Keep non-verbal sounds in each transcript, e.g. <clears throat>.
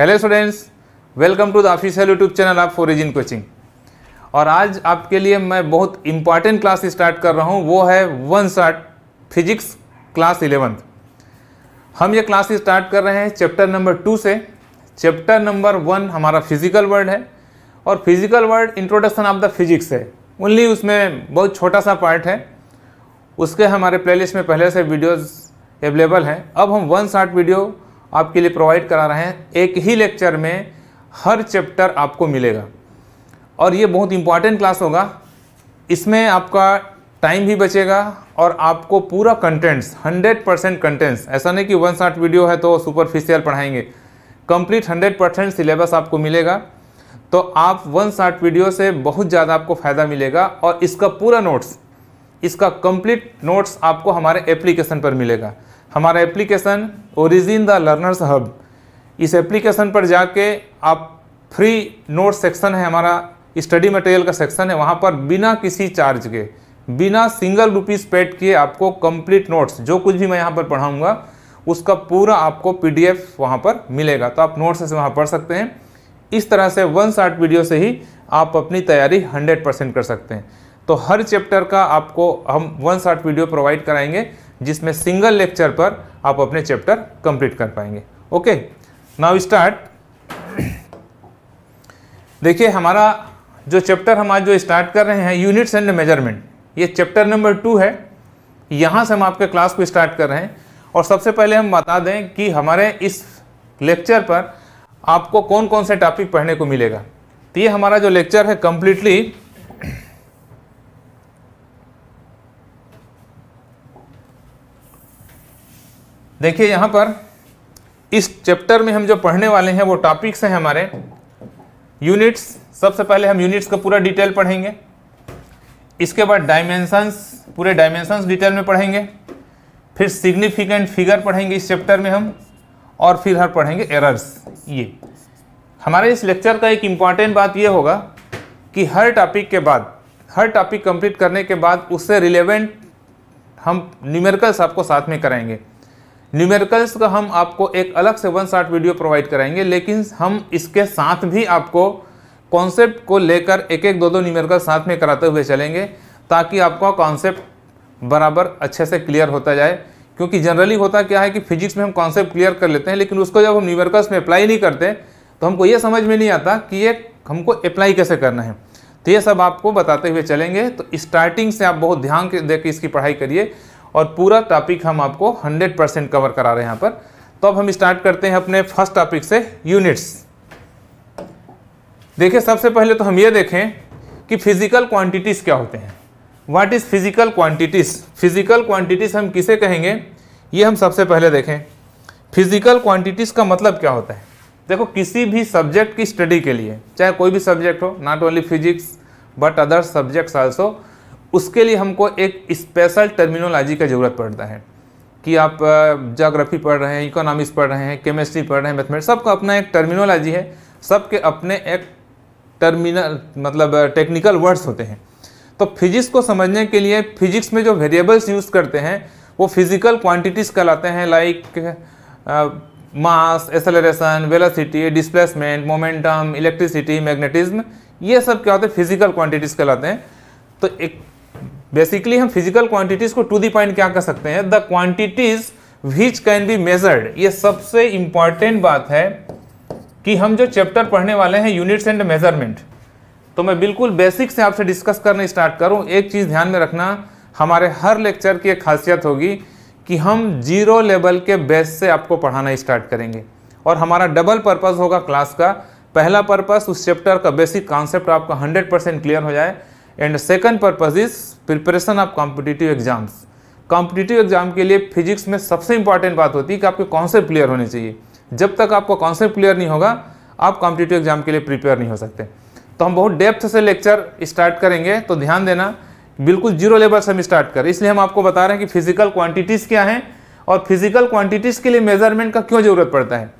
Hello students welcome to the official YouTube channel of Origin coaching और आज आपके लिए मैं बहुत इंपॉर्टेंट क्लास स्टार्ट कर रहा हूँ वो है one shot physics class eleventh हम ये क्लास स्टार्ट कर रहे हैं चैप्टर नंबर टू से चैप्टर नंबर वन हमारा फिजिकल वर्ड है और physical word introduction of the physics है ओनली उसमें बहुत छोटा सा पार्ट है उसके हमारे प्लेलिस्ट में पहले से वीडियोज़ अवेलेबल हैं अब हम वन शॉट वीडियो आपके लिए प्रोवाइड करा रहे हैं एक ही लेक्चर में हर चैप्टर आपको मिलेगा और ये बहुत इम्पॉर्टेंट क्लास होगा इसमें आपका टाइम भी बचेगा और आपको पूरा कंटेंट्स 100 परसेंट कंटेंट्स ऐसा नहीं कि वन साठ वीडियो है तो सुपरफिशियल पढ़ाएंगे कंप्लीट 100 परसेंट सिलेबस आपको मिलेगा तो आप वन साठ वीडियो से बहुत ज़्यादा आपको फ़ायदा मिलेगा और इसका पूरा नोट्स इसका कंप्लीट नोट्स आपको हमारे एप्लीकेशन पर मिलेगा हमारा application Origin the learners hub इस एप्लीकेशन पर जाके आप फ्री नोट सेक्शन है हमारा स्टडी मटेरियल का सेक्शन है वहाँ पर बिना किसी चार्ज के बिना सिंगल रुपीज़ पेड किए आपको कंप्लीट नोट्स जो कुछ भी मैं यहाँ पर पढ़ाऊँगा उसका पूरा आपको पीडीएफ वहाँ पर मिलेगा तो आप नोट्स से वहाँ पढ़ सकते हैं इस तरह से वन शार्ट वीडियो से ही आप अपनी तैयारी हंड्रेड परसेंट कर सकते हैं तो हर चैप्टर का आपको हम वन शार्ट वीडियो प्रोवाइड कराएंगे जिसमें सिंगल लेक्चर पर आप अपने चैप्टर कंप्लीट कर पाएंगे ओके नाउ स्टार्ट देखिए हमारा जो चैप्टर हम आज जो स्टार्ट कर रहे हैं यूनिट्स एंड मेजरमेंट ये चैप्टर नंबर टू है यहाँ से हम आपके क्लास को स्टार्ट कर रहे हैं और सबसे पहले हम बता दें कि हमारे इस लेक्चर पर आपको कौन कौन से टॉपिक पढ़ने को मिलेगा तो ये हमारा जो लेक्चर है कम्प्लीटली देखिए यहाँ पर इस चैप्टर में हम जो पढ़ने वाले हैं वो टॉपिक्स हैं हमारे यूनिट्स सबसे पहले हम यूनिट्स का पूरा डिटेल पढ़ेंगे इसके बाद डायमेंशंस पूरे डायमेंशंस डिटेल में पढ़ेंगे फिर सिग्निफिकेंट फिगर पढ़ेंगे इस चैप्टर में हम और फिर हर पढ़ेंगे एरर्स ये हमारे इस लेक्चर का एक इम्पॉर्टेंट बात ये होगा कि हर टॉपिक के बाद हर टॉपिक कंप्लीट करने के बाद उससे रिलेवेंट हम न्यूमेरिकल्स आपको साथ में कराएंगे न्यूमेरिकल्स का हम आपको एक अलग से वन शार्ट वीडियो प्रोवाइड कराएंगे लेकिन हम इसके साथ भी आपको कॉन्सेप्ट को लेकर एक एक दो दो न्यूमेरिकल साथ में कराते हुए चलेंगे ताकि आपका कॉन्सेप्ट बराबर अच्छे से क्लियर होता जाए क्योंकि जनरली होता क्या है कि फिजिक्स में हम कॉन्सेप्ट क्लियर कर लेते हैं लेकिन उसको जब हम न्यूमेरिकल्स में अप्लाई नहीं करते तो हमको ये समझ में नहीं आता कि ये हमको अप्लाई कैसे करना है तो ये सब आपको बताते हुए चलेंगे तो स्टार्टिंग से आप बहुत ध्यान दे इसकी पढ़ाई करिए और पूरा टॉपिक हम आपको 100 परसेंट कवर करा रहे हैं यहाँ पर तो अब हम स्टार्ट करते हैं अपने फर्स्ट टॉपिक से यूनिट्स देखिए सबसे पहले तो हम ये देखें कि फिज़िकल क्वांटिटीज़ क्या होते हैं what is physical quantities physical quantities हम किसे कहेंगे ये हम सबसे पहले देखें फिज़िकल क्वांटिटीज़ का मतलब क्या होता है देखो किसी भी सब्जेक्ट की स्टडी के लिए चाहे कोई भी सब्जेक्ट हो not only physics but other subjects also उसके लिए हमको एक स्पेशल टर्मिनोलॉजी का ज़रूरत पड़ता है कि आप जोग्राफ़ी पढ़ रहे हैं इकोनॉमिक्स पढ़ रहे हैं केमिस्ट्री पढ़ रहे हैं मैथमेटिक्स सबका अपना एक टर्मिनोलॉजी है सबके अपने एक टर्मिनल मतलब टेक्निकल वर्ड्स होते हैं तो फिजिक्स को समझने के लिए फिजिक्स में जो वेरिएबल्स यूज़ करते हैं वो फिजिकल क्वांटिटीज़ कहलाते हैं like mass acceleration velocity displacement momentum electricity magnetism ये सब क्या होते हैं फिजिकल क्वांटिटीज़ कहलाते हैं तो एक बेसिकली हम फिजिकल क्वांटिटीज को टू दी पॉइंट क्या कर सकते हैं the quantities which can be measured ये सबसे इंपॉर्टेंट बात है कि हम जो चैप्टर पढ़ने वाले हैं यूनिट्स एंड मेजरमेंट तो मैं बिल्कुल बेसिक से आपसे डिस्कस करने स्टार्ट करूं एक चीज़ ध्यान में रखना हमारे हर लेक्चर की एक खासियत होगी कि हम जीरो लेवल के बेस से आपको पढ़ाना स्टार्ट करेंगे और हमारा डबल पर्पज़ होगा क्लास का पहला पर्पज उस चैप्टर का बेसिक कॉन्सेप्ट आपका 100 परसेंट क्लियर हो जाए and second purpose is preparation of competitive exams competitive exam के लिए फिजिक्स में सबसे इंपॉर्टेंट बात होती है कि आपके कॉन्सेप्ट क्लियर होने चाहिए जब तक आपका कॉन्सेप्ट क्लियर नहीं होगा आप कॉम्पिटिटिव एग्जाम के लिए प्रिपेयर नहीं हो सकते तो हम बहुत डेप्थ से लेक्चर स्टार्ट करेंगे तो ध्यान देना बिल्कुल जीरो लेवल से हम स्टार्ट करें इसलिए हम आपको बता रहे हैं कि फिजिकल क्वांटिटीज़ क्या हैं और फिजिकल क्वांटिटीज़ के लिए मेजरमेंट का क्यों ज़रूरत पड़ता है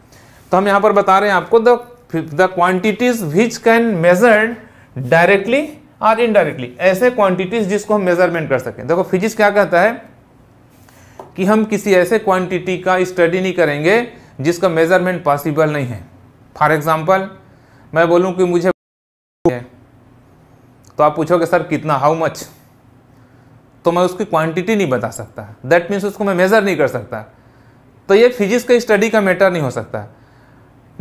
तो हम यहाँ पर बता रहे हैं आपको the the quantities which can measured directly और इनडायरेक्टली ऐसे क्वांटिटीज जिसको हम मेजरमेंट कर सकें देखो फिजिक्स क्या कहता है कि हम किसी ऐसे क्वांटिटी का स्टडी नहीं करेंगे जिसका मेजरमेंट पॉसिबल नहीं है फॉर एग्जाम्पल मैं बोलूँ कि मुझे तो आप पूछोगे सर कितना हाउ मच तो मैं उसकी क्वांटिटी नहीं बता सकता दैट मीन्स उसको मैं मेज़र नहीं कर सकता तो ये फिजिक्स का स्टडी का मैटर नहीं हो सकता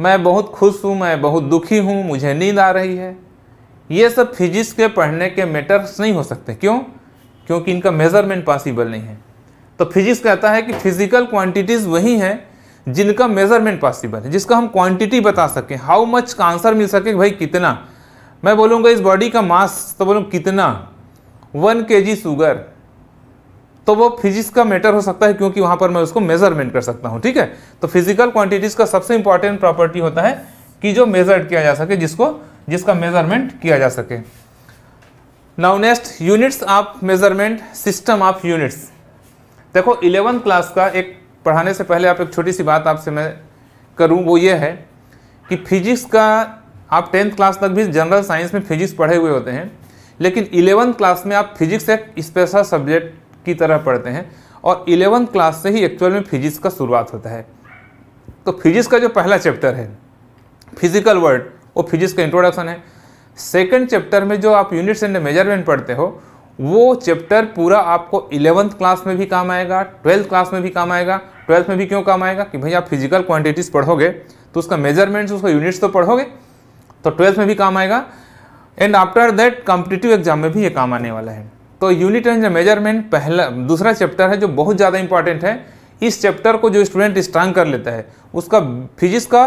मैं बहुत खुश हूँ मैं बहुत दुखी हूँ मुझे नींद आ रही है ये सब फिजिक्स के पढ़ने के मैटर्स नहीं हो सकते क्यों क्योंकि इनका मेज़रमेंट पॉसिबल नहीं है तो फिजिक्स कहता है कि फिजिकल क्वांटिटीज़ वही हैं जिनका मेज़रमेंट पॉसिबल है जिसका हम क्वांटिटी बता सकें हाउ मच का आंसर मिल सके भाई कितना मैं बोलूँगा इस बॉडी का मास तो बोलूँ कितना वन के जी शुगर तो वो फिजिक्स का मैटर हो सकता है क्योंकि वहाँ पर मैं उसको मेजरमेंट कर सकता हूँ ठीक है तो फिजिकल क्वांटिटीज़ का सबसे इंपॉर्टेंट प्रॉपर्टी होता है कि जो मेजर किया जा सके जिसको जिसका मेजरमेंट किया जा सके now next units of measurement system of units देखो इलेवंथ क्लास का एक पढ़ाने से पहले आप एक छोटी सी बात आपसे मैं करूं वो ये है कि फिजिक्स का आप टेंथ क्लास तक भी जनरल साइंस में फिजिक्स पढ़े हुए होते हैं लेकिन इलेवंथ क्लास में आप फिजिक्स एक स्पेशल सब्जेक्ट की तरह पढ़ते हैं और इलेवंथ क्लास से ही एक्चुअल में फिजिक्स का शुरुआत होता है तो फिजिक्स का जो पहला चैप्टर है फिजिकल वर्ल्ड वो फिजिक्स का इंट्रोडक्शन है सेकेंड चैप्टर में जो आप यूनिट्स एंड मेजरमेंट पढ़ते हो वो चैप्टर पूरा आपको इलेवंथ क्लास में भी काम आएगा ट्वेल्थ क्लास में भी काम आएगा ट्वेल्थ में भी क्यों काम आएगा कि भाई आप फिजिकल क्वांटिटीज़ पढ़ोगे तो उसका मेजरमेंट्स उसका यूनिट्स तो पढ़ोगे तो ट्वेल्थ में भी काम आएगा and after that competitive exam में भी ये काम आने वाला है तो यूनिट एंड मेजरमेंट पहला दूसरा चैप्टर है जो बहुत ज़्यादा इंपॉर्टेंट है इस चैप्टर को जो स्टूडेंट स्ट्रांग कर लेता है उसका फिजिक्स का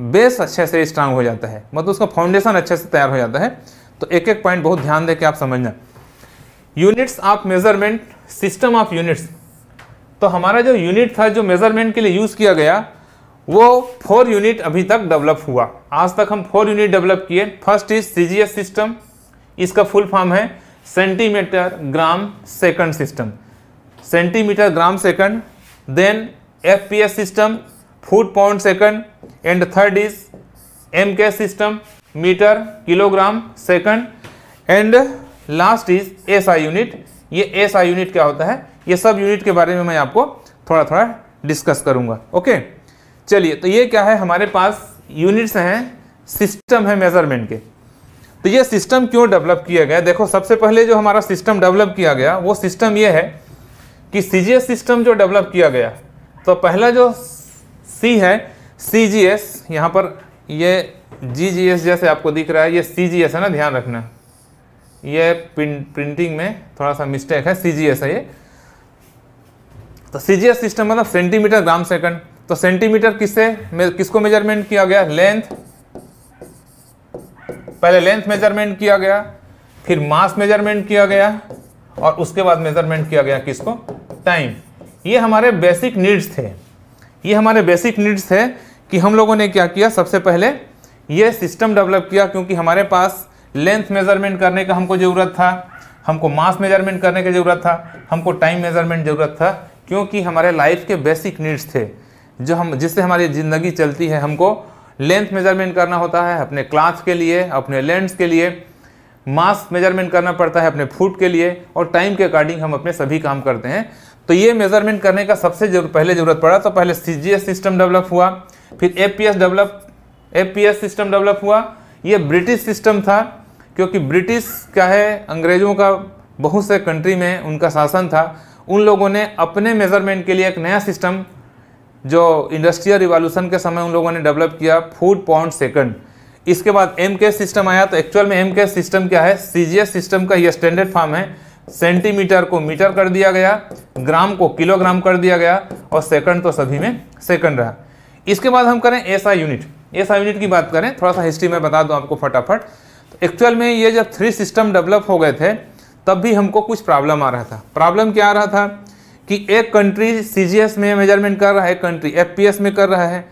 बेस अच्छे से स्ट्रांग हो जाता है मतलब उसका फाउंडेशन अच्छे से तैयार हो जाता है तो एक एक पॉइंट बहुत ध्यान दे के आप समझना units of measurement system of units तो हमारा जो यूनिट था जो मेजरमेंट के लिए यूज़ किया गया वो फोर यूनिट अभी तक डेवलप हुआ आज तक हम फोर यूनिट डेवलप किए फर्स्ट इज सी सिस्टम इसका फुल फॉर्म है centimetre gram second system centimetre gram second then F system foot point second and third is M K system metre kilogram second and last is S I unit ये S I unit क्या होता है ये सब unit के बारे में मैं आपको थोड़ा थोड़ा डिस्कस करूँगा ओके चलिए तो ये क्या है हमारे पास यूनिट्स हैं सिस्टम है मेजरमेंट के तो ये सिस्टम क्यों डेवलप किया गया देखो सबसे पहले जो हमारा सिस्टम डेवलप किया गया वो सिस्टम ये है कि सी सिस्टम जो डेवलप किया गया तो पहला जो सी है सी जी एस यहाँ पर ये जी जी एस जैसे आपको दिख रहा है ये सी जी एस है ना ध्यान रखना ये प्रिंटिंग में थोड़ा सा मिस्टेक है सी जी एस है ये तो सी जी एस सिस्टम मतलब सेंटीमीटर ग्राम सेकंड तो सेंटीमीटर किससे किसको मेजरमेंट किया गया लेंथ पहले लेंथ मेजरमेंट किया गया फिर मास मेजरमेंट किया गया और उसके बाद मेजरमेंट किया गया किसको टाइम ये हमारे बेसिक नीड्स थे ये हमारे बेसिक नीड्स है कि हम लोगों ने क्या किया सबसे पहले ये सिस्टम डेवलप किया क्योंकि हमारे पास लेंथ मेजरमेंट करने का हमको ज़रूरत था हमको मास मेजरमेंट करने की ज़रूरत था हमको टाइम मेजरमेंट ज़रूरत था क्योंकि हमारे लाइफ के बेसिक नीड्स थे जो हम जिससे हमारी ज़िंदगी चलती है हमको लेंथ मेजरमेंट करना होता है अपने क्लाथ के लिए अपने लेंस के लिए मास मेजरमेंट करना पड़ता है अपने फूट के लिए और टाइम के अकॉर्डिंग हम अपने सभी काम करते हैं तो ये मेजरमेंट करने का सबसे जरूर, पहले ज़रूरत पड़ा तो पहले सी सिस्टम डेवलप हुआ फिर A develop A system develop हुआ ये ब्रिटिश सिस्टम था क्योंकि ब्रिटिश क्या है अंग्रेज़ों का बहुत से कंट्री में उनका शासन था उन लोगों ने अपने मेजरमेंट के लिए एक नया सिस्टम जो इंडस्ट्रियल रिवॉल्यूशन के समय उन लोगों ने डेवलप किया फूड पॉइंट सेकंड इसके बाद एम सिस्टम आया तो एक्चुअल में एम सिस्टम क्या है सी सिस्टम का ये स्टैंडर्ड फॉर्म है सेंटीमीटर को मीटर कर दिया गया ग्राम को किलोग्राम कर दिया गया और सेकंड तो सभी में सेकंड रहा इसके बाद हम करें ऐसा यूनिट ऐसा यूनिट की बात करें थोड़ा सा हिस्ट्री में बता दूं आपको फटाफट तो एक्चुअल में ये जब थ्री सिस्टम डेवलप हो गए थे तब भी हमको कुछ प्रॉब्लम आ रहा था प्रॉब्लम क्या आ रहा था कि एक कंट्री सी में मेजरमेंट कर रहा है कंट्री एफ में कर रहा है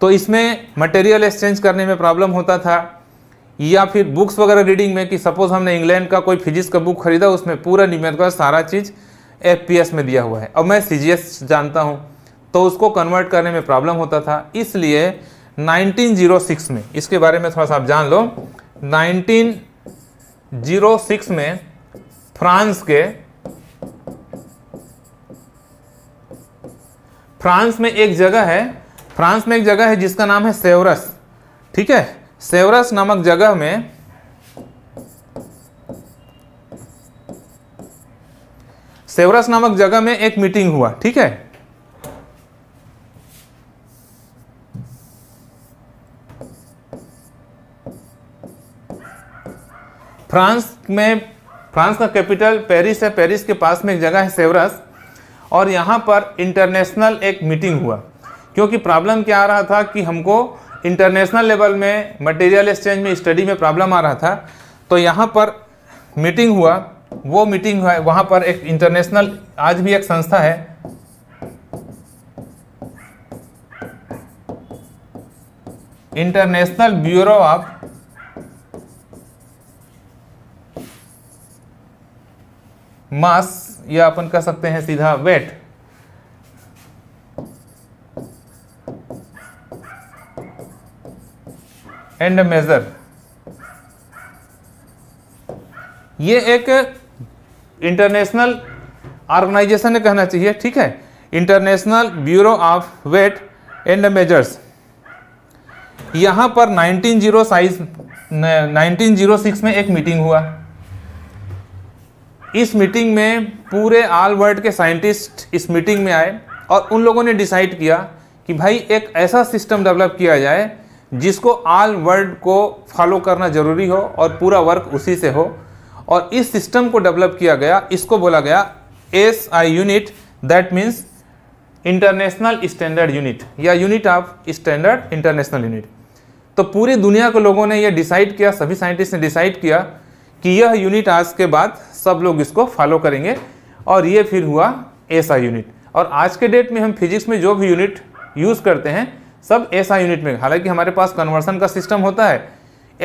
तो इसमें मटेरियल एक्सचेंज करने में प्रॉब्लम होता था या फिर बुक्स वगैरह रीडिंग में कि सपोज़ हमने इंग्लैंड का कोई फिजिक्स का बुक खरीदा उसमें पूरा नियमित का सारा चीज़ एफ में दिया हुआ है अब मैं सी जानता हूँ तो उसको कन्वर्ट करने में प्रॉब्लम होता था इसलिए 1906 में इसके बारे में थोड़ा सा आप जान लो 1906 में फ्रांस के फ्रांस में एक जगह है फ्रांस में एक जगह है जिसका नाम है सेवरस ठीक है सेवरस नामक जगह में सेवरस नामक जगह में एक मीटिंग हुआ ठीक है फ्रांस में फ्रांस का कैपिटल पेरिस है पेरिस के पास में एक जगह है सेवरस और यहां पर इंटरनेशनल एक मीटिंग हुआ क्योंकि प्रॉब्लम क्या आ रहा था कि हमको इंटरनेशनल लेवल में मटेरियल एक्सचेंज में स्टडी में प्रॉब्लम आ रहा था तो यहाँ पर मीटिंग हुआ वो मीटिंग हुआ वहाँ पर एक इंटरनेशनल आज भी एक संस्था है इंटरनेशनल ब्यूरो ऑफ मास या अपन कह सकते हैं सीधा वेट एंड मेजर ये एक इंटरनेशनल ऑर्गेनाइजेशन कहना चाहिए ठीक है international bureau of weight and measures यहां पर 1906 साइज 1906 में एक मीटिंग हुआ इस मीटिंग में पूरे ऑल वर्ल्ड के साइंटिस्ट इस मीटिंग में आए और उन लोगों ने डिसाइड किया कि भाई एक ऐसा सिस्टम डेवलप किया जाए जिसको आल वर्ल्ड को फॉलो करना ज़रूरी हो और पूरा वर्क उसी से हो और इस सिस्टम को डेवलप किया गया इसको बोला गया S I unit that means international standard unit या unit of standard international unit तो पूरी दुनिया के लोगों ने यह डिसाइड किया सभी साइंटिस्ट ने डिसाइड किया कि यह यूनिट आज के बाद सब लोग इसको फॉलो करेंगे और ये फिर हुआ एस आई यूनिट और आज के डेट में हम फिजिक्स में जो भी यूनिट यूज़ करते हैं सब ऐसा यूनिट में हालांकि हमारे पास कन्वर्सन का सिस्टम होता है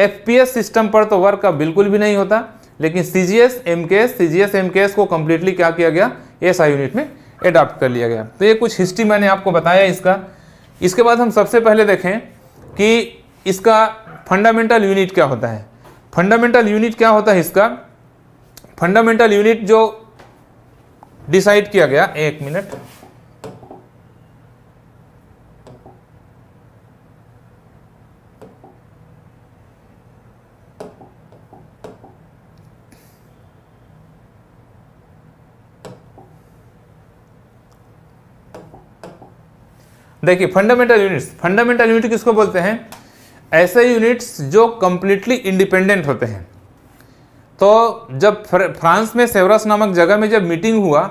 एफ सिस्टम पर तो वर्क का बिल्कुल भी नहीं होता लेकिन C G S M K S C G S M K S को कम्प्लीटली क्या किया गया एस आई यूनिट में एडाप्ट कर लिया गया तो ये कुछ हिस्ट्री मैंने आपको बताया इसका इसके बाद हम सबसे पहले देखें कि इसका फंडामेंटल यूनिट क्या होता है फंडामेंटल यूनिट क्या होता है इसका फंडामेंटल यूनिट जो डिसाइड किया गया एक मिनट देखिए फंडामेंटल यूनिट्स फंडामेंटल यूनिट किसको बोलते हैं ऐसे यूनिट्स जो कम्प्लीटली इंडिपेंडेंट होते हैं तो जब फ्र फ्रांस में सेवरस नामक जगह में जब मीटिंग हुआ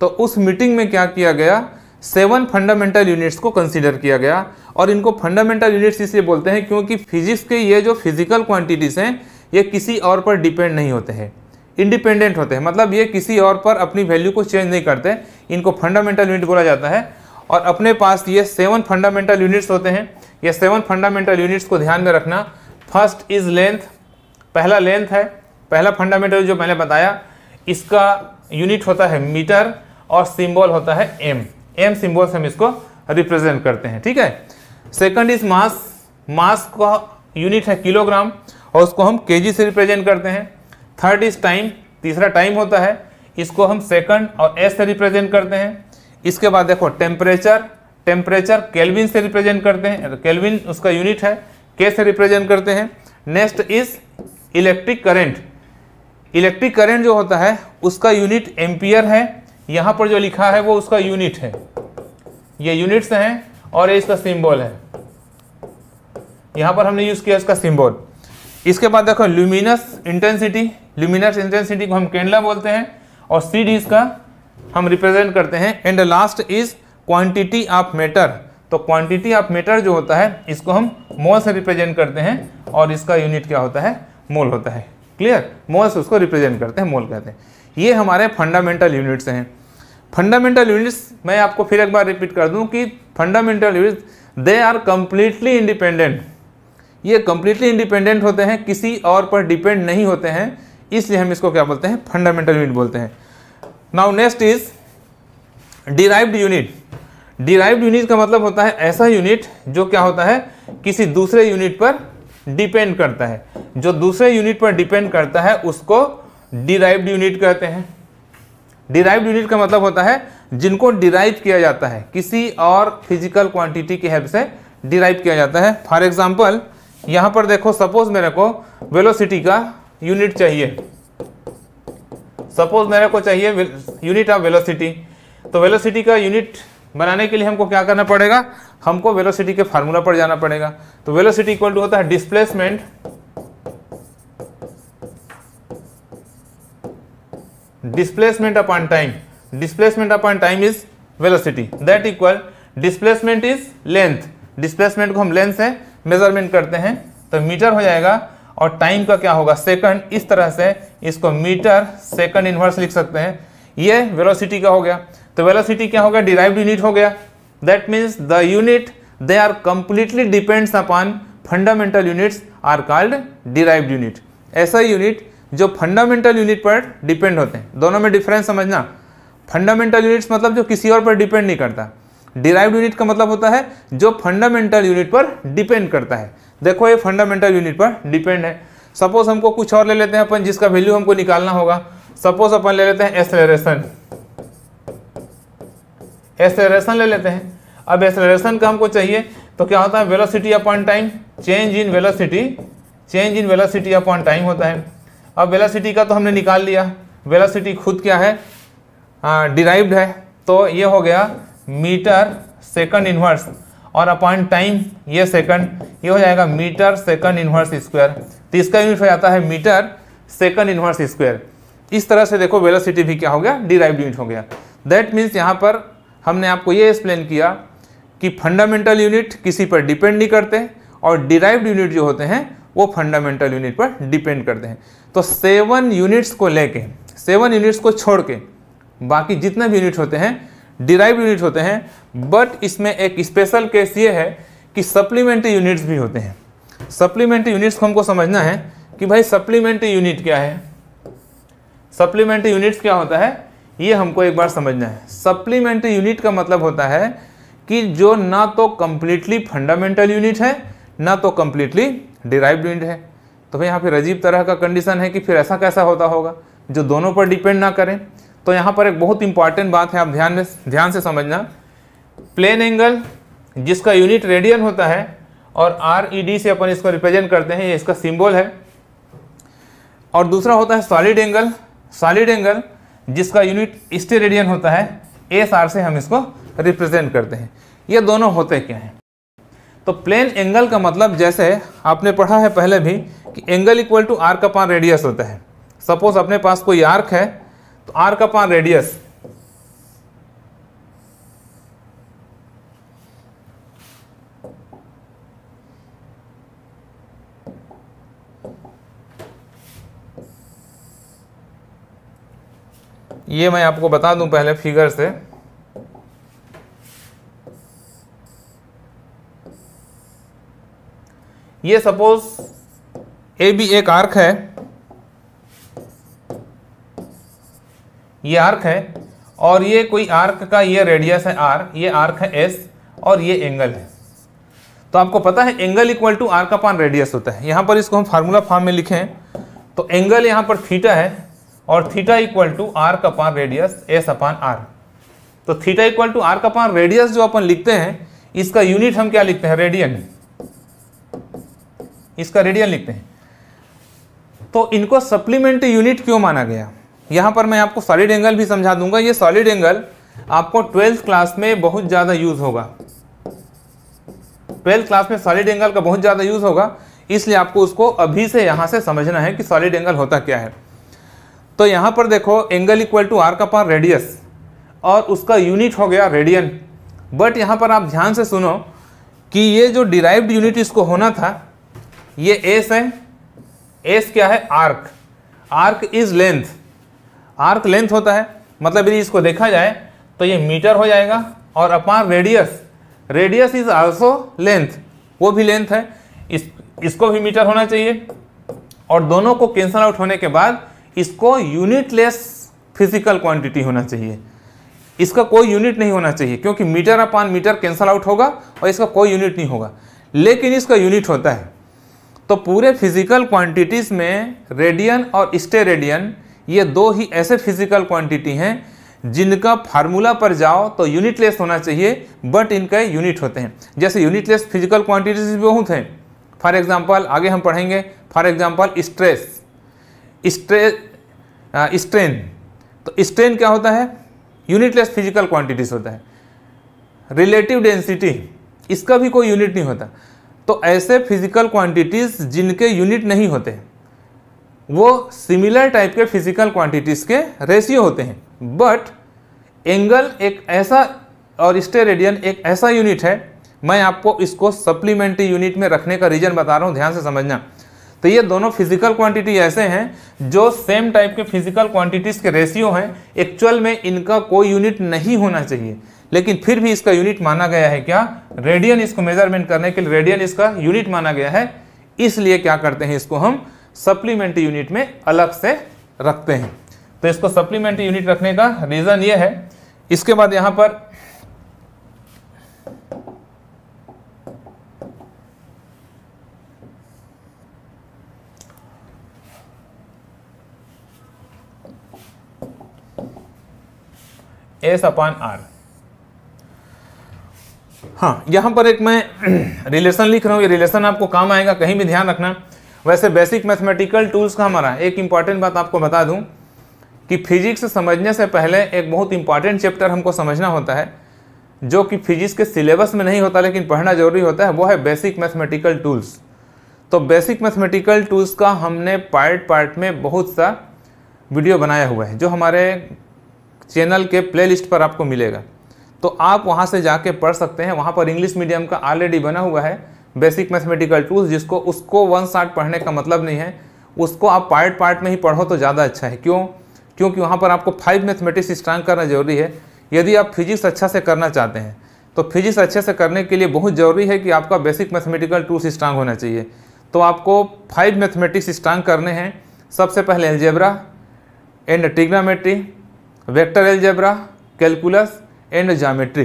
तो उस मीटिंग में क्या किया गया सेवन फंडामेंटल यूनिट्स को कंसीडर किया गया और इनको फंडामेंटल यूनिट्स इसलिए बोलते हैं क्योंकि फिजिक्स के ये जो फिजिकल क्वांटिटीज़ हैं ये किसी और पर डिपेंड नहीं होते हैं इंडिपेंडेंट होते हैं मतलब ये किसी और पर अपनी वैल्यू को चेंज नहीं करते इनको फंडामेंटल यूनिट बोला जाता है और अपने पास ये सेवन फंडामेंटल यूनिट्स होते हैं ये सेवन फंडामेंटल यूनिट्स को ध्यान में रखना फर्स्ट इज लेंथ पहला लेंथ है पहला फंडामेंटल जो मैंने बताया इसका यूनिट होता है मीटर और सिंबल होता है एम एम सिंबल से हम इसको रिप्रेजेंट करते हैं ठीक है सेकंड इज मास मास का यूनिट है किलोग्राम और उसको हम के से रिप्रेजेंट करते हैं थर्ड इज टाइम तीसरा टाइम होता है इसको हम सेकंड और एस से रिप्रेजेंट करते हैं इसके बाद देखो टेम्परेचर टेम्परेचर केल्विन से रिप्रेजेंट करते हैं केल्विन तो उसका यूनिट है के से रिप्रेजेंट करते हैं next is electric current electric current जो होता है उसका यूनिट एम्पियर है यहाँ पर जो लिखा है वो उसका यूनिट है ये यूनिट्स हैं और ये इसका सिंबल है यहाँ पर हमने यूज़ किया इसका सिंबल इसके बाद देखो ल्यूमिनस इंटेंसिटी ल्यूमिनस इंटेंसिटी को हम कैंडला बोलते हैं और सीड इसका हम रिप्रेजेंट करते हैं and last is quantity of matter तो क्वांटिटी ऑफ मेटर जो होता है इसको हम मोल से रिप्रेजेंट करते हैं और इसका यूनिट क्या होता है मोल होता है क्लियर मोल से उसको रिप्रेजेंट करते हैं मोल कहते हैं ये हमारे फंडामेंटल यूनिट्स हैं फंडामेंटल यूनिट्स मैं आपको फिर एक बार रिपीट कर दूँ कि fundamental units they are completely independent ये कम्प्लीटली इंडिपेंडेंट होते हैं किसी और पर डिपेंड नहीं होते हैं इसलिए हम इसको क्या बोलते हैं फंडामेंटल यूनिट बोलते हैं now next is derived unit derived unit का मतलब होता है ऐसा यूनिट जो क्या होता है किसी दूसरे यूनिट पर डिपेंड करता है जो दूसरे यूनिट पर डिपेंड करता है उसको डिराइव्ड यूनिट कहते हैं डिराइव्ड यूनिट का मतलब होता है जिनको डिराइव किया जाता है किसी और फिजिकल क्वांटिटी के हेल्प से डिराइव किया जाता है फॉर एग्जाम्पल यहाँ पर देखो सपोज मेरे को वेलोसिटी का यूनिट चाहिए सपोज मेरे को चाहिए यूनिट ऑफ वेलोसिटी तो वेलोसिटी का यूनिट बनाने के लिए हमको क्या करना पड़ेगा हमको वेलोसिटी के फार्मूला पर जाना पड़ेगा तो वेलोसिटी इक्वल टू होता है displacement displacement upon time displacement upon time is velocity that equal displacement is length displacement को हम लेंथ से मेजरमेंट करते हैं तो मीटर हो जाएगा और टाइम का क्या होगा सेकंड इस तरह से इसको मीटर सेकंड इन्वर्स लिख सकते हैं ये वेलोसिटी का हो गया तो वेलोसिटी क्या हो गया डिराइव यूनिट हो गया that means the unit they are completely depends upon fundamental units are called derive unit ऐसा यूनिट जो फंडामेंटल यूनिट पर डिपेंड होते हैं दोनों में डिफरेंस समझना फंडामेंटल यूनिट्स मतलब जो किसी और पर डिपेंड नहीं करता डिराइव्ड यूनिट का मतलब होता है जो फंडामेंटल यूनिट पर डिपेंड करता है देखो ये फंडामेंटल यूनिट पर डिपेंड है सपोज हमको कुछ और ले लेते हैं अपन जिसका वैल्यू हमको निकालना होगा सपोज अपन ले लेते हैं एसलेशन एसलेशन ले लेते हैं अब एसलेशन का हमको चाहिए तो क्या होता है velocity upon time change in velocity change in velocity upon time होता है अब वेलोसिटी का तो हमने निकाल लिया वेलोसिटी खुद क्या है डिराइव्ड हाँ, है तो ये हो गया मीटर सेकंड इन्वर्स और अपॉइंट टाइम ये सेकंड ये हो जाएगा मीटर सेकंड इन्वर्स स्क्वायर तो इसका यूनिट हो जाता है मीटर सेकंड इन्वर्स स्क्वायर इस तरह से देखो वेलोसिटी भी क्या हो गया डिराइव यूनिट हो गया दैट मीन्स यहाँ पर हमने आपको ये एक्सप्लेन किया कि फंडामेंटल यूनिट किसी पर डिपेंड नहीं करते और डिराइव्ड यूनिट जो होते हैं वो फंडामेंटल यूनिट पर डिपेंड करते हैं तो सेवन यूनिट्स को लेके सेवन यूनिट्स को छोड़ के बाकी जितने भी यूनिट होते हैं डिराइव यूनिट होते हैं बट इसमें एक स्पेशल केस ये है कि सप्लीमेंट्री यूनिट्स भी होते हैं सप्लीमेंट्री यूनिट्स को हमको समझना है कि भाई सप्लीमेंट्री यूनिट क्या है सप्लीमेंट्री यूनिट्स क्या होता है ये हमको एक बार समझना है सप्लीमेंट्री यूनिट का मतलब होता है कि जो ना तो कम्प्लीटली फंडामेंटल यूनिट है ना तो कम्प्लीटली डिराइव यूनिट है तो भाई यहाँ फिर अजीब तरह का कंडीशन है कि फिर ऐसा कैसा होता होगा जो दोनों पर डिपेंड ना करें तो यहाँ पर एक बहुत इंपॉर्टेंट बात है आप ध्यान में ध्यान से समझना प्लेन एंगल जिसका यूनिट रेडियन होता है और आर ई डी से अपन इसको रिप्रेजेंट करते हैं ये इसका सिंबल है और दूसरा होता है सॉलिड एंगल सॉलिड एंगल जिसका यूनिट स्टे रेडियन होता है एस आर से हम इसको रिप्रेजेंट करते हैं ये दोनों होते क्या हैं तो प्लेन एंगल का मतलब जैसे आपने पढ़ा है पहले भी कि angle equal to arc upon radius होता है सपोज अपने पास कोई आर्क है तो आर का पान रेडियस ये मैं आपको बता दूं पहले फिगर से ये सपोज ए बी एक आर्क है ये आर्क है और ये कोई आर्क का ये रेडियस है आर ये आर्क है एस और ये एंगल है तो आपको पता है angle equal to arc upon radius होता है यहाँ पर इसको हम फार्मूला फॉर्म में लिखें तो एंगल यहाँ पर थीटा है और theta equal to arc upon radius S upon R तो theta equal to arc upon radius जो अपन लिखते हैं इसका यूनिट हम क्या लिखते हैं रेडियन इसका रेडियन लिखते हैं तो इनको सप्लीमेंट्री यूनिट क्यों माना गया यहाँ पर मैं आपको सॉलिड एंगल भी समझा दूंगा ये सॉलिड एंगल आपको ट्वेल्थ क्लास में बहुत ज़्यादा यूज़ होगा ट्वेल्थ क्लास में सॉलिड एंगल का बहुत ज़्यादा यूज़ होगा इसलिए आपको उसको अभी से यहाँ से समझना है कि सॉलिड एंगल होता क्या है तो यहाँ पर देखो एंगल इक्वल टू आर का पार रेडियस और उसका यूनिट हो गया रेडियन बट यहाँ पर आप ध्यान से सुनो कि ये जो डिराइव्ड यूनिट इसको होना था ये एस है एस क्या है arc arc is length arc length होता है मतलब यदि इसको देखा जाए तो ये मीटर हो जाएगा और upon radius radius is also length वो भी लेंथ है इस इसको भी मीटर होना चाहिए और दोनों को कैंसल आउट होने के बाद इसको यूनिटलेस फिजिकल क्वांटिटी होना चाहिए इसका कोई यूनिट नहीं होना चाहिए क्योंकि metre upon metre cancel out होगा और इसका कोई यूनिट नहीं होगा लेकिन इसका यूनिट होता है तो पूरे फिजिकल क्वांटिटीज़ में रेडियन और स्टे रेडियन ये दो ही ऐसे फिजिकल क्वांटिटी हैं जिनका फार्मूला पर जाओ तो यूनिटलेस होना चाहिए बट इनके यूनिट होते हैं जैसे यूनिटलेस फिजिकल क्वांटिटीज भी बहुत हैं फॉर एग्जाम्पल आगे हम पढ़ेंगे for example stress stress strain तो स्ट्रेन क्या होता है यूनिटलेस फिजिकल क्वांटिटीज होता है रिलेटिव डेंसिटी इसका भी कोई यूनिट नहीं होता तो ऐसे फिजिकल क्वांटिटीज़ जिनके यूनिट नहीं होते हैं वो सिमिलर टाइप के फिजिकल क्वांटिटीज़ के रेशियो होते हैं बट एंगल एक ऐसा और स्टे रेडियन एक ऐसा यूनिट है मैं आपको इसको सप्लीमेंट्री यूनिट में रखने का रीज़न बता रहा हूँ ध्यान से समझना तो ये दोनों फिजिकल क्वांटिटी ऐसे हैं जो सेम टाइप के फिजिकल क्वांटिटीज़ के रेशियो हैं एक्चुअल में इनका कोई यूनिट नहीं होना चाहिए लेकिन फिर भी इसका यूनिट माना गया है क्या रेडियन इसको मेजरमेंट करने के लिए रेडियन इसका यूनिट माना गया है इसलिए क्या करते हैं इसको हम सप्लीमेंट्री यूनिट में अलग से रखते हैं तो इसको सप्लीमेंट्री यूनिट रखने का रीज़न ये है इसके बाद यहां पर एस अपान आर हाँ यहां पर एक मैं रिलेशन <clears throat> लिख रहा हूं ये रिलेशन आपको काम आएगा कहीं भी ध्यान रखना वैसे बेसिक मैथमेटिकल टूल्स का हमारा एक इम्पॉर्टेंट बात आपको बता दूं कि फिजिक्स समझने से पहले एक बहुत इंपॉर्टेंट चैप्टर हमको समझना होता है जो कि फिजिक्स के सिलेबस में नहीं होता लेकिन पढ़ना जरूरी होता है वो है बेसिक मैथमेटिकल टूल्स तो बेसिक मैथमेटिकल टूल्स का हमने पार्ट पार्ट में बहुत सा वीडियो बनाया हुआ है जो हमारे चैनल के प्लेलिस्ट पर आपको मिलेगा तो आप वहाँ से जाके पढ़ सकते हैं वहाँ पर इंग्लिश मीडियम का ऑलरेडी बना हुआ है बेसिक मैथमेटिकल टूल्स जिसको उसको वन शार्ट पढ़ने का मतलब नहीं है उसको आप पार्ट पार्ट में ही पढ़ो तो ज़्यादा अच्छा है क्यों क्योंकि वहाँ पर आपको फाइव मैथमेटिक्स स्ट्रांग करना जरूरी है यदि आप फिजिक्स अच्छा से करना चाहते हैं तो फिजिक्स अच्छे से करने के लिए बहुत ज़रूरी है कि आपका बेसिक मैथमेटिकल टूल्स स्ट्रांग होना चाहिए तो आपको फाइव मैथमेटिक्स स्ट्रांग करने हैं सबसे पहले algebra and trigonometry vector algebra calculus and geometry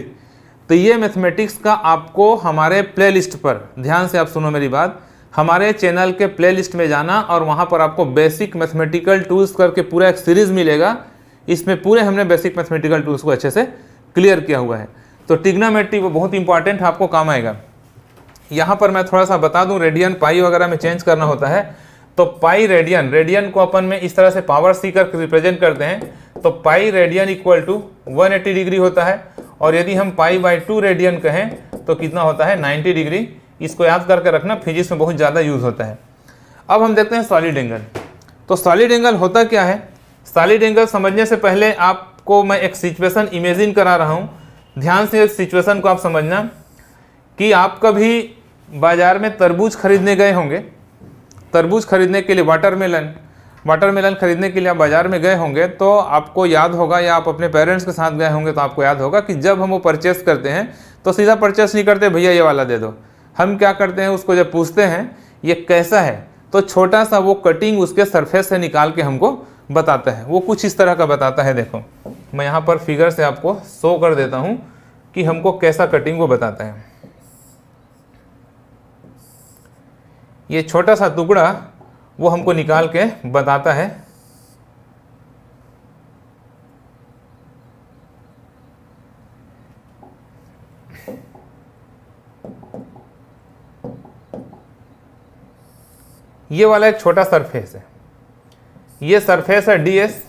तो ये मैथमेटिक्स का आपको हमारे प्लेलिस्ट पर ध्यान से आप सुनो मेरी बात हमारे चैनल के प्लेलिस्ट में जाना और वहाँ पर आपको बेसिक मैथमेटिकल टूल्स करके पूरा एक सीरीज़ मिलेगा इसमें पूरे हमने बेसिक मैथमेटिकल टूल्स को अच्छे से क्लियर किया हुआ है तो टिग्नामेट्री वो बहुत इंपॉर्टेंट आपको काम आएगा यहाँ पर मैं थोड़ा सा बता दूँ रेडियन पाई वगैरह में चेंज करना होता है तो पाई रेडियन रेडियन को अपन में इस तरह से पावर सी कर रिप्रेजेंट करते हैं तो pi radian equal to one degree होता है और यदि हम पाई बाई टू रेडियन कहें तो कितना होता है 90 डिग्री इसको याद करके रखना फिजिक्स में बहुत ज़्यादा यूज़ होता है अब हम देखते हैं सॉलिड एंगल तो सॉलिड एंगल होता क्या है सॉलिड एंगल समझने से पहले आपको मैं एक सिचुएशन इमेजिन करा रहा हूँ ध्यान से इस सिचुएशन को आप समझना कि आप कभी बाज़ार में तरबूज खरीदने गए होंगे तरबूज खरीदने के लिए वाटरमेलन वाटरमेलन ख़रीदने के लिए आप बाज़ार में गए होंगे तो आपको याद होगा या आप अपने पेरेंट्स के साथ गए होंगे तो आपको याद होगा कि जब हम वो परचेस करते हैं तो सीधा परचेस नहीं करते भैया ये वाला दे दो हम क्या करते हैं उसको जब पूछते हैं ये कैसा है तो छोटा सा वो कटिंग उसके सरफेस से निकाल के हमको बताता है वो कुछ इस तरह का बताता है देखो मैं यहाँ पर फिगर से आपको शो कर देता हूँ कि हमको कैसा कटिंग वो बताता है ये छोटा सा टुकड़ा वो हमको निकाल के बताता है ये वाला एक छोटा सरफेस है ये सरफेस है डी एस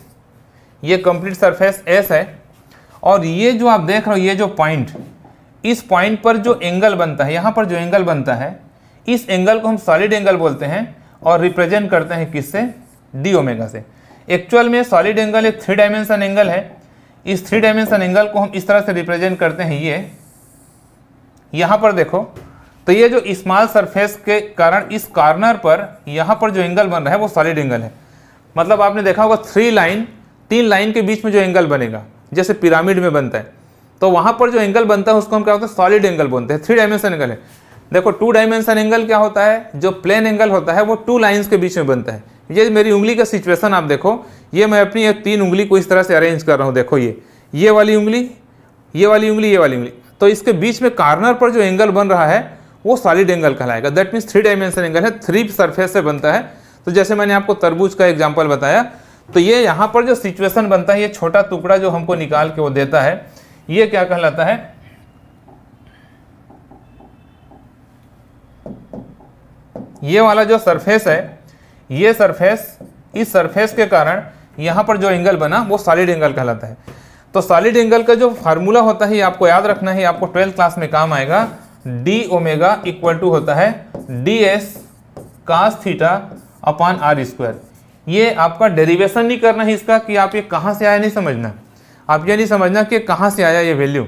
ये कंप्लीट सरफेस एस है और ये जो आप देख रहे हो ये जो पॉइंट इस पॉइंट पर जो एंगल बनता है यहाँ पर जो एंगल बनता है इस एंगल को हम सॉलिड एंगल बोलते हैं और रिप्रेजेंट करते हैं किससे डी ओमेगा से एक्चुअल में सॉलिड एंगल एक थ्री डायमेंशन एंगल है इस थ्री डायमेंशन एंगल को हम इस तरह से रिप्रेजेंट करते हैं ये यहाँ पर देखो तो ये जो स्मॉल सरफेस के कारण इस कार्नर पर यहाँ पर जो एंगल बन रहा है वो सॉलिड एंगल है मतलब आपने देखा होगा थ्री लाइन तीन लाइन के बीच में जो एंगल बनेगा जैसे पिरामिड में बनता है तो वहाँ पर जो एंगल बनता है उसको हम क्या होता है सॉलिड एंगल बनते हैं थ्री डायमेंशन एंगल है देखो टू डायमेंशन एंगल क्या होता है जो प्लेन एंगल होता है वो टू लाइंस के बीच में बनता है ये मेरी उंगली का सिचुएशन आप देखो ये मैं अपनी एक तीन उंगली को इस तरह से अरेंज कर रहा हूँ देखो ये ये वाली उंगली ये वाली उंगली ये वाली उंगली तो इसके बीच में कार्नर पर जो एंगल बन रहा है वो सॉलिड एंगल कहलाएगा that means three dimension angle है थ्री सरफेस से बनता है तो जैसे मैंने आपको तरबूज का एग्जाम्पल बताया तो ये यहाँ पर जो सिचुएशन बनता है ये छोटा टुकड़ा जो हमको निकाल के वो देता है ये क्या कहलाता है ये वाला जो सरफेस है ये सरफेस इस सरफेस के कारण यहाँ पर जो एंगल बना वो सॉलिड एंगल कहलाता है तो सॉलिड एंगल का जो फार्मूला होता है आपको याद रखना है आपको ट्वेल्थ क्लास में काम आएगा डी ओमेगा इक्वल टू होता है D S cos theta upon R square ये आपका डेरिवेशन नहीं करना है इसका कि आप ये कहाँ से आया नहीं समझना आप ये नहीं समझना कि कहाँ से आया ये वैल्यू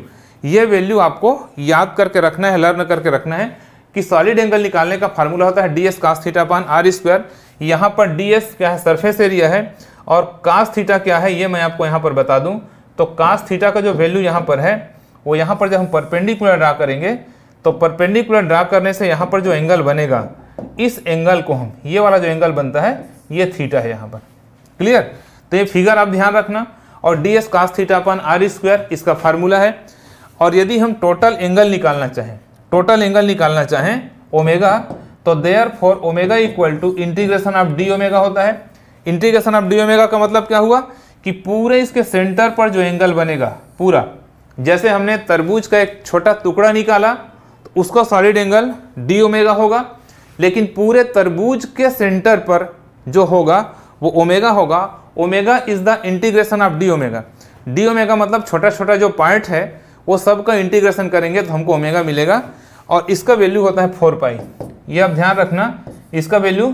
ये वैल्यू आपको याद करके रखना है लर्न करके रखना है कि सॉलिड एंगल निकालने का फार्मूला होता है D S cos theta upon R square यहाँ पर डी एस क्या है सरफेस एरिया है और कास्ट थीटा क्या है ये मैं आपको यहाँ पर बता दूँ तो कास्ट थीटा का जो वैल्यू यहाँ पर है वो यहाँ पर जब हम परपेंडिकुलर ड्रा करेंगे तो परपेंडिकुलर ड्रा करने से यहाँ पर जो एंगल बनेगा इस एंगल को हम ये वाला जो एंगल बनता है ये थीटा है यहाँ पर क्लियर तो ये फिगर आप ध्यान रखना और D S cos theta R square इसका फार्मूला है और यदि हम टोटल एंगल निकालना चाहें टोटल एंगल निकालना चाहें ओमेगा तो therefore omega equal to integration of D omega होता है इंटीग्रेशन ऑफ डी ओमेगा का मतलब क्या हुआ कि पूरे इसके सेंटर पर जो एंगल बनेगा पूरा जैसे हमने तरबूज का एक छोटा टुकड़ा निकाला तो उसका सॉलिड एंगल डी ओमेगा होगा लेकिन पूरे तरबूज के सेंटर पर जो होगा वो ओमेगा होगा omega is the integration of D omega D omega मतलब छोटा छोटा जो पार्ट है वो सब का इंटीग्रेशन करेंगे तो हमको ओमेगा मिलेगा और इसका वैल्यू होता है फोर पाई ये आप ध्यान रखना इसका वैल्यू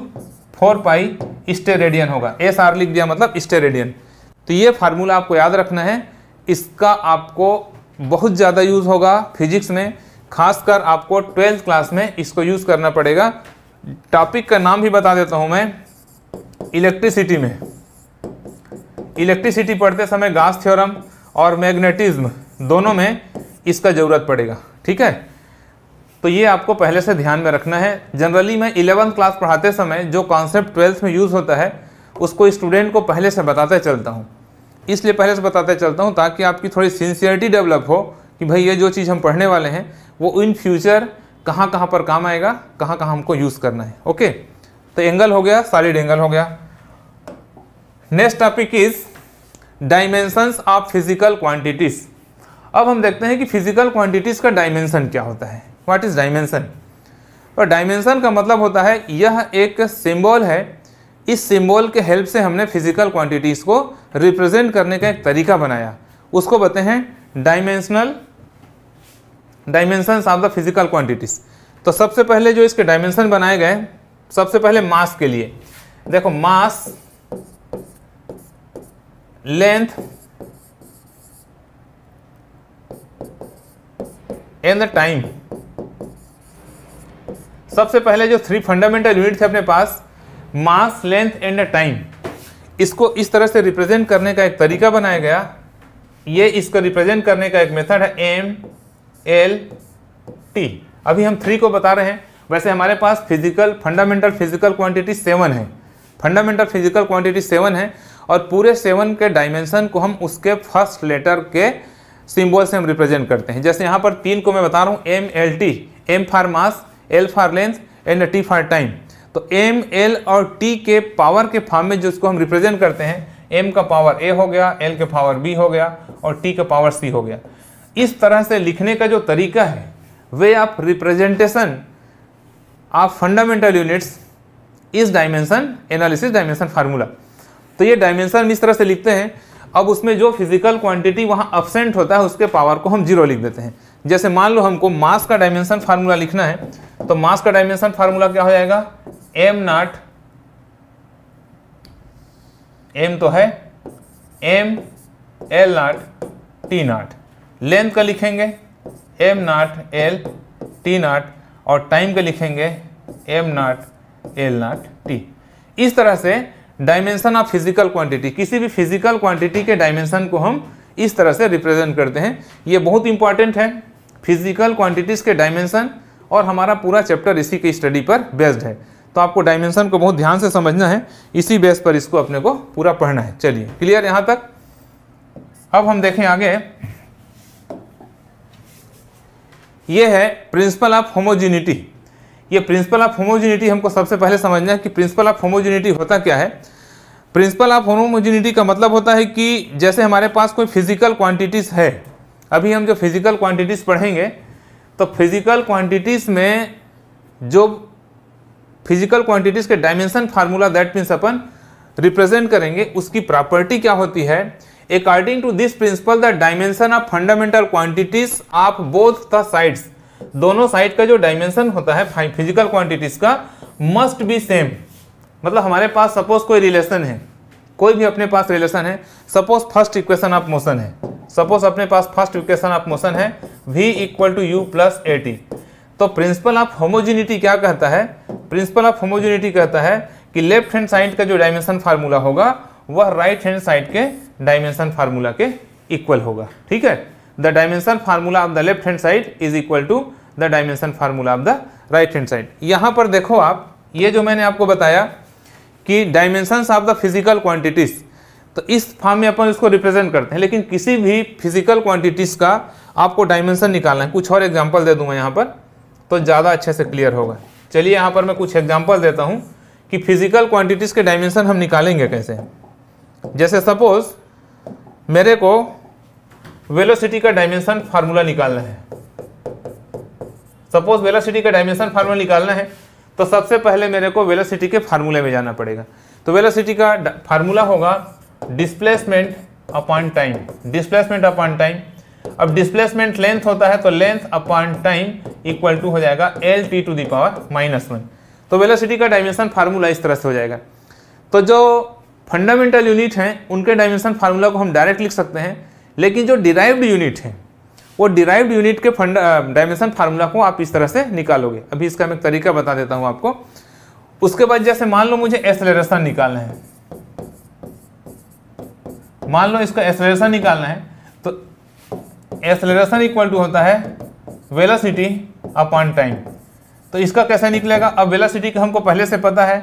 फोर पाई स्टेरेडियन होगा एस आर लिख दिया मतलब स्टेरेडियन तो ये फार्मूला आपको याद रखना है इसका आपको बहुत ज़्यादा यूज़ होगा फिजिक्स में खासकर आपको ट्वेल्थ क्लास में इसको यूज़ करना पड़ेगा टॉपिक का नाम भी बता देता हूँ मैं इलेक्ट्रिसिटी में इलेक्ट्रिसिटी पढ़ते समय गास थ्योरम और मैग्नेटिज्म दोनों में इसका ज़रूरत पड़ेगा ठीक है तो ये आपको पहले से ध्यान में रखना है जनरली मैं इलेवंथ क्लास पढ़ाते समय जो कॉन्सेप्ट ट्वेल्थ में यूज़ होता है उसको स्टूडेंट को पहले से बताते चलता हूँ इसलिए पहले से बताते चलता हूँ ताकि आपकी थोड़ी सिंसियरिटी डेवलप हो कि भाई ये जो चीज़ हम पढ़ने वाले हैं वो इन फ्यूचर कहाँ कहाँ पर काम आएगा कहाँ कहाँ हमको यूज़ करना है ओके तो एंगल हो गया सॉलिड एंगल हो गया next topic is dimensions of physical quantities अब हम देखते हैं कि फिजिकल क्वांटिटीज़ का डायमेंशन क्या होता है व्हाट इज़ डायमेंशन और डायमेंशन का मतलब होता है यह एक सिंबल है इस सिंबल के हेल्प से हमने फिजिकल क्वांटिटीज़ को रिप्रेजेंट करने का एक तरीका बनाया उसको बताते हैं dimensional dimension of the physical quantities तो सबसे पहले जो इसके डायमेंशन बनाए गए सबसे पहले मास के लिए देखो mass length and the time सबसे पहले जो थ्री फंडामेंटल यूनिट थे अपने पास मास लेंथ एंड टाइम इसको इस तरह से रिप्रेजेंट करने का एक तरीका बनाया गया ये इसको रिप्रेजेंट करने का एक मेथड है एम एल टी अभी हम थ्री को बता रहे हैं वैसे हमारे पास physical fundamental physical quantity seven है फंडामेंटल फिजिकल क्वांटिटी सेवन है और पूरे सेवन के डायमेंशन को हम उसके फर्स्ट लेटर के सिंबल से हम रिप्रेजेंट करते हैं जैसे यहाँ पर तीन को मैं बता रहा हूँ M L T M for mass L for length and T for time तो एम एल और टी के पावर के फॉर्म में जिसको हम रिप्रेजेंट करते हैं एम का पावर ए हो गया एल के पावर बी हो गया और टी का पावर सी हो गया इस तरह से लिखने का जो तरीका है वे आप रिप्रेजेंटेशन ऑफ फंडामेंटल यूनिट्स इस डायमेंशन एनालिसिस डायमेंशन फार्मूला तो ये डायमेंशन इस तरह से लिखते हैं अब उसमें जो फिजिकल क्वांटिटी वहां अपसेंट होता है उसके पावर को हम जीरो लिख देते हैं जैसे मान लो हमको मास का डायमेंशन फार्मूला लिखना है तो मास का डायमेंशन फार्मूला क्या हो जाएगा एम नाट एम तो है M L naught T not length का लिखेंगे एम नाट एल टी नाट और टाइम का लिखेंगे एम नाट एल नाट टी इस तरह से डायमेंशन ऑफ फिजिकल क्वांटिटी किसी भी फिजिकल क्वांटिटी के डायमेंशन को हम इस तरह से रिप्रेजेंट करते हैं ये बहुत इंपॉर्टेंट है फिजिकल क्वांटिटीज़ के डायमेंशन और हमारा पूरा चैप्टर इसी की स्टडी पर बेस्ड है तो आपको डायमेंशन को बहुत ध्यान से समझना है इसी बेस पर इसको अपने को पूरा पढ़ना है चलिए क्लियर यहाँ तक अब हम देखें आगे ये है प्रिंसिपल ऑफ होमोजिनिटी ये प्रिंसिपल ऑफ होमोजिनिटी हमको सबसे पहले समझना है कि प्रिंसिपल ऑफ होमोजिनिटी होता क्या है प्रिंसिपल ऑफ होमोजिनिटी का मतलब होता है कि जैसे हमारे पास कोई फिजिकल क्वांटिटीज़ है अभी हम जो फिजिकल क्वांटिटीज़ पढ़ेंगे तो फिजिकल क्वांटिटीज़ में जो फिजिकल क्वांटिटीज़ के डायमेंशन फार्मूला दैट मीन्स अपन रिप्रेजेंट करेंगे उसकी प्रॉपर्टी क्या होती है according to this principle the dimension of fundamental quantities of both the sides दोनों साइड का जो डायमेंशन होता है फिजिकल क्वांटिटीज का मस्ट बी सेम मतलब हमारे पास सपोज कोई रिलेशन है कोई भी अपने पास रिलेशन है suppose first equation of motion है सपोज अपने पास फर्स्ट इक्वेशन ऑफ मोशन है v equal to U plus A T तो प्रिंसिपल ऑफ होमोजिनिटी क्या कहता है प्रिंसिपल ऑफ होमोजिनिटी कहता है कि लेफ्ट हैंड साइड का जो डायमेंशन फार्मूला होगा वह राइट हैंड साइड के डायमेंशन फार्मूला के इक्वल होगा ठीक है the dimension formula of the left hand side is equal to the dimension formula of the right hand side यहां पर देखो आप ये जो मैंने आपको बताया कि dimension of the physical quantities तो इस फॉर्म में अपन इसको रिप्रेजेंट करते हैं लेकिन किसी भी फिजिकल क्वांटिटीज़ का आपको डायमेंशन निकालना है कुछ और एग्जाम्पल दे दूंगा यहाँ पर तो ज़्यादा अच्छे से क्लियर होगा चलिए यहाँ पर मैं कुछ एग्जाम्पल देता हूँ कि फिजिकल क्वांटिटीज़ के डायमेंशन हम निकालेंगे कैसे जैसे सपोज मेरे को वेलोसिटी का डायमेंशन फार्मूला निकालना है सपोज वेलोसिटी का डायमेंशन फार्मूला निकालना है तो सबसे पहले मेरे को वेलोसिटी के फार्मूले में जाना पड़ेगा तो वेलोसिटी का फार्मूला होगा displacement upon time displacement upon time अब डिस्प्लेसमेंट लेंथ होता है तो length upon time equal to हो जाएगा L T to the power minus one तो वेलोसिटी का डायमेंशन फार्मूला इस तरह से हो जाएगा तो जो फंडामेंटल यूनिट हैं उनके डायमेंशन फार्मूला को हम डायरेक्ट लिख सकते हैं लेकिन जो डिराइव्ड यूनिट हैं वो डिराइव्ड यूनिट के फंड डायमेंशन फार्मूला को आप इस तरह से निकालोगे अभी इसका मैं एक तरीका बता देता हूं आपको उसके बाद जैसे मान लो मुझे एसलेशन निकालना है मान लो इसका एसलेशन निकालना है तो एसलेशन इक्वल टू होता है वेलोसिटी अपॉन टाइम तो इसका कैसे निकलेगा अब वेलोसिटी का हमको पहले से पता है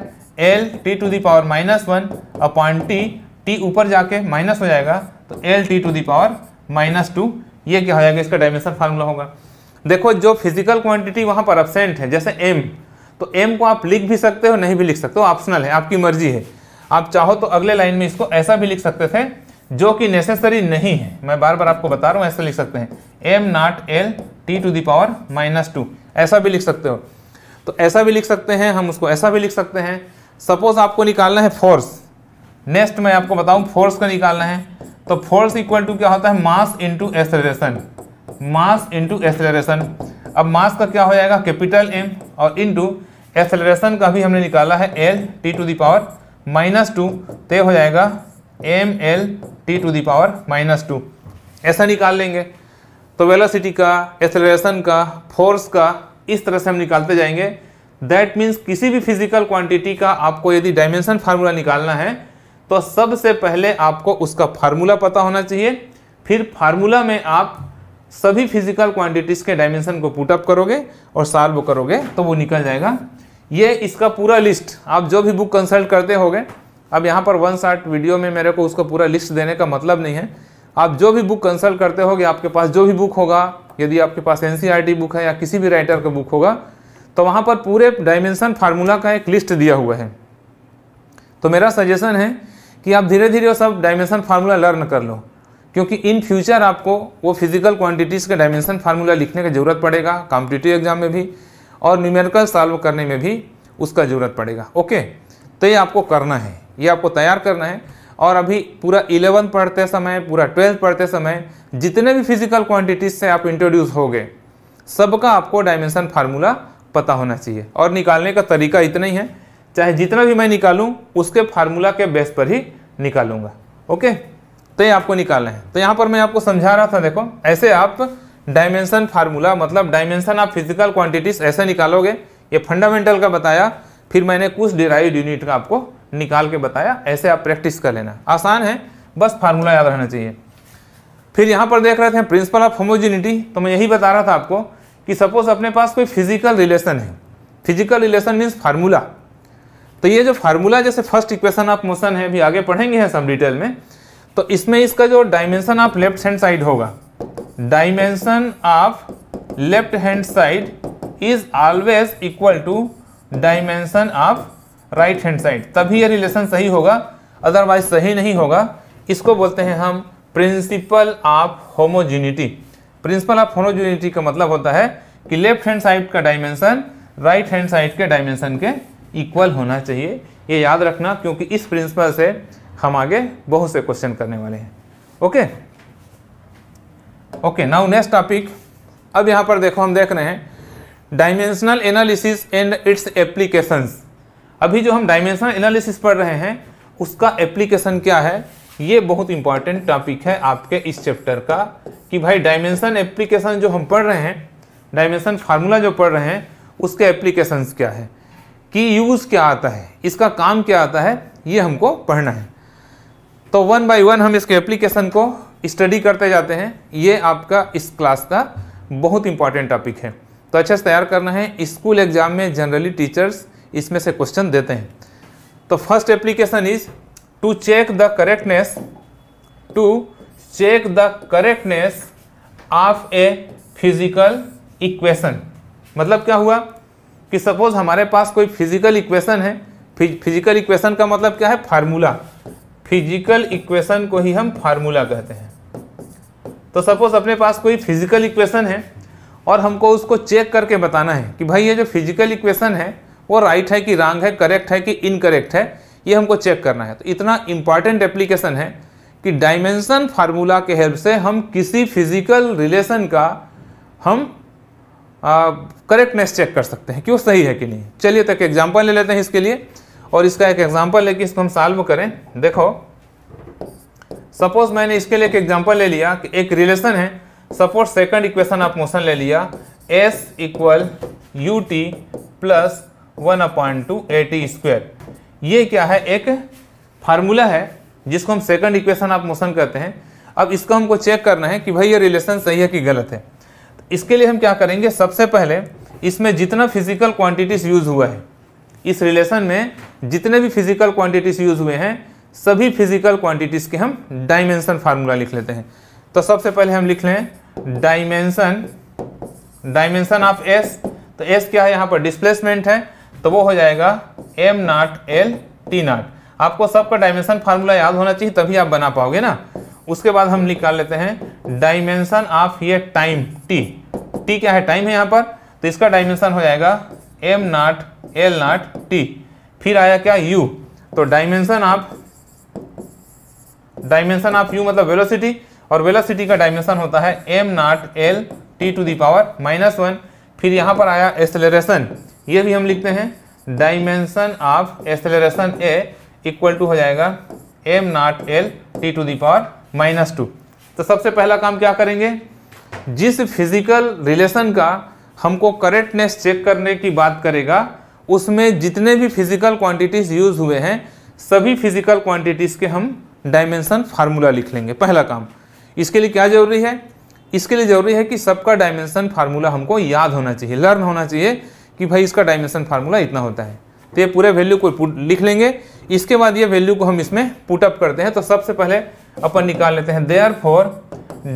L T to the power minus one upon T T ऊपर जाके माइनस हो जाएगा तो L T to the power minus two ये क्या हो जाएगा इसका डायमेंशन फार्मूला होगा देखो जो फिजिकल क्वांटिटी वहाँ पर अपसेंट है जैसे एम तो एम को आप लिख भी सकते हो नहीं भी लिख सकते हो ऑप्शनल है आपकी मर्जी है आप चाहो तो अगले लाइन में इसको ऐसा भी लिख सकते थे जो कि नेसेसरी नहीं है मैं बार बार आपको बता रहा हूँ ऐसा लिख सकते हैं M not L T to the power minus two ऐसा भी लिख सकते हो तो ऐसा भी लिख सकते हैं हम उसको ऐसा भी लिख सकते हैं सपोज आपको निकालना है फोर्स नेक्स्ट मैं आपको बताऊँ फोर्स का निकालना है तो फोर्स इक्वल टू क्या होता है mass into acceleration mass into acceleration अब मास का क्या हो जाएगा कैपिटल एम और इंटू एसलेशन का भी हमने निकाला है L T to the power minus two तो हो जाएगा M L T to the power minus two ऐसा निकाल लेंगे तो वेलोसिटी का एसलेशन का फोर्स का इस तरह से हम निकालते जाएंगे दैट मीन्स किसी भी फिजिकल क्वांटिटी का आपको यदि डायमेंशन फार्मूला निकालना है तो सबसे पहले आपको उसका फार्मूला पता होना चाहिए फिर फार्मूला में आप सभी फिजिकल क्वांटिटीज़ के डायमेंशन को पुटअप करोगे और सॉल्व करोगे तो वो निकल जाएगा ये इसका पूरा लिस्ट आप जो भी बुक कंसल्ट करते होगे अब यहाँ पर वन शार्ट वीडियो में मेरे को उसका पूरा लिस्ट देने का मतलब नहीं है आप जो भी बुक कंसल्ट करते होगे आपके पास जो भी बुक होगा यदि आपके पास एन बुक e है या किसी भी राइटर का बुक होगा तो वहाँ पर पूरे डायमेंशन फार्मूला का एक लिस्ट दिया हुआ है तो मेरा सजेशन है कि आप धीरे धीरे वो सब डायमेंशन फार्मूला लर्न कर लो क्योंकि इन फ्यूचर आपको वो फिजिकल क्वांटिटीज़ के डायमेंशन फार्मूला लिखने की ज़रूरत पड़ेगा कॉम्पिटिटिव एग्जाम में भी और न्यूमेरिकल सॉल्व करने में भी उसका ज़रूरत पड़ेगा ओके तो ये आपको करना है ये आपको तैयार करना है और अभी पूरा इलेवन पढ़ते समय पूरा ट्वेल्थ पढ़ते समय जितने भी फिजिकल क्वांटिटीज से आप इंट्रोड्यूस हो गए सबका आपको डायमेंशन फार्मूला पता होना चाहिए और निकालने का तरीका इतना ही है चाहे जितना भी मैं निकालूं उसके फार्मूला के बेस पर ही निकालूंगा ओके तो ये आपको निकालना है तो यहाँ पर मैं आपको समझा रहा था देखो ऐसे आप डायमेंशन फार्मूला मतलब डायमेंशन आप फिजिकल क्वांटिटीज ऐसे निकालोगे ये फंडामेंटल का बताया फिर मैंने कुछ डिराइव यूनिट का आपको निकाल के बताया ऐसे आप प्रैक्टिस कर लेना आसान है बस फार्मूला याद रहना चाहिए फिर यहाँ पर देख रहे थे प्रिंसिपल ऑफ होमोजिनिटी तो मैं यही बता रहा था आपको कि सपोज अपने पास कोई फिजिकल रिलेशन है फिजिकल रिलेशन मीन्स फार्मूला तो ये जो फार्मूला जैसे फर्स्ट इक्वेशन ऑफ मोशन है भी आगे पढ़ेंगे हैं सब डिटेल में तो इसमें इसका जो dimension of left hand side होगा dimension of left hand side is always equal to dimension of right hand side तभी ये रिलेशन सही होगा अदरवाइज सही नहीं होगा इसको बोलते हैं हम principle of homogeneity principle of homogeneity का मतलब होता है कि लेफ्ट हैंड साइड का डायमेंशन राइट हैंड साइड के डायमेंशन के इक्वल होना चाहिए ये याद रखना क्योंकि इस प्रिंसिपल से हम आगे बहुत से क्वेश्चन करने वाले हैं okay okay now next topic अब यहाँ पर देखो हम देख रहे हैं dimensional analysis and its applications अभी जो हम डायमेंशनल एनालिसिस पढ़ रहे हैं उसका एप्लीकेशन क्या है ये बहुत इंपॉर्टेंट टॉपिक है आपके इस चैप्टर का कि भाई डायमेंशन एप्लीकेशन जो हम पढ़ रहे हैं डायमेंशन फार्मूला जो पढ़ रहे हैं उसके एप्लीकेशंस क्या है कि यूज़ क्या आता है इसका काम क्या आता है ये हमको पढ़ना है तो वन बाय वन हम इसके एप्लीकेशन को स्टडी करते जाते हैं ये आपका इस क्लास का बहुत इंपॉर्टेंट टॉपिक है तो अच्छे से तैयार करना है स्कूल एग्जाम में जनरली टीचर्स इसमें से क्वेश्चन देते हैं तो first application is to check the correctness to check the correctness of a physical equation मतलब क्या हुआ कि सपोज़ हमारे पास कोई फिजिकल इक्वेशन है फिजिकल इक्वेशन का मतलब क्या है फार्मूला फिजिकल इक्वेशन को ही हम फार्मूला कहते हैं तो सपोज़ अपने पास कोई फिजिकल इक्वेशन है और हमको उसको चेक करके बताना है कि भाई ये जो फिजिकल इक्वेशन है वो राइट है कि रॉन्ग है करेक्ट है कि इनकरेक्ट है ये हमको चेक करना है तो इतना इम्पॉर्टेंट एप्लीकेशन है कि डायमेंशन फार्मूला के हेल्प से हम किसी फिजिकल रिलेशन का हम करेक्टनेस चेक कर सकते हैं कि वो सही है कि नहीं चलिए तक तो एग्जाम्पल ले लेते हैं इसके लिए और इसका एक एग्जाम्पल लेके इसको हम सॉल्व करें देखो सपोज मैंने इसके लिए एक एग्जाम्पल ले लिया कि एक रिलेशन है suppose second equation of motion ले लिया S equal U T plus one appoint two A T square ये क्या है एक फार्मूला है जिसको हम सेकंड इक्वेशन ऑफ मोशन कहते हैं अब इसको हमको चेक करना है कि भाई ये रिलेशन सही है कि गलत है इसके लिए हम क्या करेंगे सबसे पहले इसमें जितना फिजिकल क्वांटिटीज़ यूज़ हुआ है इस रिलेशन में जितने भी फिजिकल क्वांटिटीज़ यूज़ हुए हैं सभी फिजिकल क्वांटिटीज़ के हम डायमेंशन फार्मूला लिख लेते हैं तो सबसे पहले हम लिख लें डायमेंशन डायमेंशन ऑफ एस तो एस क्या है यहाँ पर डिस्प्लेसमेंट है तो वो हो जाएगा M naught L T not आपको सबका डायमेंशन फार्मूला याद होना चाहिए तभी आप बना पाओगे ना उसके बाद हम निकाल लेते हैं डायमेंशन ऑफ ये टाइम टी टी क्या है टाइम है यहाँ पर तो इसका डायमेंशन हो जाएगा एम नाट एल नाट टी फिर आया क्या यू तो dimension of dimension of U मतलब वेलोसिटी और वेलोसिटी का डायमेंशन होता है M naught L T to the power minus one फिर यहाँ पर आया एसेलरेशन ये भी हम लिखते हैं dimension of acceleration A equal to हो जाएगा M naught L T to the power minus two तो सबसे पहला काम क्या करेंगे जिस फिजिकल रिलेशन का हमको करेक्टनेस चेक करने की बात करेगा उसमें जितने भी फिजिकल क्वांटिटीज़ यूज हुए हैं सभी फिजिकल क्वांटिटीज़ के हम डायमेंशन फार्मूला लिख लेंगे पहला काम इसके लिए क्या ज़रूरी है इसके लिए ज़रूरी है कि सबका डायमेंशन फार्मूला हमको याद होना चाहिए लर्न होना चाहिए कि भाई इसका डायमेंशन फार्मूला इतना होता है तो ये पूरे वैल्यू को लिख लेंगे इसके बाद ये वैल्यू को हम इसमें पुटअप करते हैं तो सबसे पहले अपन निकाल लेते हैं therefore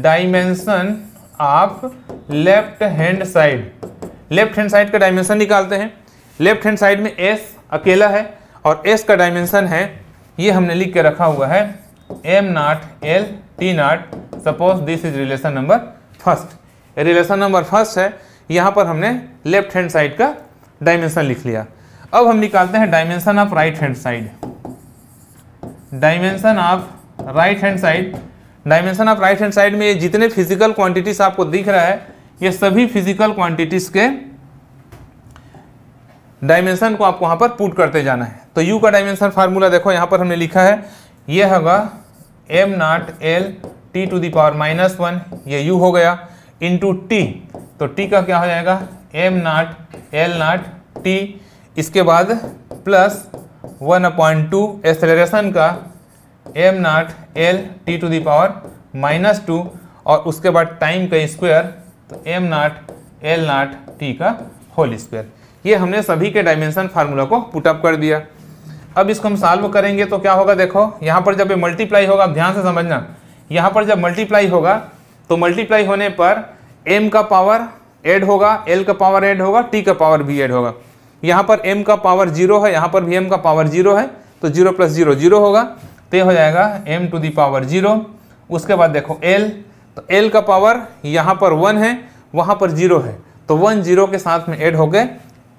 dimension of left hand side left hand side का डायमेंशन निकालते हैं लेफ्ट हैंड साइड में एस अकेला है और एस का डायमेंशन है ये हमने लिख के रखा हुआ है M naught L T naught suppose this is relation number first relation number first है यहाँ पर हमने लेफ्ट हैंड साइड का डायमेंशन लिख लिया अब हम निकालते हैं dimension of right hand side dimension of right hand side dimension of right hand side में ये जितने फिजिकल क्वांटिटीज आपको दिख रहा है ये सभी फिजिकल क्वांटिटीज के डायमेंशन को आपको वहाँ पर पुट करते जाना है तो यू का डायमेंशन फार्मूला देखो यहां पर हमने लिखा है ये होगा M not L T to the power minus one ये यू हो गया इंटू टी तो टी का क्या हो जाएगा M not L not T इसके बाद plus one appoint two acceleration का M not L T to the power minus two और उसके बाद टाइम का स्क्वायर तो M not L not T का होल स्क्वायर ये हमने सभी के डायमेंशन फार्मूला को पुटअप कर दिया अब इसको हम सॉल्व करेंगे तो क्या होगा देखो यहाँ पर जब ये मल्टीप्लाई होगा ध्यान से समझना यहाँ पर जब मल्टीप्लाई होगा तो मल्टीप्लाई होने पर एम का पावर एड होगा एल का पावर एड होगा टी का पावर भी एड होगा यहाँ पर एम का पावर जीरो है यहाँ पर भी एम का पावर जीरो है तो जीरो प्लस जीरो जीरो होगा तो ये हो जाएगा M to the power zero उसके बाद देखो एल तो एल का पावर यहाँ पर वन है वहाँ पर जीरो है तो वन जीरो के साथ में एड होके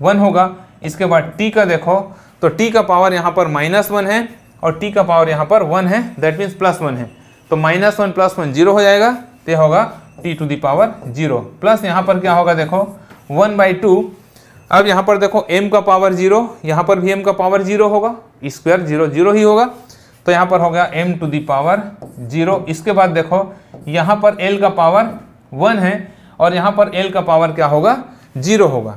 वन होगा इसके बाद टी का देखो तो टी का पावर यहाँ पर माइनस वन है और टी का पावर यहाँ पर वन है दैट मीन्स प्लस वन है तो minus one plus one zero हो जाएगा तो होगा T to the power zero plus यहाँ पर क्या होगा देखो वन बाई टू अब यहाँ पर देखो m का पावर जीरो यहाँ पर भी m का पावर जीरो होगा स्क्वायर जीरो जीरो ही होगा तो यहाँ पर हो गया M to the power zero इसके बाद देखो यहाँ पर एल का पावर वन है और यहाँ पर एल का पावर क्या होगा जीरो होगा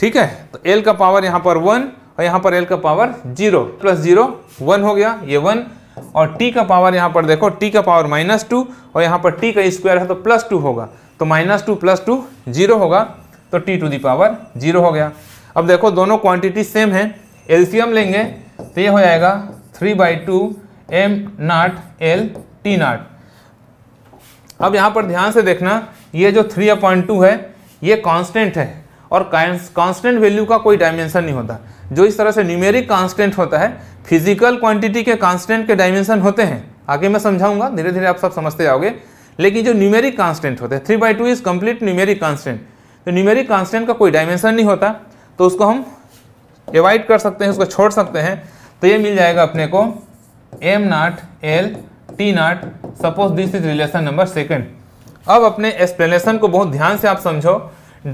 ठीक है तो एल का पावर यहाँ पर वन और यहाँ पर एल का power zero plus zero one हो गया ये वन और टी का पावर यहाँ पर देखो टी का पावर माइनस टू और यहाँ पर टी का स्क्वायर है तो प्लस टू होगा तो minus two plus two zero होगा तो T to the power zero हो गया अब देखो दोनों क्वांटिटी सेम है एल्सियम लेंगे तो ये हो जाएगा three by two M naught L T naught अब यहाँ पर ध्यान से देखना ये जो थ्री अपॉइंट टू है ये कांस्टेंट है और कांस्टेंट वैल्यू का कोई डायमेंशन नहीं होता जो इस तरह से न्यूमेरिक कांस्टेंट होता है फिजिकल क्वांटिटी के कांस्टेंट के डायमेंशन होते हैं आगे मैं समझाऊंगा धीरे धीरे आप सब समझते जाओगे लेकिन जो न्यूमेरिक कांस्टेंट होते हैं three by two is complete numeric constant तो न्यूमेरिक कांस्टेंट का कोई डायमेंशन नहीं होता तो उसको हम एवॉइड कर सकते हैं उसको छोड़ सकते हैं तो ये मिल जाएगा अपने को M naught L T naught suppose this is relation number second अब अपने एक्सप्लेनेशन को बहुत ध्यान से आप समझो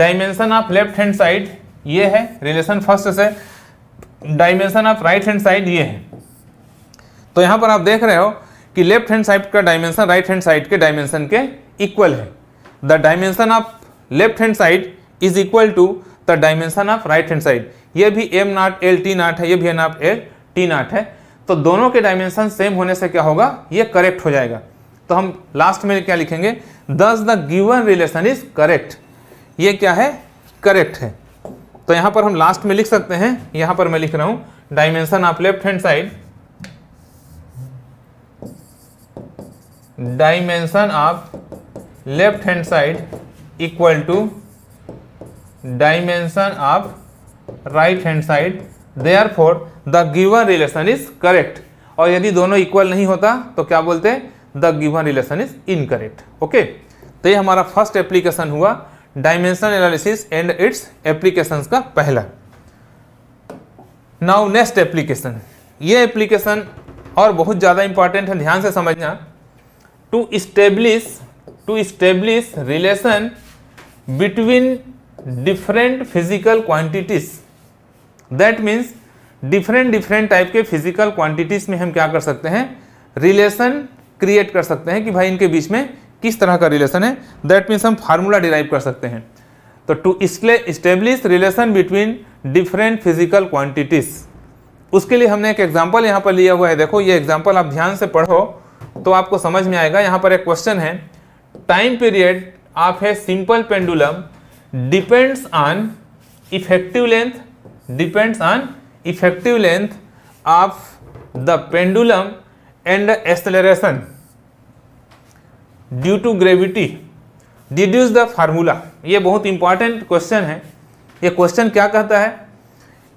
dimension of left hand side ये है रिलेशन फर्स्ट से dimension of right hand side ये है तो यहां पर आप देख रहे हो कि लेफ्ट हैंड साइड का डायमेंशन राइट हैंड साइड के डायमेंशन के इक्वल है the dimension of left hand side is equal to the dimension of right hand side ये भी M not L T naught है ये भी एन ऑफ एल तीन आठ है तो दोनों के डायमेंशन सेम होने से क्या होगा ये करेक्ट हो जाएगा तो हम लास्ट में क्या लिखेंगे thus the given relation is correct ये क्या है करेक्ट है तो यहां पर हम लास्ट में लिख सकते हैं यहां पर मैं लिख रहा हूं dimension of left hand side dimension of left hand side equal to dimension of right hand side there the given relation is correct और यदि दोनों इक्वल नहीं होता तो क्या बोलते हैं the given relation is incorrect okay तो ये हमारा फर्स्ट एप्लीकेशन हुआ dimension analysis and its applications का पहला नाउ नेक्स्ट एप्लीकेशन ये एप्लीकेशन और बहुत ज़्यादा इंपॉर्टेंट है ध्यान से समझना to establish to establish relation between different physical quantities that means different different type के फिजिकल क्वांटिटीज में हम क्या कर सकते हैं रिलेशन क्रिएट कर सकते हैं कि भाई इनके बीच में किस तरह का रिलेशन है दैट मीन्स हम फार्मूला डिराइव कर सकते हैं तो to establish relation between different physical quantities उसके लिए हमने एक एग्जाम्पल यहाँ पर लिया हुआ है देखो ये एग्जाम्पल आप ध्यान से पढ़ो तो आपको समझ में आएगा यहाँ पर एक क्वेश्चन है time period of a simple pendulum depends on effective length depends on effective length of the pendulum and the acceleration due to gravity deduce the formula ये बहुत इंपॉर्टेंट क्वेश्चन है ये क्वेश्चन क्या कहता है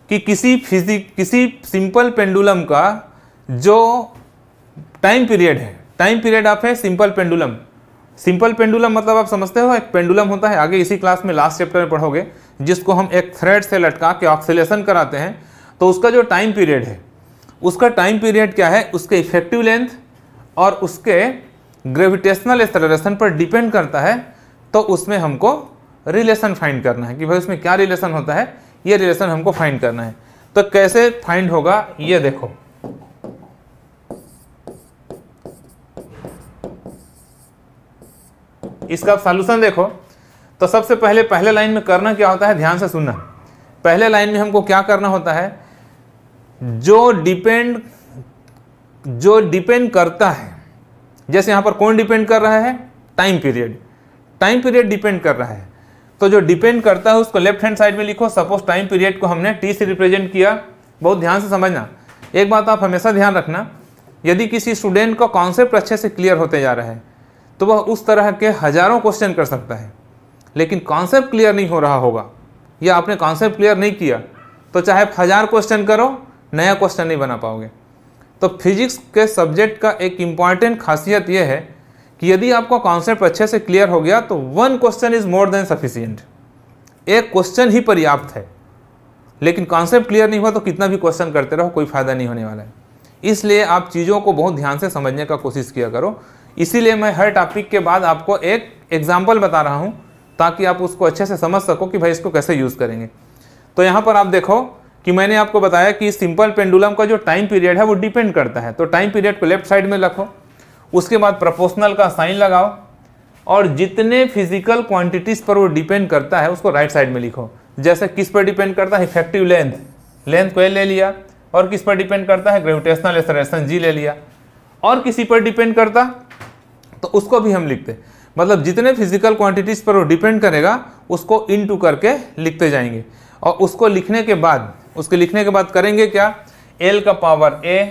कि किसी फिजिक किसी सिंपल पेंडुलम का जो टाइम पीरियड है टाइम पीरियड आप है सिंपल पेंडुलम सिंपल पेंडुलम मतलब आप समझते हो एक पेंडुलम होता है आगे इसी क्लास में लास्ट चैप्टर में पढ़ोगे जिसको हम एक थ्रेड से लटका के ऑक्सीलेशन कराते हैं तो उसका जो टाइम पीरियड है उसका टाइम पीरियड क्या है उसके इफेक्टिव लेंथ और उसके ग्रेविटेशनल एक्सलेशन पर डिपेंड करता है तो उसमें हमको रिलेशन फाइंड करना है कि भाई उसमें क्या रिलेशन होता है ये रिलेशन हमको फाइंड करना है तो कैसे फाइंड होगा ये देखो इसका सॉल्यूशन देखो तो सबसे पहले पहले लाइन में करना क्या होता है ध्यान से सुनना पहले लाइन में हमको क्या करना होता है जो डिपेंड जो डिपेंड करता है जैसे यहाँ पर कौन डिपेंड कर रहा है time period time period depend कर रहा है तो जो डिपेंड करता है उसको लेफ्ट हैंड साइड में लिखो सपोज टाइम पीरियड को हमने टी से रिप्रेजेंट किया बहुत ध्यान से समझना एक बात आप हमेशा ध्यान रखना यदि किसी स्टूडेंट का कॉन्सेप्ट अच्छे से क्लियर होते जा रहा है तो वह उस तरह के हजारों क्वेश्चन कर सकता है लेकिन कॉन्सेप्ट क्लियर नहीं हो रहा होगा या आपने कॉन्सेप्ट क्लियर नहीं किया तो चाहे हज़ार क्वेश्चन करो नया क्वेश्चन नहीं बना पाओगे तो फिजिक्स के सब्जेक्ट का एक इम्पॉर्टेंट खासियत यह है कि यदि आपका कॉन्सेप्ट अच्छे से क्लियर हो गया तो one question is more than sufficient एक क्वेश्चन ही पर्याप्त है लेकिन कॉन्सेप्ट क्लियर नहीं हुआ तो कितना भी क्वेश्चन करते रहो कोई फ़ायदा नहीं होने वाला है इसलिए आप चीज़ों को बहुत ध्यान से समझने का कोशिश किया करो इसीलिए मैं हर टॉपिक के बाद आपको एक एग्जाम्पल बता रहा हूँ ताकि आप उसको अच्छे से समझ सको कि भाई इसको कैसे यूज़ करेंगे तो यहाँ पर आप देखो कि मैंने आपको बताया कि सिंपल पेंडुलम का जो टाइम पीरियड है वो डिपेंड करता है तो टाइम पीरियड को लेफ्ट साइड में रखो उसके बाद प्रोपोर्शनल का साइन लगाओ और जितने फिजिकल क्वांटिटीज़ पर वो डिपेंड करता है उसको राइट साइड में लिखो जैसे किस पर डिपेंड करता है इफेक्टिव लेंथ लेंथ को ए ले लिया और किस पर डिपेंड करता है ग्रेविटेशनल एक्सलेशन जी ले लिया और किसी पर डिपेंड करता तो उसको भी हम लिखते मतलब जितने फिजिकल क्वांटिटीज़ पर वो डिपेंड करेगा उसको इन टू करके लिखते जाएंगे और उसको लिखने के बाद उसके लिखने के बाद करेंगे क्या एल का पावर ए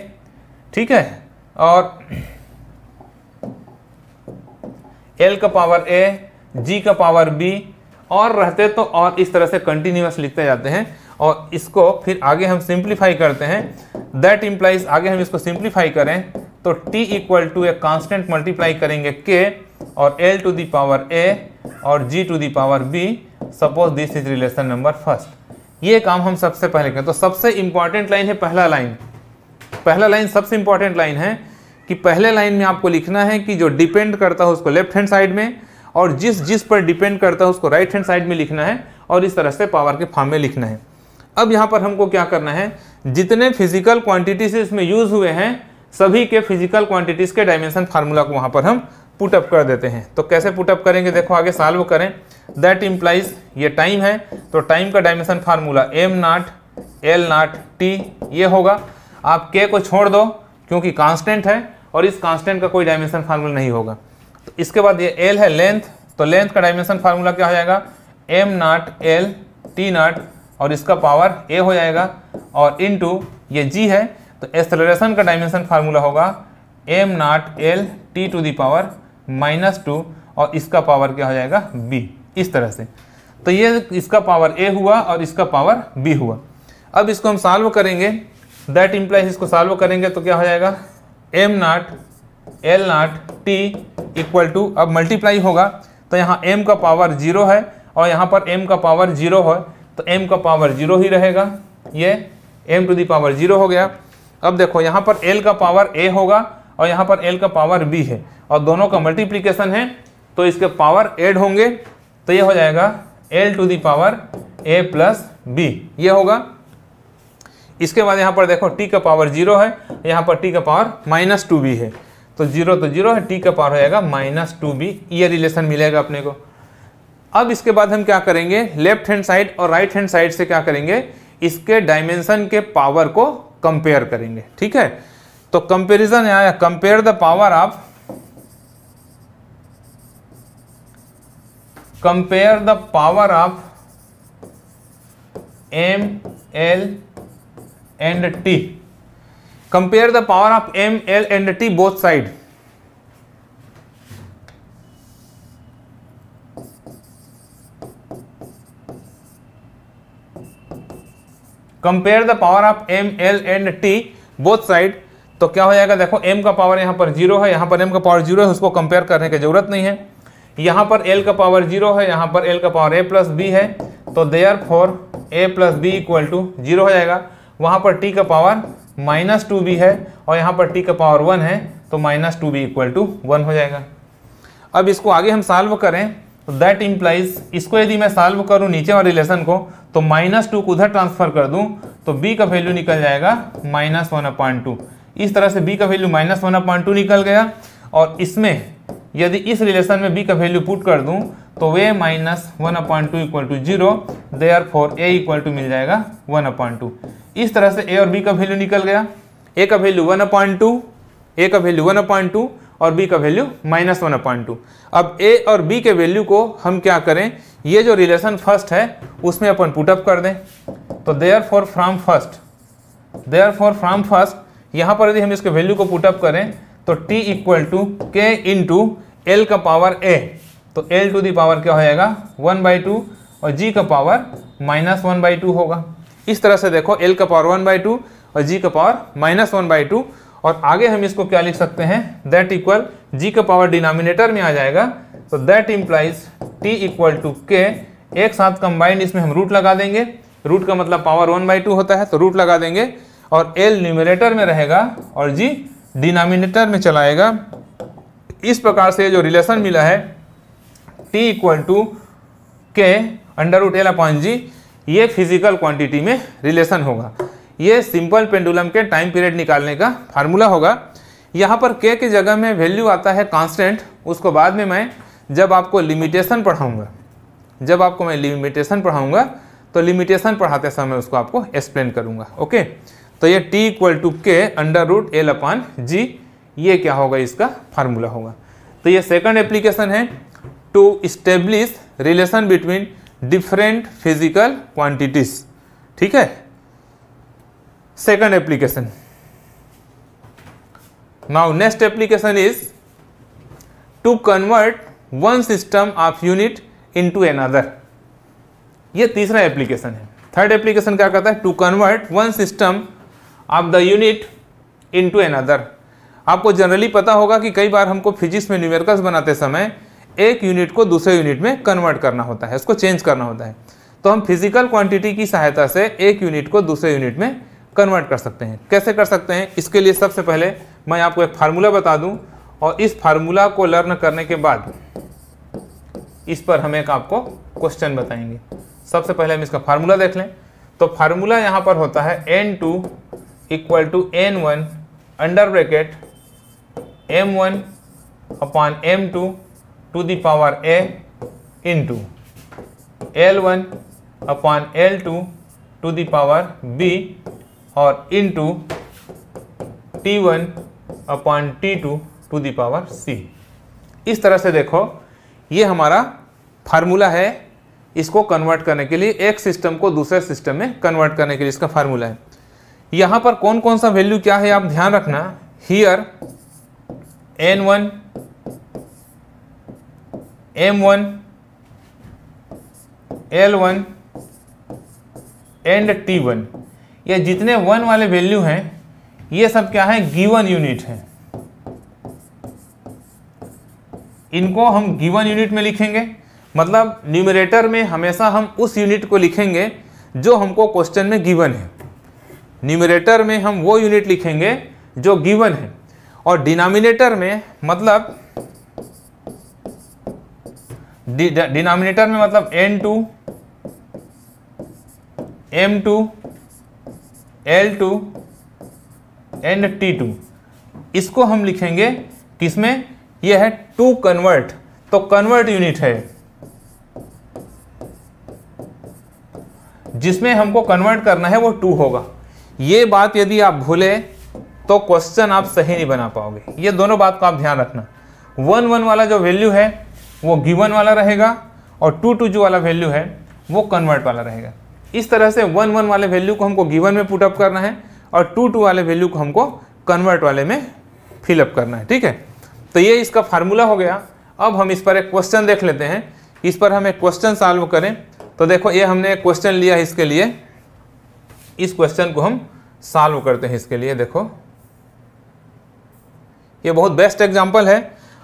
ठीक है और एल का पावर ए जी का पावर बी और रहते तो और इस तरह से कंटिन्यूस लिखते जाते हैं और इसको फिर आगे हम सिंप्लीफाई करते हैं दैट इम्प्लाइज आगे हम इसको सिंप्लीफाई करें तो T equal to a constant multiply करेंगे के और L to the power A और G to the power B suppose this is relation number first ये काम हम सबसे पहले करें तो सबसे इंपॉर्टेंट लाइन है पहला लाइन पहला लाइन सबसे इंपॉर्टेंट लाइन है कि पहले लाइन में आपको लिखना है कि जो डिपेंड करता है उसको लेफ्ट हैंड साइड में और जिस जिस पर डिपेंड करता है उसको राइट हैंड साइड में लिखना है और इस तरह से पावर के फॉर्म में लिखना है अब यहाँ पर हमको क्या करना है जितने फिजिकल क्वांटिटीज इसमें यूज़ हुए हैं सभी के फिजिकल क्वांटिटीज़ के डायमेंशन फार्मूला को वहाँ पर हम पुटअप कर देते हैं तो कैसे पुटअप करेंगे देखो आगे सॉल्व करें दैट इम्प्लाइज ये टाइम है तो टाइम का डायमेंशन फार्मूला एम नाट एल नाट टी ये होगा आप के को छोड़ दो क्योंकि कांस्टेंट है और इस कांस्टेंट का कोई डायमेंशन फार्मूला नहीं होगा तो इसके बाद ये एल है लेंथ तो लेंथ का डायमेंशन फार्मूला क्या हो जाएगा एम नाट एल टी नाट और इसका पावर ए हो जाएगा और इन टू ये जी है तो एसलरेशन का डायमेंशन फार्मूला होगा M naught L T to the power minus two और इसका पावर क्या हो जाएगा बी इस तरह से तो ये इसका पावर ए हुआ और इसका पावर बी हुआ अब इसको हम सॉल्व करेंगे दैट इम्प्लाइज इसको सॉल्व करेंगे तो क्या हो जाएगा M naught L naught T equal to अब मल्टीप्लाई होगा तो यहाँ एम का पावर जीरो है और यहाँ पर एम का पावर जीरो है तो एम का पावर जीरो ही रहेगा ये M to the power zero हो गया अब देखो यहाँ पर एल का पावर ए होगा और यहाँ पर एल का पावर बी है और दोनों का मल्टीप्लीकेशन है तो इसके पावर एड होंगे तो ये हो जाएगा L to the power A plus B ये होगा इसके बाद यहाँ पर देखो टी का पावर जीरो है यहाँ पर टी का पावर माइनस टू बी है तो जीरो तो जीरो है टी का पावर हो जाएगा माइनस टू बी ये रिलेशन मिलेगा अपने को अब इसके बाद हम क्या करेंगे लेफ्ट हैंड साइड और राइट हैंड साइड से क्या करेंगे इसके डायमेंशन के पावर को कंपेयर करेंगे ठीक है तो कंपेरिजन यहाँ compare the power of compare the power of M L and T compare the power of M L and T both side compare the power of M L and T both side तो क्या हो जाएगा देखो m का power यहां पर zero है यहां पर m का पावर जीरो है उसको कंपेयर करने की जरूरत नहीं है यहाँ पर एल का पावर जीरो है यहाँ पर एल का पावर ए प्लस बी है तो therefore A plus B equal to zero हो जाएगा वहाँ पर टी का पावर माइनस टू बी है और यहाँ पर टी का पावर वन है तो minus two B equal to one हो जाएगा अब इसको आगे हम साल्व करें तो दैट इम्प्लाइज इसको यदि मैं साल्व करूँ नीचे वाले रिलेशन को तो माइनस टू को उधर ट्रांसफर कर दूँ तो बी का वैल्यू निकल जाएगा माइनस वन अपॉइंट टू इस तरह से बी का value minus one appoint two निकल गया और इसमें यदि इस रिलेशन में बी का वैल्यू पुट कर दूं तो वे minus one appoint two equal to zero therefore A equal to मिल जाएगा वन अपॉइंट टू इस तरह से ए और बी का वैल्यू निकल गया ए का value one appoint two A का वैल्यू वन अपॉइंट टू और बी का value minus one appoint two अब ए और बी के वैल्यू को हम क्या करें ये जो रिलेशन फर्स्ट है उसमें अपन पुटअप कर दें तो therefore from first therefore from first यहाँ पर यदि हम इसके वैल्यू को पुटअप करें तो t equal to K into L का पावर ए तो एल टू दी पावर क्या हो जाएगा वन बाई टू और जी का power minus one by two होगा इस तरह से देखो एल का पावर वन बाई टू और जी का power minus one by two और आगे हम इसको क्या लिख सकते हैं दैट इक्वल जी का पावर डिनोमिनेटर में आ जाएगा तो that implies T equal to K एक साथ कंबाइंड इसमें हम रूट लगा देंगे रूट का मतलब पावर वन बाई टू होता है तो रूट लगा देंगे और एल न्यूमिनेटर में रहेगा और जी डिनामिनेटर में चलाएगा इस प्रकार से जो रिलेशन मिला है T equal to K under root L upon G ये फिजिकल क्वांटिटी में रिलेशन होगा ये सिंपल पेंडुलम के टाइम पीरियड निकालने का फार्मूला होगा यहाँ पर के की जगह में वैल्यू आता है कांस्टेंट उसको बाद में मैं जब आपको लिमिटेशन पढ़ाऊँगा जब आपको मैं लिमिटेशन पढ़ाऊँगा तो लिमिटेशन पढ़ाते समय उसको आपको एक्सप्लेन करूँगा ओके तो ये T equal to K under root L upon G ये क्या होगा इसका फार्मूला होगा तो ये सेकंड एप्लीकेशन है to establish relation between different physical quantities ठीक है second application now next application is to convert one system of unit into another ये तीसरा एप्लीकेशन है थर्ड एप्लीकेशन क्या करता है to convert one system unit into another आपको जनरली पता होगा कि कई बार हमको फिजिक्स में न्यूमेरिकल्स बनाते समय एक यूनिट को दूसरे यूनिट में कन्वर्ट करना होता है उसको चेंज करना होता है तो हम फिजिकल क्वांटिटी की सहायता से एक यूनिट को दूसरे यूनिट में कन्वर्ट कर सकते हैं कैसे कर सकते हैं इसके लिए सबसे पहले मैं आपको एक फार्मूला बता दूं और इस फार्मूला को लर्न करने के बाद इस पर हम एक आपको क्वेश्चन बताएंगे सबसे पहले हम इसका फार्मूला देख लें तो फार्मूला यहाँ पर होता है N two equal to N one under bracket M one upon M two to the power A into L one upon L two to the power B और into T one upon T two to the power C इस तरह से देखो ये हमारा formula है इसको convert करने के लिए एक सिस्टम को दूसरे सिस्टम में कन्वर्ट करने के लिए इसका फार्मूला है यहां पर कौन कौन सा वैल्यू क्या है आप ध्यान रखना here N one M one L one and T one ये जितने वन वाले वैल्यू हैं ये सब क्या है गिवन यूनिट है इनको हम गिवन यूनिट में लिखेंगे मतलब न्यूमरेटर में हमेशा हम उस यूनिट को लिखेंगे जो हमको क्वेश्चन में गिवन है न्यूमरेटर में हम वो यूनिट लिखेंगे जो गिवन है और डिनोमिनेटर में मतलब डिनोमिनेटर में मतलब N two M two L two and T two इसको हम लिखेंगे किसमें यह है टू कन्वर्ट तो कन्वर्ट यूनिट है जिसमें हमको कन्वर्ट करना है वो टू होगा ये बात यदि आप भूले तो क्वेश्चन आप सही नहीं बना पाओगे ये दोनों बात का आप ध्यान रखना वन वन वाला जो वैल्यू है वो गिवन वाला रहेगा और टू टू जो वाला वैल्यू है वो कन्वर्ट वाला रहेगा इस तरह से वन वन वाले वैल्यू को हमको गिवन में पुटअप करना है और टू टू वाले वैल्यू को हमको कन्वर्ट वाले में फिलअप करना है ठीक है तो ये इसका फार्मूला हो गया अब हम इस पर एक क्वेश्चन देख लेते हैं इस पर हम एक क्वेश्चन सॉल्व करें तो देखो ये हमने क्वेश्चन लिया है इसके लिए इस क्वेश्चन को हम सॉल्व करते हैं इसके लिए देखो ये बहुत बेस्ट एग्जाम्पल है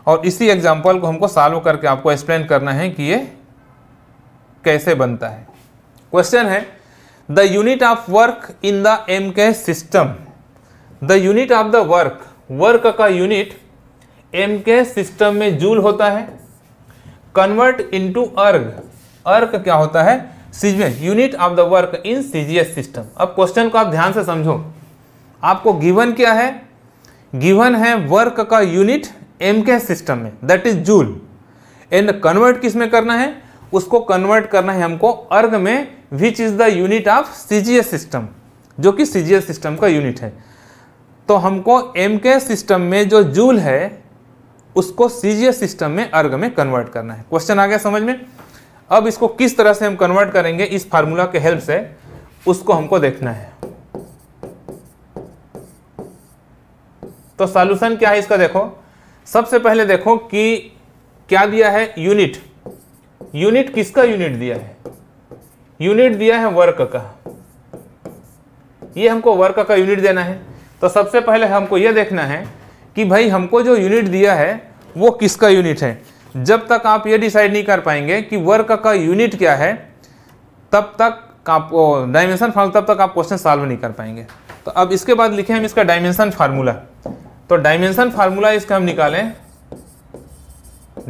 और इसी एग्जाम्पल को हमको सॉल्व करके आपको एक्सप्लेन करना है कि ये कैसे बनता है क्वेश्चन है the unit of work in the M K system the unit of the work work का यूनिट एम के सिस्टम में जूल होता है कन्वर्ट इनटू अर्ग अर्क क्या होता है सीजमेंट unit of the work in CGS system अब question को आप ध्यान से समझो आपको गिवन क्या है गिवन है वर्क का यूनिट एम के सिस्टम में that is joule and convert किस में करना है उसको कन्वर्ट करना है हमको अर्ग में which is the unit of CGS system जो कि सीजीएस सिस्टम का यूनिट है तो हमको एम के सिस्टम में जो जूल है उसको सीजीएस सिस्टम में अर्ग में कन्वर्ट करना है क्वेश्चन आ गया समझ में अब इसको किस तरह से हम कन्वर्ट करेंगे इस फार्मूला के हेल्प से उसको हमको देखना है तो सॉल्यूशन क्या है इसका देखो सबसे पहले देखो कि क्या दिया है यूनिट यूनिट किसका यूनिट दिया है यूनिट दिया है वर्क का ये हमको वर्क का यूनिट देना है तो सबसे पहले हमको यह देखना है कि भाई हमको जो यूनिट दिया है वो किसका यूनिट है जब तक आप ये डिसाइड नहीं कर पाएंगे कि वर्क का यूनिट क्या है तब तक आप डायमेंशन फार्मूला तब तक आप क्वेश्चन सॉल्व नहीं कर पाएंगे तो अब इसके बाद लिखे हम इसका डायमेंशन फार्मूला तो डायमेंशन फार्मूला इसका हम निकालें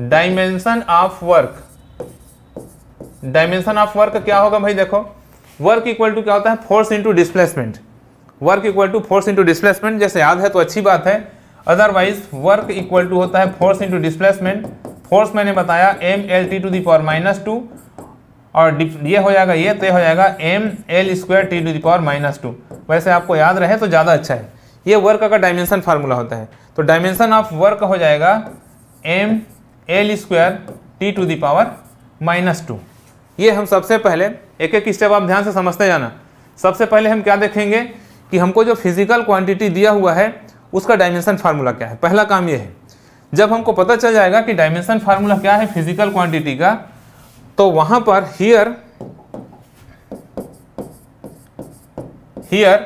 dimension of work dimension of work क्या होगा भाई देखो वर्क इक्वल टू क्या होता है force into displacement work equal to force into displacement जैसे याद है तो अच्छी बात है अदरवाइज वर्क इक्वल टू होता है फोर्स इंटू डिस्प्लेसमेंट फोर्स मैंने बताया M L T to the power minus two और ये हो जाएगा ये तो ये हो जाएगा M L square T to the power minus two वैसे आपको याद रहे तो ज़्यादा अच्छा है ये वर्क का डायमेंशन फार्मूला होता है तो डायमेंशन ऑफ वर्क हो जाएगा M L square T to the power minus two ये हम सबसे पहले एक एक स्टेप आप ध्यान से समझते जाना सबसे पहले हम क्या देखेंगे कि हमको जो फिजिकल क्वांटिटी दिया हुआ है उसका डायमेंशन फार्मूला क्या है पहला काम ये है जब हमको पता चल जाएगा कि डायमेंशन फार्मूला क्या है फिजिकल क्वांटिटी का तो वहां पर हियर हियर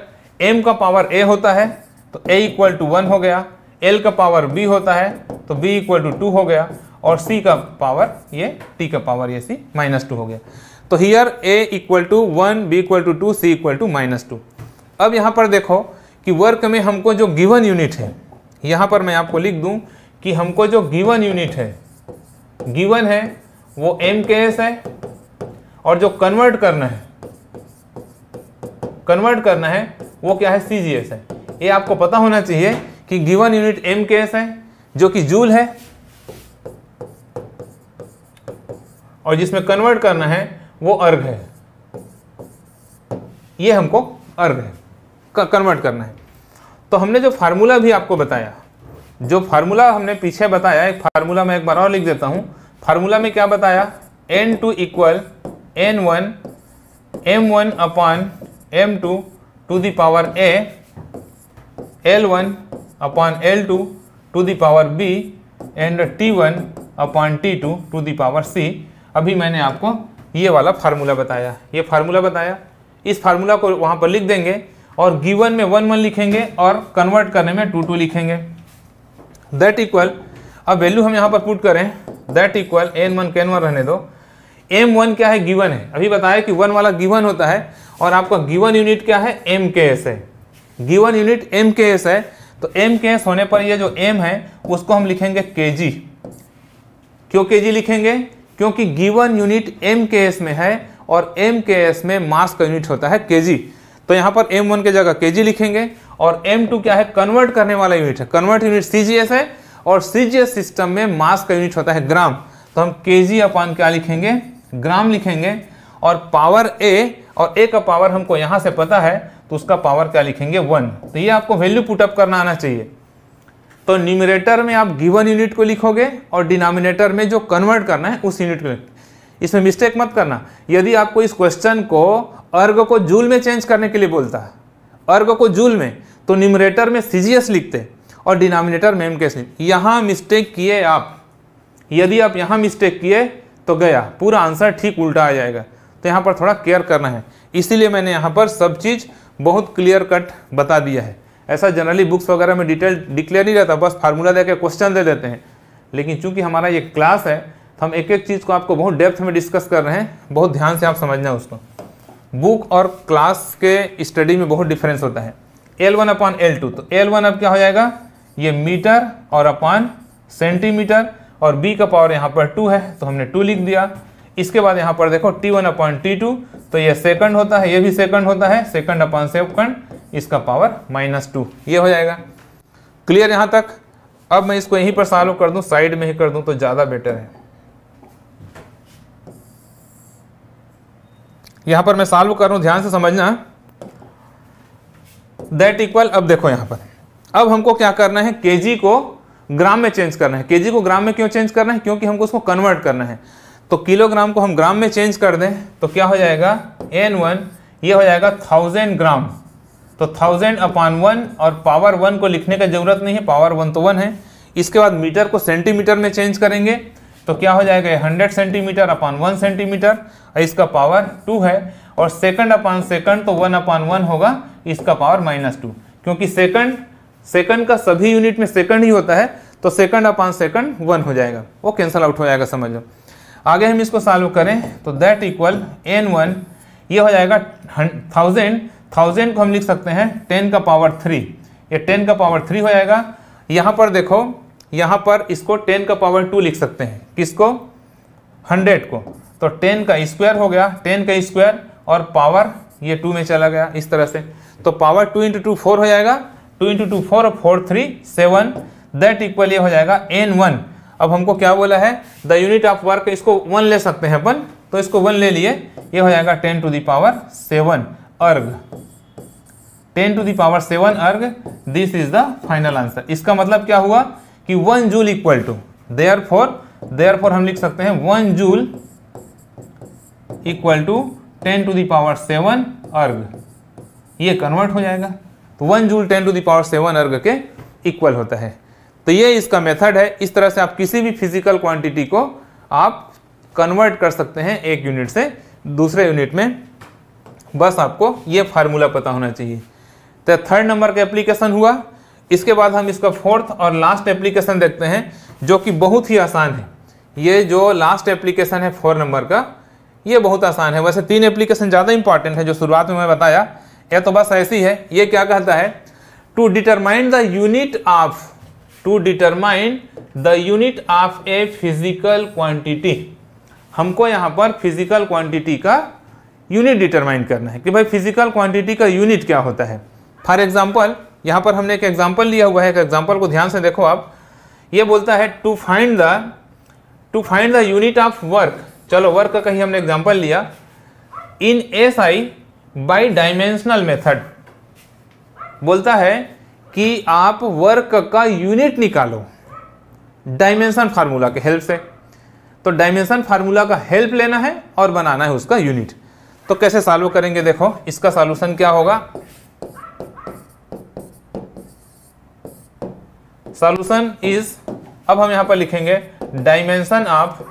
m का पावर a होता है तो a इक्वल टू वन हो गया l का पावर b होता है तो b इक्वल टू टू हो गया और c का पावर ये t का पावर ये c माइनस टू हो गया तो here a equal to one B equal to two C equal to minus two अब यहां पर देखो कि वर्क में हमको जो गिवन यूनिट है यहां पर मैं आपको लिख दूं कि हमको जो गिवन यूनिट है गिवन है वो एम के एस है और जो कन्वर्ट करना है कन्वर्ट करना है वो क्या है सी जी एस है ये आपको पता होना चाहिए कि given unit M K S है जो कि जूल है और जिसमें कन्वर्ट करना है वो अर्घ है ये हमको अर्घ है कन्वर्ट करना है तो हमने जो फार्मूला भी आपको बताया जो फार्मूला हमने पीछे बताया एक फार्मूला मैं एक बार और लिख देता हूँ फार्मूला में क्या बताया N two equal N one M one upon M two to the power A L one upon L two to the power B and T one upon T two to the power C अभी मैंने आपको ये वाला formula बताया ये formula बताया इस formula को वहाँ पर लिख देंगे और गिवन में वन वन लिखेंगे और कन्वर्ट करने में टू टू लिखेंगे दैट इक्वल अब वैल्यू हम यहाँ पर पुट करें that equal N one can one रहने दो एम वन क्या है गिवन है अभी बताया कि वन वाला गिवन होता है और आपका गिवन यूनिट क्या है एम के एस है given unit M K S है तो एम के एस होने पर ये जो एम है उसको हम लिखेंगे के जी क्यों के जी लिखेंगे क्योंकि given unit M K S में है और एम के एस में मास का यूनिट होता है के जी तो यहाँ पर एम वन की जगह के जी लिखेंगे और M2 क्या है कन्वर्ट करने वाला यूनिट है कन्वर्ट यूनिट CGS है और CGS सिस्टम में मास का यूनिट होता है ग्राम तो हम के जी अपान क्या लिखेंगे ग्राम लिखेंगे और पावर ए और ए का पावर हमको यहाँ से पता है तो उसका पावर क्या लिखेंगे वन तो ये आपको वैल्यू पुटअप करना आना चाहिए तो न्यूमिनेटर में आप गिवन यूनिट को लिखोगे और डिनोमिनेटर में जो कन्वर्ट करना है उस यूनिट को इसमें मिस्टेक मत करना यदि आपको इस क्वेश्चन को अर्ग को जूल में चेंज करने के लिए बोलता है अर्ग को जूल में तो न्यूमरेटर में सीजीएस लिखते और डिनोमिनेटर में एम लिखते यहाँ मिस्टेक किए आप यदि आप यहाँ मिस्टेक किए तो गया पूरा आंसर ठीक उल्टा आ जाएगा तो यहाँ पर थोड़ा केयर करना है इसीलिए मैंने यहाँ पर सब चीज़ बहुत क्लियर कट बता दिया है ऐसा जनरली बुक्स वगैरह में डिटेल डिक्लेयर नहीं रहता बस फार्मूला देकर क्वेश्चन दे देते हैं लेकिन चूंकि हमारा ये क्लास है तो हम एक एक चीज़ को आपको बहुत डेप्थ में डिस्कस कर रहे हैं बहुत ध्यान से आप समझना उसको बुक और क्लास के स्टडी में बहुत डिफरेंस होता है L one upon L two तो एल वन अब क्या हो जाएगा ये मीटर और अपॉन सेंटीमीटर और बी का पावर यहाँ पर टू है तो हमने टू लिख दिया इसके बाद यहाँ पर देखो T one upon T two तो ये सेकंड होता है ये भी सेकंड होता है सेकंड अपॉन सेकंड इसका पावर माइनस टू ये हो जाएगा क्लियर यहाँ तक अब मैं इसको यहीं पर सॉल्व कर दूँ साइड में ही कर दूँ तो ज़्यादा बेटर है यहां पर मैं सॉल्व कर रहा ध्यान से समझना दैट इक्वल अब देखो यहां पर अब हमको क्या करना है के को ग्राम में चेंज करना है के को ग्राम में क्यों चेंज करना है क्योंकि हमको उसको कन्वर्ट करना है तो किलोग्राम को हम ग्राम में चेंज कर दें तो क्या हो जाएगा एन वन ये हो जाएगा थाउजेंड ग्राम तो थाउजेंड अपॉन वन और पावर वन को लिखने का जरूरत नहीं है पावर वन तो वन है इसके बाद मीटर को सेंटीमीटर में चेंज करेंगे तो क्या हो जाएगा hundred centimetre upon one centimetre इसका पावर टू है और सेकंड अपॉन सेकंड तो वन अपॉन वन होगा इसका पावर माइनस टू क्योंकि सेकंड सेकंड का सभी यूनिट में सेकंड ही होता है तो सेकंड अपॉन सेकंड वन हो जाएगा वो कैंसल आउट हो जाएगा समझ लो आगे हम इसको सॉल्व करें तो दैट इक्वल एन वन ये हो जाएगा थाउजेंड थाउजेंड को हम लिख सकते हैं टेन का पावर थ्री ये टेन का पावर थ्री हो जाएगा यहाँ पर देखो यहाँ पर इसको टेन का पावर टू लिख सकते हैं किसको हंड्रेड को तो टेन का स्क्वायर हो गया टेन का स्क्वायर और पावर ये टू में चला गया इस तरह से तो power two into two four हो जाएगा टू इंटू टू फोर और four three seven that equal ये हो जाएगा एन वन अब हमको क्या बोला है द यूनिट ऑफ वर्क इसको वन ले सकते हैं अपन तो इसको वन ले लिए ये हो जाएगा ten to the power seven erg ten to the power seven erg this is the final answer इसका मतलब क्या हुआ कि one joule equal to therefore there हम लिख सकते हैं one joule equal to ten to the power seven erg ये कन्वर्ट हो जाएगा तो one joule ten to the power seven erg के इक्वल होता है तो ये इसका मेथड है इस तरह से आप किसी भी फिजिकल क्वांटिटी को आप कन्वर्ट कर सकते हैं एक यूनिट से दूसरे यूनिट में बस आपको ये फार्मूला पता होना चाहिए तो थर्ड नंबर का एप्लीकेशन हुआ इसके बाद हम इसका फोर्थ और लास्ट एप्लीकेशन देखते हैं जो कि बहुत ही आसान है ये जो लास्ट एप्लीकेशन है फोर नंबर का ये बहुत आसान है वैसे तीन एप्लीकेशन ज़्यादा इंपॉर्टेंट है जो शुरुआत में मैं बताया ये तो बस ऐसी है ये क्या कहता है to determine the unit of to determine the unit of a physical quantity हमको यहाँ पर फिजिकल क्वांटिटी का यूनिट डिटरमाइन करना है कि भाई फिजिकल क्वांटिटी का यूनिट क्या होता है फॉर एग्जाम्पल यहाँ पर हमने एक एग्जाम्पल लिया हुआ है एक एग्जाम्पल को ध्यान से देखो आप ये बोलता है to find the to find the unit of work चलो वर्क का कहीं हमने एग्जाम्पल लिया in S I by dimensional method बोलता है कि आप वर्क का यूनिट निकालो डायमेंशन फार्मूला के हेल्प से तो डायमेंशन फार्मूला का हेल्प लेना है और बनाना है उसका यूनिट तो कैसे सॉल्व करेंगे देखो इसका सॉल्यूशन क्या होगा सॉल्यूशन इज अब हम यहां पर लिखेंगे डायमेंशन ऑफ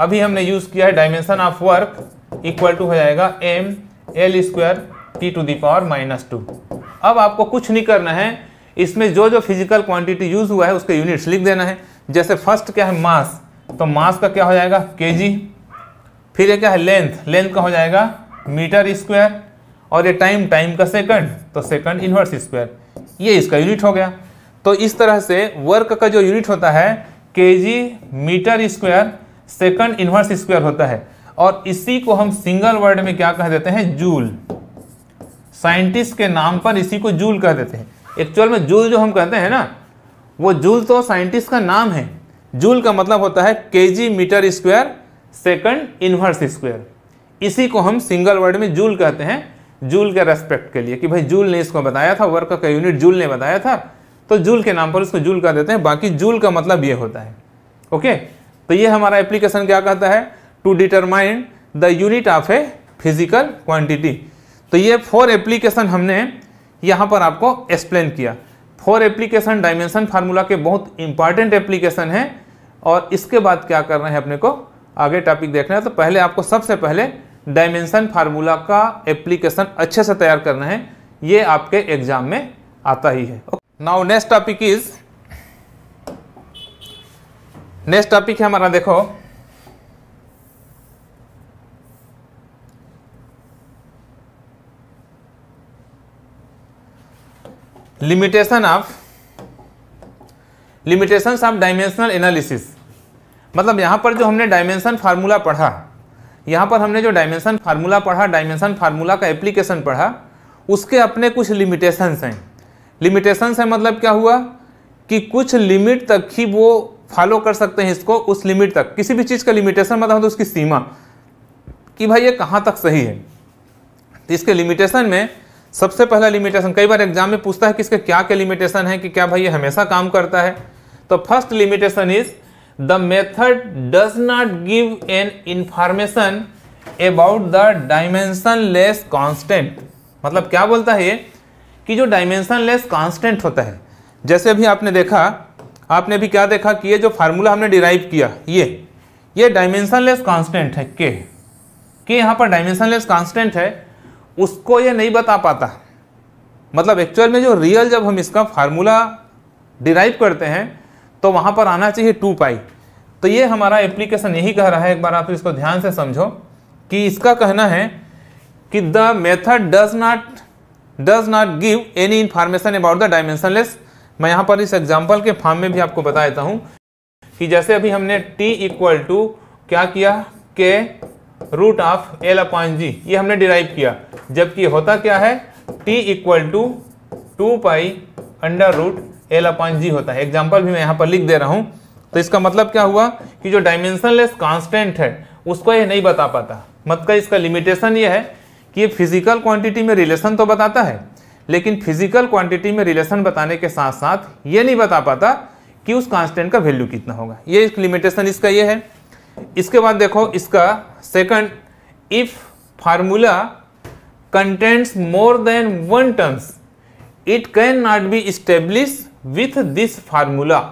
अभी हमने यूज किया है dimension of work equal to हो जाएगा M L square T to the power minus two अब आपको कुछ नहीं करना है इसमें जो जो फिजिकल क्वांटिटी यूज हुआ है उसके यूनिट्स लिख देना है जैसे फर्स्ट क्या है मास तो मास का क्या हो जाएगा के जी फिर ये क्या है लेंथ लेंथ का हो जाएगा मीटर स्क्वायर और ये टाइम टाइम का सेकंड तो सेकंड इन्वर्स स्क्वायर ये इसका यूनिट हो गया तो इस तरह से वर्क का जो यूनिट होता है KG metre square second inverse square होता है और इसी को हम सिंगल वर्ड में क्या कह देते हैं जूल साइंटिस्ट के नाम पर इसी को जूल कह देते हैं एक्चुअल में जूल जो हम कहते हैं ना वो जूल तो साइंटिस्ट का नाम है जूल का मतलब होता है के metre square second inverse square इसी को हम सिंगल वर्ड में जूल कहते हैं जूल के रेस्पेक्ट के लिए कि भाई जूल ने इसको बताया था वर्क का यूनिट जूल ने बताया था तो जूल के नाम पर उसको जूल कर देते हैं बाकी जूल का मतलब ये होता है ओके तो ये हमारा एप्लीकेशन क्या कहता है to determine the unit of a physical quantity तो ये फोर एप्लीकेशन हमने यहाँ पर आपको एक्सप्लेन किया फोर एप्लीकेशन डायमेंशन फार्मूला के बहुत इंपॉर्टेंट एप्लीकेशन है और इसके बाद क्या कर रहे हैं अपने को आगे टॉपिक देखना है तो पहले आपको सबसे पहले डायमेंशन फार्मूला का एप्लीकेशन अच्छे से तैयार करना है ये आपके एग्जाम में आता ही है now next topic is next topic है हमारा देखो limitation of limitation of dimensional analysis मतलब यहां पर जो हमने डायमेंशन फार्मूला पढ़ा यहाँ पर हमने जो डायमेंशन फार्मूला पढ़ा डायमेंशन फार्मूला का एप्लीकेशन पढ़ा उसके अपने कुछ लिमिटेशंस हैं लिमिटेशंस है मतलब क्या हुआ कि कुछ लिमिट तक ही वो फॉलो कर सकते हैं इसको उस लिमिट तक किसी भी चीज़ का लिमिटेशन मतलब तो उसकी सीमा कि भाई ये कहाँ तक सही है तो इसके लिमिटेशन में सबसे पहला लिमिटेशन कई बार एग्जाम में पूछता है कि इसके क्या क्या लिमिटेशन है कि क्या भाई ये हमेशा काम करता है तो first limitation is the method does not give an information about the dimensionless constant मतलब क्या बोलता है कि जो डायमेंशन लेस कांस्टेंट होता है जैसे अभी आपने देखा आपने भी क्या देखा कि ये जो फार्मूला हमने डिराइव किया ये ये डायमेंशन लेस कांस्टेंट है के के यहाँ पर डायमेंशन लेस कांस्टेंट है उसको ये नहीं बता पाता मतलब एक्चुअल में जो रियल जब हम इसका फार्मूला डिराइव करते हैं तो वहाँ पर आना चाहिए टू पाई तो ये हमारा एप्लीकेशन यही कह रहा है एक बार आप इसको ध्यान से समझो कि इसका कहना है कि the method does not does not give any information about the dimensionless मैं यहाँ पर इस एग्जाम्पल के फॉर्म में भी आपको बता देता हूँ कि जैसे अभी हमने t इक्वल टू क्या किया के root of L upon G ये हमने डिराइव किया जबकि होता क्या है t equal to two pi under root L upon G होता है एग्जाम्पल भी मैं यहाँ पर लिख दे रहा हूँ तो इसका मतलब क्या हुआ कि जो डायमेंशनलेस कांस्टेंट है उसको ये नहीं बता पाता मत मतलब का इसका लिमिटेशन ये है कि ये फिजिकल क्वांटिटी में रिलेशन तो बताता है लेकिन फिजिकल क्वांटिटी में रिलेशन बताने के साथ साथ ये नहीं बता पाता कि उस कांस्टेंट का वैल्यू कितना होगा ये इस लिमिटेशन इसका ये है इसके बाद देखो इसका second if formula contents more than one terms it can not be establish with this formula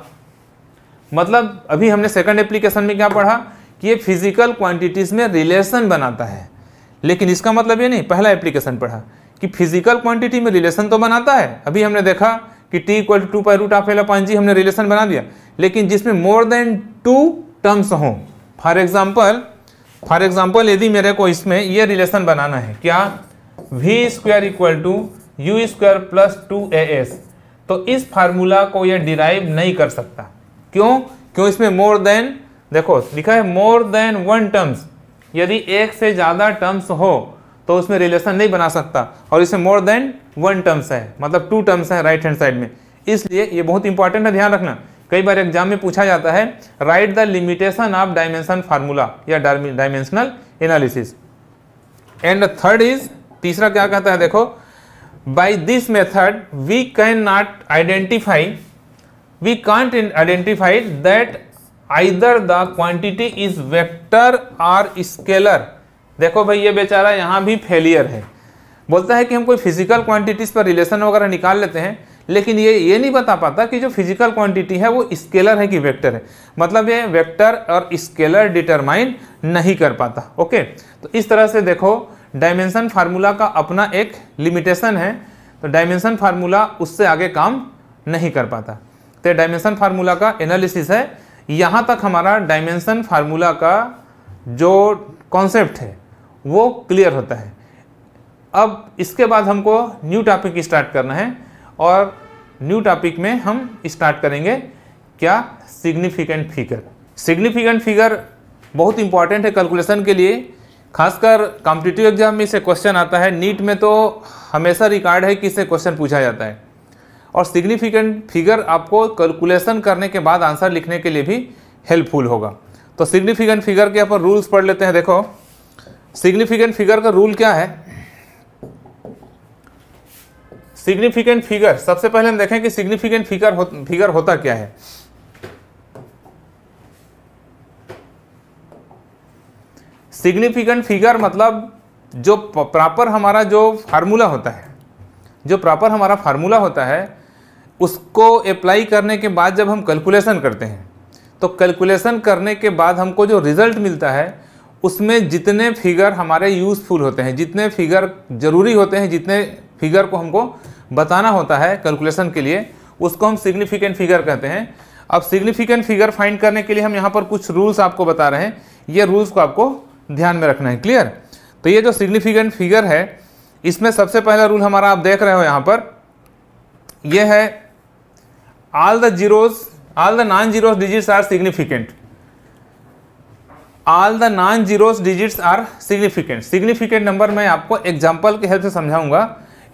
मतलब अभी हमने सेकंड एप्लीकेशन में क्या पढ़ा कि ये फिजिकल क्वांटिटीज़ में रिलेशन बनाता है लेकिन इसका मतलब ये नहीं पहला एप्लीकेशन पढ़ा कि फिजिकल क्वांटिटी में रिलेशन तो बनाता है अभी हमने देखा कि T equal to two pi root of L upon G हमने रिलेशन बना दिया लेकिन जिसमें मोर देन टू टर्म्स हों फॉर एग्जाम्पल फॉर एग्जाम्पल यदि मेरे को इसमें ये रिलेशन बनाना है क्या V square equal to U square plus two A S तो इस फार्मूला को यह डिराइव नहीं कर सकता क्यों क्यों इसमें मोर देन देखो लिखा है मोर देन वन टर्म्स यदि एक से ज़्यादा टर्म्स हो तो उसमें रिलेशन नहीं बना सकता और इसमें मोर देन वन टर्म्स है मतलब टू टर्म्स है राइट हैंड साइड में इसलिए ये बहुत इंपॉर्टेंट है ध्यान रखना कई बार एग्जाम में पूछा जाता है write the limitation of dimension formula या dimensional analysis and third is तीसरा क्या कहता है देखो by this method we cannot identify we can't identify that either the quantity is vector or scalar देखो भाई ये बेचारा यहाँ भी फेलियर है बोलता है कि हम कोई फिजिकल क्वांटिटीज़ पर रिलेशन वगैरह निकाल लेते हैं लेकिन ये ये नहीं बता पाता कि जो फिजिकल क्वांटिटी है वो स्केलर है कि वेक्टर है मतलब ये वेक्टर और स्केलर डिटरमाइन नहीं कर पाता ओके तो इस तरह से देखो डायमेंशन फार्मूला का अपना एक लिमिटेशन है तो डायमेंशन फार्मूला उससे आगे काम नहीं कर पाता तो डायमेंशन फार्मूला का एनालिसिस है यहाँ तक हमारा डायमेंशन फार्मूला का जो कॉन्सेप्ट है वो क्लियर होता है अब इसके बाद हमको न्यू टॉपिक स्टार्ट करना है और न्यू टॉपिक में हम स्टार्ट करेंगे क्या सिग्निफिकेंट फिगर सिग्निफिकेंट फिगर बहुत इंपॉर्टेंट है कैलकुलेशन के लिए खासकर कॉम्पिटिटिव एग्जाम में इसे क्वेश्चन आता है नीट में तो हमेशा रिकॉर्ड है कि इसे क्वेश्चन पूछा जाता है और सिग्निफिकेंट फिगर आपको कैलकुलेशन करने के बाद आंसर लिखने के लिए भी हेल्पफुल होगा तो सिग्निफिकेंट फिगर के यहाँ रूल्स पढ़ लेते हैं देखो सिग्निफिकेंट फिगर का रूल क्या है सिग्निफिकेंट फिगर सबसे पहले हम देखें कि सिग्निफिकेंट फिगर हो, फिगर होता क्या है सिग्निफिकेंट फिगर मतलब जो प्रॉपर हमारा जो फार्मूला होता है जो प्रॉपर हमारा फार्मूला होता है उसको अप्लाई करने के बाद जब हम कैलकुलेशन करते हैं तो कैलकुलेशन करने के बाद हमको जो रिज़ल्ट मिलता है उसमें जितने फिगर हमारे यूज़फुल होते हैं जितने फिगर ज़रूरी होते हैं जितने फिगर को हमको बताना होता है कैलकुलेशन के लिए उसको हम सिग्निफिकेंट फिगर कहते हैं अब सिग्निफिकेंट फिगर फाइंड करने के लिए हम यहाँ पर कुछ रूल्स आपको बता रहे हैं ये रूल्स को आपको ध्यान में रखना है क्लियर तो ये जो सिग्निफिकेंट फिगर है इसमें सबसे पहला रूल हमारा आप देख रहे हो यहाँ पर यह है all the zeros all the non zeros digits are significant all the non zeros digits are significant significant number मैं आपको एग्जाम्पल की हेल्प से समझाऊंगा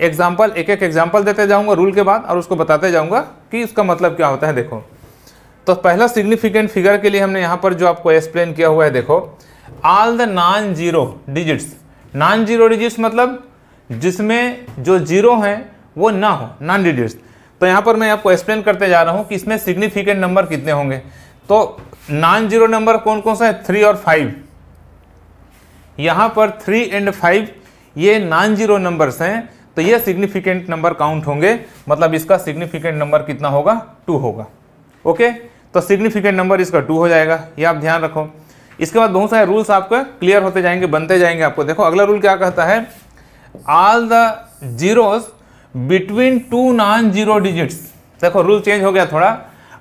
एग्जाम्पल एक एक एग्जाम्पल देते जाऊंगा रूल के बाद और उसको बताते जाऊंगा कि उसका मतलब क्या होता है देखो तो पहला सिग्निफिकेंट फिगर के लिए हमने यहाँ पर जो आपको एक्सप्लेन किया हुआ है देखो all the non zero digits non zero digits मतलब जिसमें जो जीरो हैं वो ना हो नॉन डिजिट्स तो यहाँ पर मैं आपको एक्सप्लेन करते जा रहा हूँ कि इसमें सिग्निफिकेंट नंबर कितने होंगे तो नॉन जीरो नंबर कौन कौन सा है थ्री और फाइव यहाँ पर थ्री एंड फाइव ये नॉन जीरो नंबर्स हैं तो ये सिग्निफिकेंट नंबर काउंट होंगे मतलब इसका सिग्निफिकेंट नंबर कितना होगा टू होगा ओके तो सिग्निफिकेंट नंबर इसका टू हो जाएगा ये आप ध्यान रखो इसके बाद बहुत सारे रूल्स आपको क्लियर होते जाएंगे बनते जाएंगे आपको देखो अगला रूल क्या कहता है all the zeros between two non zero digits देखो रूल चेंज हो गया थोड़ा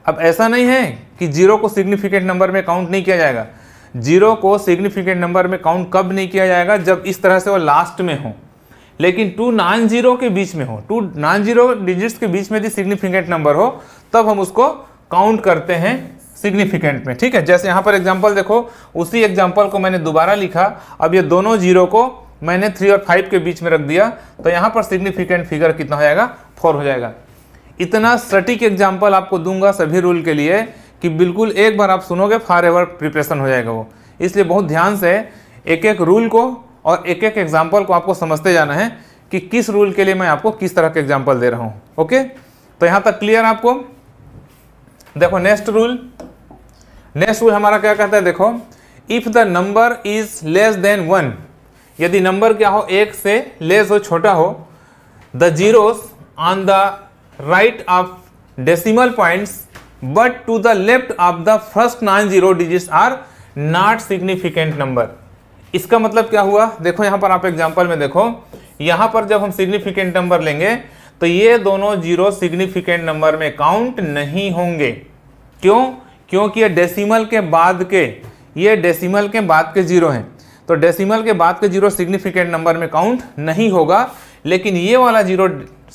अब ऐसा नहीं है कि जीरो को सिग्निफिकेंट नंबर में काउंट नहीं किया जाएगा जीरो को सिग्निफिकेंट नंबर में काउंट कब नहीं किया जाएगा जब इस तरह से वो लास्ट में हो लेकिन टू नॉन जीरो के बीच में हो टू नॉन जीरो डिजिट्स के बीच में यदि सिग्निफिकेंट नंबर हो तब हम उसको काउंट करते हैं सिग्निफिकेंट में ठीक है जैसे यहाँ पर एग्जाम्पल देखो उसी एग्जाम्पल को मैंने दोबारा लिखा अब ये दोनों जीरो को मैंने थ्री और फाइव के बीच में रख दिया तो यहाँ पर सिग्निफिकेंट फिगर कितना हो जाएगा फोर हो जाएगा इतना सटीक एग्जाम्पल आपको दूंगा सभी रूल के लिए कि बिल्कुल एक बार आप सुनोगे फार एवर प्रिपरेशन हो जाएगा वो इसलिए बहुत ध्यान से एक एक रूल को और एक एक एग्जाम्पल को आपको समझते जाना है कि किस रूल के लिए मैं आपको किस तरह के एग्जाम्पल दे रहा हूँ ओके तो यहाँ तक क्लियर आपको देखो नेक्स्ट रूल नेक्स्ट वो हमारा क्या कहता है देखो if the number is less than one यदि नंबर क्या हो एक से लेस हो छोटा हो the zeros on the right of decimal points but to the left of the first non zero digit are not significant number इसका मतलब क्या हुआ देखो यहां पर आप एग्जाम्पल में देखो यहां पर जब हम सिग्निफिकेंट नंबर लेंगे तो ये दोनों जीरो सिग्निफिकेंट नंबर में काउंट नहीं होंगे क्यों क्योंकि ये डेसिमल के बाद के ये डेसिमल के बाद के जीरो हैं तो डेसिमल के बाद के जीरो सिग्निफिकेंट नंबर में काउंट नहीं होगा लेकिन ये वाला जीरो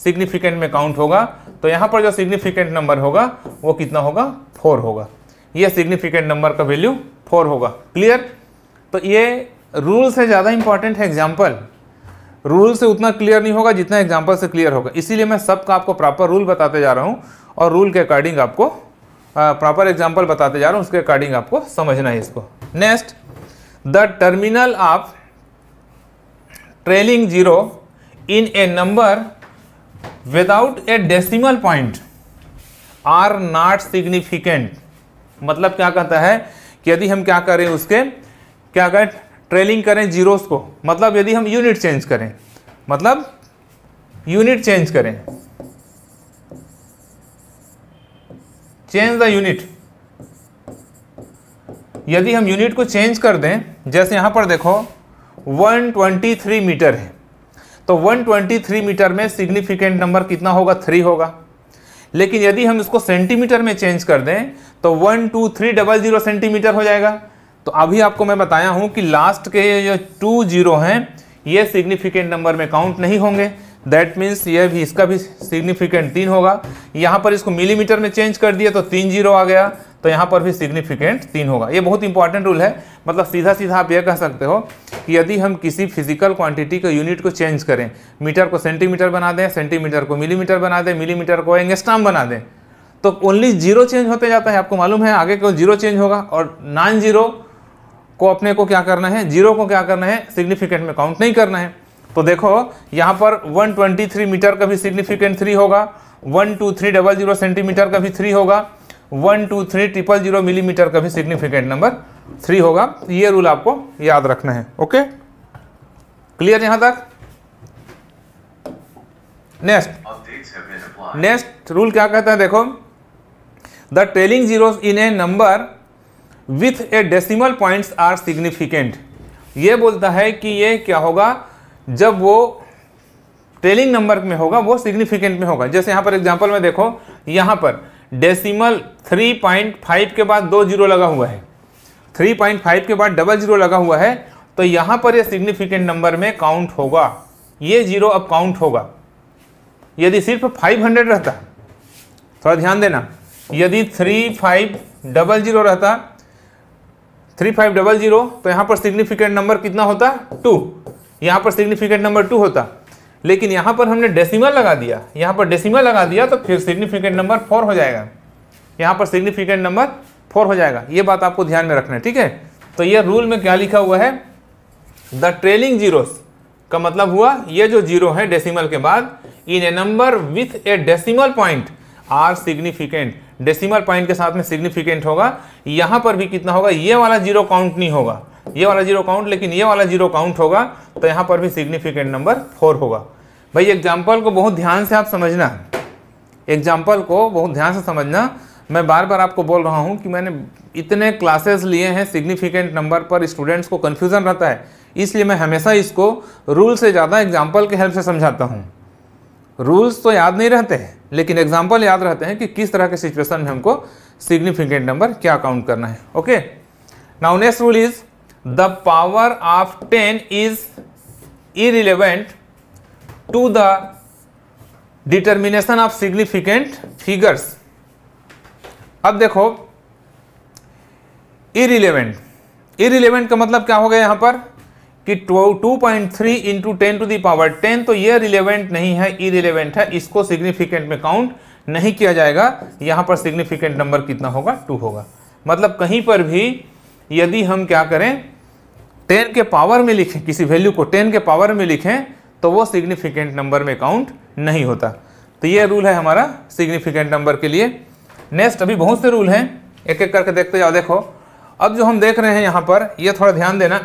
सिग्निफिकेंट में काउंट होगा तो यहाँ पर जो सिग्निफिकेंट नंबर होगा वो कितना होगा फोर होगा ये सिग्निफिकेंट नंबर का वैल्यू फोर होगा क्लियर तो ये रूल से ज़्यादा इंपॉर्टेंट है एग्जाम्पल रूल से उतना क्लियर नहीं होगा जितना एग्जाम्पल से क्लियर होगा इसीलिए मैं सबका आपको प्रॉपर रूल बताते जा रहा हूँ और रूल के अकॉर्डिंग आपको प्रॉपर एग्जाम्पल बताते जा रहा हूँ उसके अकॉर्डिंग आपको समझना है इसको next the terminal of trailing zero in a number without a decimal point are not significant मतलब क्या कहता है कि यदि हम क्या करें उसके क्या करें ट्रेलिंग करें जीरोस को मतलब यदि हम यूनिट चेंज करें मतलब यूनिट चेंज करें चेंज द यूनिट यदि हम यूनिट को चेंज कर दें जैसे यहां पर देखो 123 मीटर है तो 123 मीटर में सिग्निफिकेंट नंबर कितना होगा थ्री होगा लेकिन यदि हम इसको सेंटीमीटर में चेंज कर दें तो one two three double zero centimetre हो जाएगा तो अभी आपको मैं बताया हूं कि लास्ट के जो टू जीरो हैं ये सिग्निफिकेंट नंबर में काउंट नहीं होंगे दैट मीन्स यह भी इसका भी सिग्निफिकेंट तीन होगा यहाँ पर इसको मिलीमीटर में चेंज कर दिया तो तीन जीरो आ गया तो यहाँ पर भी सिग्निफिकेंट तीन होगा ये बहुत इंपॉर्टेंट रूल है मतलब सीधा सीधा आप यह कह सकते हो कि यदि हम किसी फिजिकल क्वांटिटी के यूनिट को चेंज करें मीटर को सेंटीमीटर बना दें सेंटीमीटर को मिलीमीटर बना दें मिलीमीटर को एंगस्टाम बना दें तो ओनली जीरो चेंज होते जाता है आपको मालूम है आगे को जीरो चेंज होगा और नॉन जीरो को अपने को क्या करना है जीरो को क्या करना है सिग्निफिकेंट में काउंट नहीं करना है तो देखो यहाँ पर 123 मीटर का भी सिग्निफिकेंट थ्री होगा one two three double zero centimetre का भी थ्री होगा one two three triple zero millimetre का भी सिग्निफिकेंट नंबर थ्री होगा ये रूल आपको याद रखना है ओके क्लियर यहाँ तक नेक्स्ट नेक्स्ट रूल क्या कहता है देखो the trailing zeros in a number with a decimal points are significant ये बोलता है कि ये क्या होगा जब वो ट्रेलिंग नंबर में होगा वो सिग्निफिकेंट में होगा जैसे यहाँ पर एग्जाम्पल में देखो यहाँ पर डेसिमल 3.5 के बाद दो जीरो लगा हुआ है 3.5 के बाद डबल जीरो लगा हुआ है तो यहाँ पर ये सिग्निफिकेंट नंबर में काउंट होगा ये जीरो अब काउंट होगा यदि सिर्फ 500 रहता थोड़ा ध्यान देना यदि थ्री फाइव डबल जीरो रहता थ्री फाइव डबल जीरो तो यहाँ पर सिग्निफिकेंट नंबर कितना होता टू यहाँ पर सिग्निफिकेंट नंबर टू होता लेकिन यहाँ पर हमने डेसिमल लगा दिया यहाँ पर डेसिमल लगा दिया तो फिर सिग्निफिकेंट नंबर फोर हो जाएगा यहाँ पर सिग्निफिकेंट नंबर फोर हो जाएगा ये बात आपको ध्यान में रखना है ठीक है तो ये रूल में क्या लिखा हुआ है द ट्रेलिंग जीरोस का मतलब हुआ ये जो जीरो है डेसिमल के बाद in a number with a decimal point are significant decimal point के साथ में सिग्निफिकेंट होगा यहाँ पर भी कितना होगा ये वाला जीरो काउंट नहीं होगा ये वाला जीरो काउंट लेकिन ये वाला जीरो काउंट होगा तो यहाँ पर भी सिग्निफिकेंट नंबर फोर होगा भाई एग्जाम्पल को बहुत ध्यान से आप समझना एग्जाम्पल को बहुत ध्यान से समझना मैं बार बार आपको बोल रहा हूँ कि मैंने इतने क्लासेस लिए हैं सिग्निफिकेंट नंबर पर स्टूडेंट्स को कन्फ्यूज़न रहता है इसलिए मैं हमेशा इसको रूल से ज़्यादा एग्जाम्पल के हेल्प से समझाता हूँ रूल्स तो याद नहीं रहते हैं लेकिन एग्जाम्पल याद रहते हैं कि किस तरह के सिचुएशन में हमको सिग्निफिकेंट नंबर क्या काउंट करना है okay now next rule is the power of ten is irrelevant to the determination of significant figures अब देखो इरिलेवेंट इरिलेवेंट का मतलब क्या हो गया यहां पर कि two point three into ten to the power ten तो ये रिलेवेंट नहीं है इरिलेवेंट है इसको सिग्निफिकेंट में काउंट नहीं किया जाएगा यहां पर सिग्निफिकेंट नंबर कितना होगा टू होगा मतलब कहीं पर भी यदि हम क्या करें टेन के पावर में लिखें किसी वैल्यू को टेन के पावर में लिखें तो वो सिग्निफिकेंट नंबर में काउंट नहीं होता तो ये रूल है हमारा सिग्निफिकेंट नंबर के लिए नेक्स्ट अभी बहुत से रूल हैं एक एक करके देखते जाओ देखो अब जो हम देख रहे हैं यहाँ पर ये थोड़ा ध्यान देना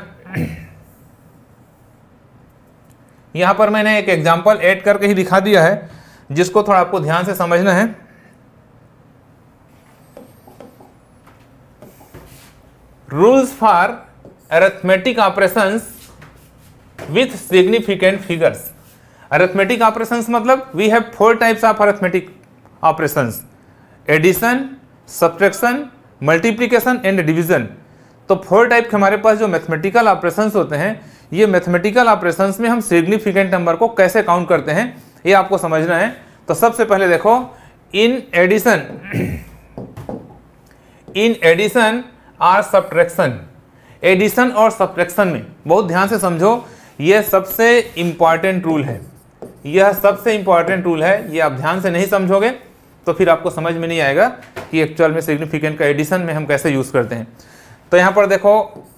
यहाँ पर मैंने एक एग्जाम्पल ऐड करके ही दिखा दिया है जिसको थोड़ा आपको ध्यान से समझना है rules for arithmetic operation with significant figures arithmetic operation मतलब we have four types of arithmetic operation addition subtraction multiplication and division तो फोर टाइप के हमारे पास जो मैथमेटिकल ऑपरेशन होते हैं ये मैथमेटिकल ऑपरेशन में हम सिग्निफिकेंट नंबर को कैसे काउंट करते हैं ये आपको समझना है तो सबसे पहले देखो in addition in addition or subtraction addition और सब्ट्रैक्शन में बहुत ध्यान से समझो यह सबसे इंपॉर्टेंट रूल है यह सबसे इंपॉर्टेंट रूल है ये आप ध्यान से नहीं समझोगे तो फिर आपको समझ में नहीं आएगा कि एक्चुअल में सिग्निफिकेंट का एडिशन में हम कैसे यूज़ करते हैं तो यहां पर देखो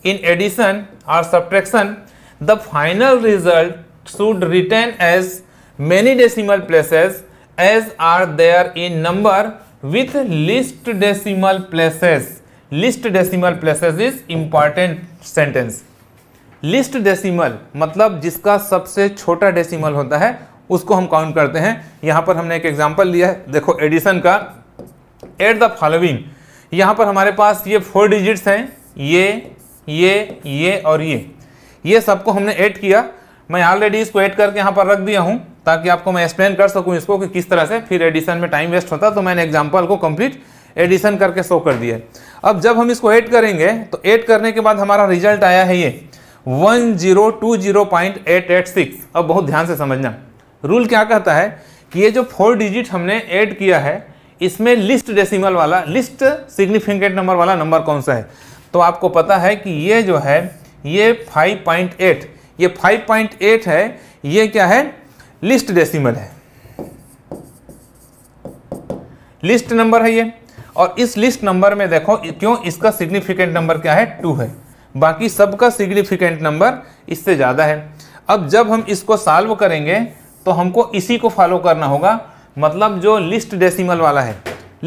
इन एडिशन और subtraction the final result should return as many decimal places as are there in number with least decimal places least decimal places is important sentence least decimal मतलब जिसका सबसे छोटा डेसिमल होता है उसको हम काउंट करते हैं यहां पर हमने एक एग्जाम्पल लिया है देखो एडिशन का एट द फॉलोइंग यहां पर हमारे पास ये फोर डिजिट्स हैं ये ये ये और ये ये सबको हमने ऐड किया मैं ऑलरेडी इसको ऐड करके यहाँ पर रख दिया हूँ ताकि आपको मैं एक्सप्लेन कर सकूँ इसको कि किस तरह से फिर एडिशन में टाइम वेस्ट होता तो मैंने एग्जाम्पल को कंप्लीट एडिसन करके शो कर दिया है अब जब हम इसको ऐड करेंगे तो ऐड करने के बाद हमारा रिजल्ट आया है ये one zero two zero point eight eight six अब बहुत ध्यान से समझना रूल क्या कहता है कि ये जो फोर डिजिट हमने ऐड किया है इसमें लिस्ट डेसिमल वाला लिस्ट सिग्निफिकेंट नंबर वाला नंबर कौन सा है तो आपको पता है कि ये जो है ये 5.8 ये 5.8 है ये क्या है लिस्ट डेसिमल है लिस्ट नंबर है ये और इस लिस्ट नंबर में देखो क्यों इसका सिग्निफिकेंट नंबर क्या है टू है बाकी सबका सिग्निफिकेंट नंबर इससे ज़्यादा है अब जब हम इसको सॉल्व करेंगे तो हमको इसी को फॉलो करना होगा मतलब जो लिस्ट डेसिमल वाला है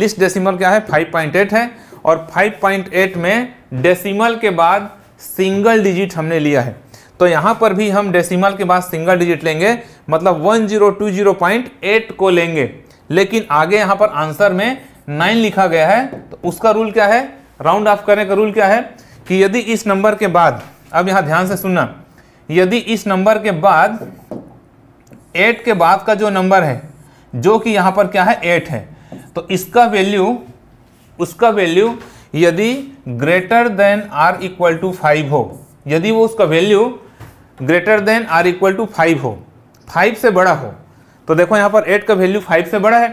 लिस्ट डेसिमल क्या है 5.8 है और 5.8 में डेसिमल के बाद सिंगल डिजिट हमने लिया है तो यहाँ पर भी हम डेसिमल के बाद सिंगल डिजिट लेंगे मतलब 1020.8 को लेंगे लेकिन आगे यहाँ पर आंसर में नाइन लिखा गया है तो उसका रूल क्या है राउंड ऑफ करने का रूल क्या है कि यदि इस नंबर के बाद अब यहां ध्यान से सुनना यदि इस नंबर के बाद एट के बाद का जो नंबर है जो कि यहां पर क्या है एट है तो इसका वैल्यू उसका वैल्यू यदि greater than or equal to five हो यदि वो उसका value greater than or equal to five हो फाइव से बड़ा हो तो देखो यहां पर एट का वैल्यू फाइव से बड़ा है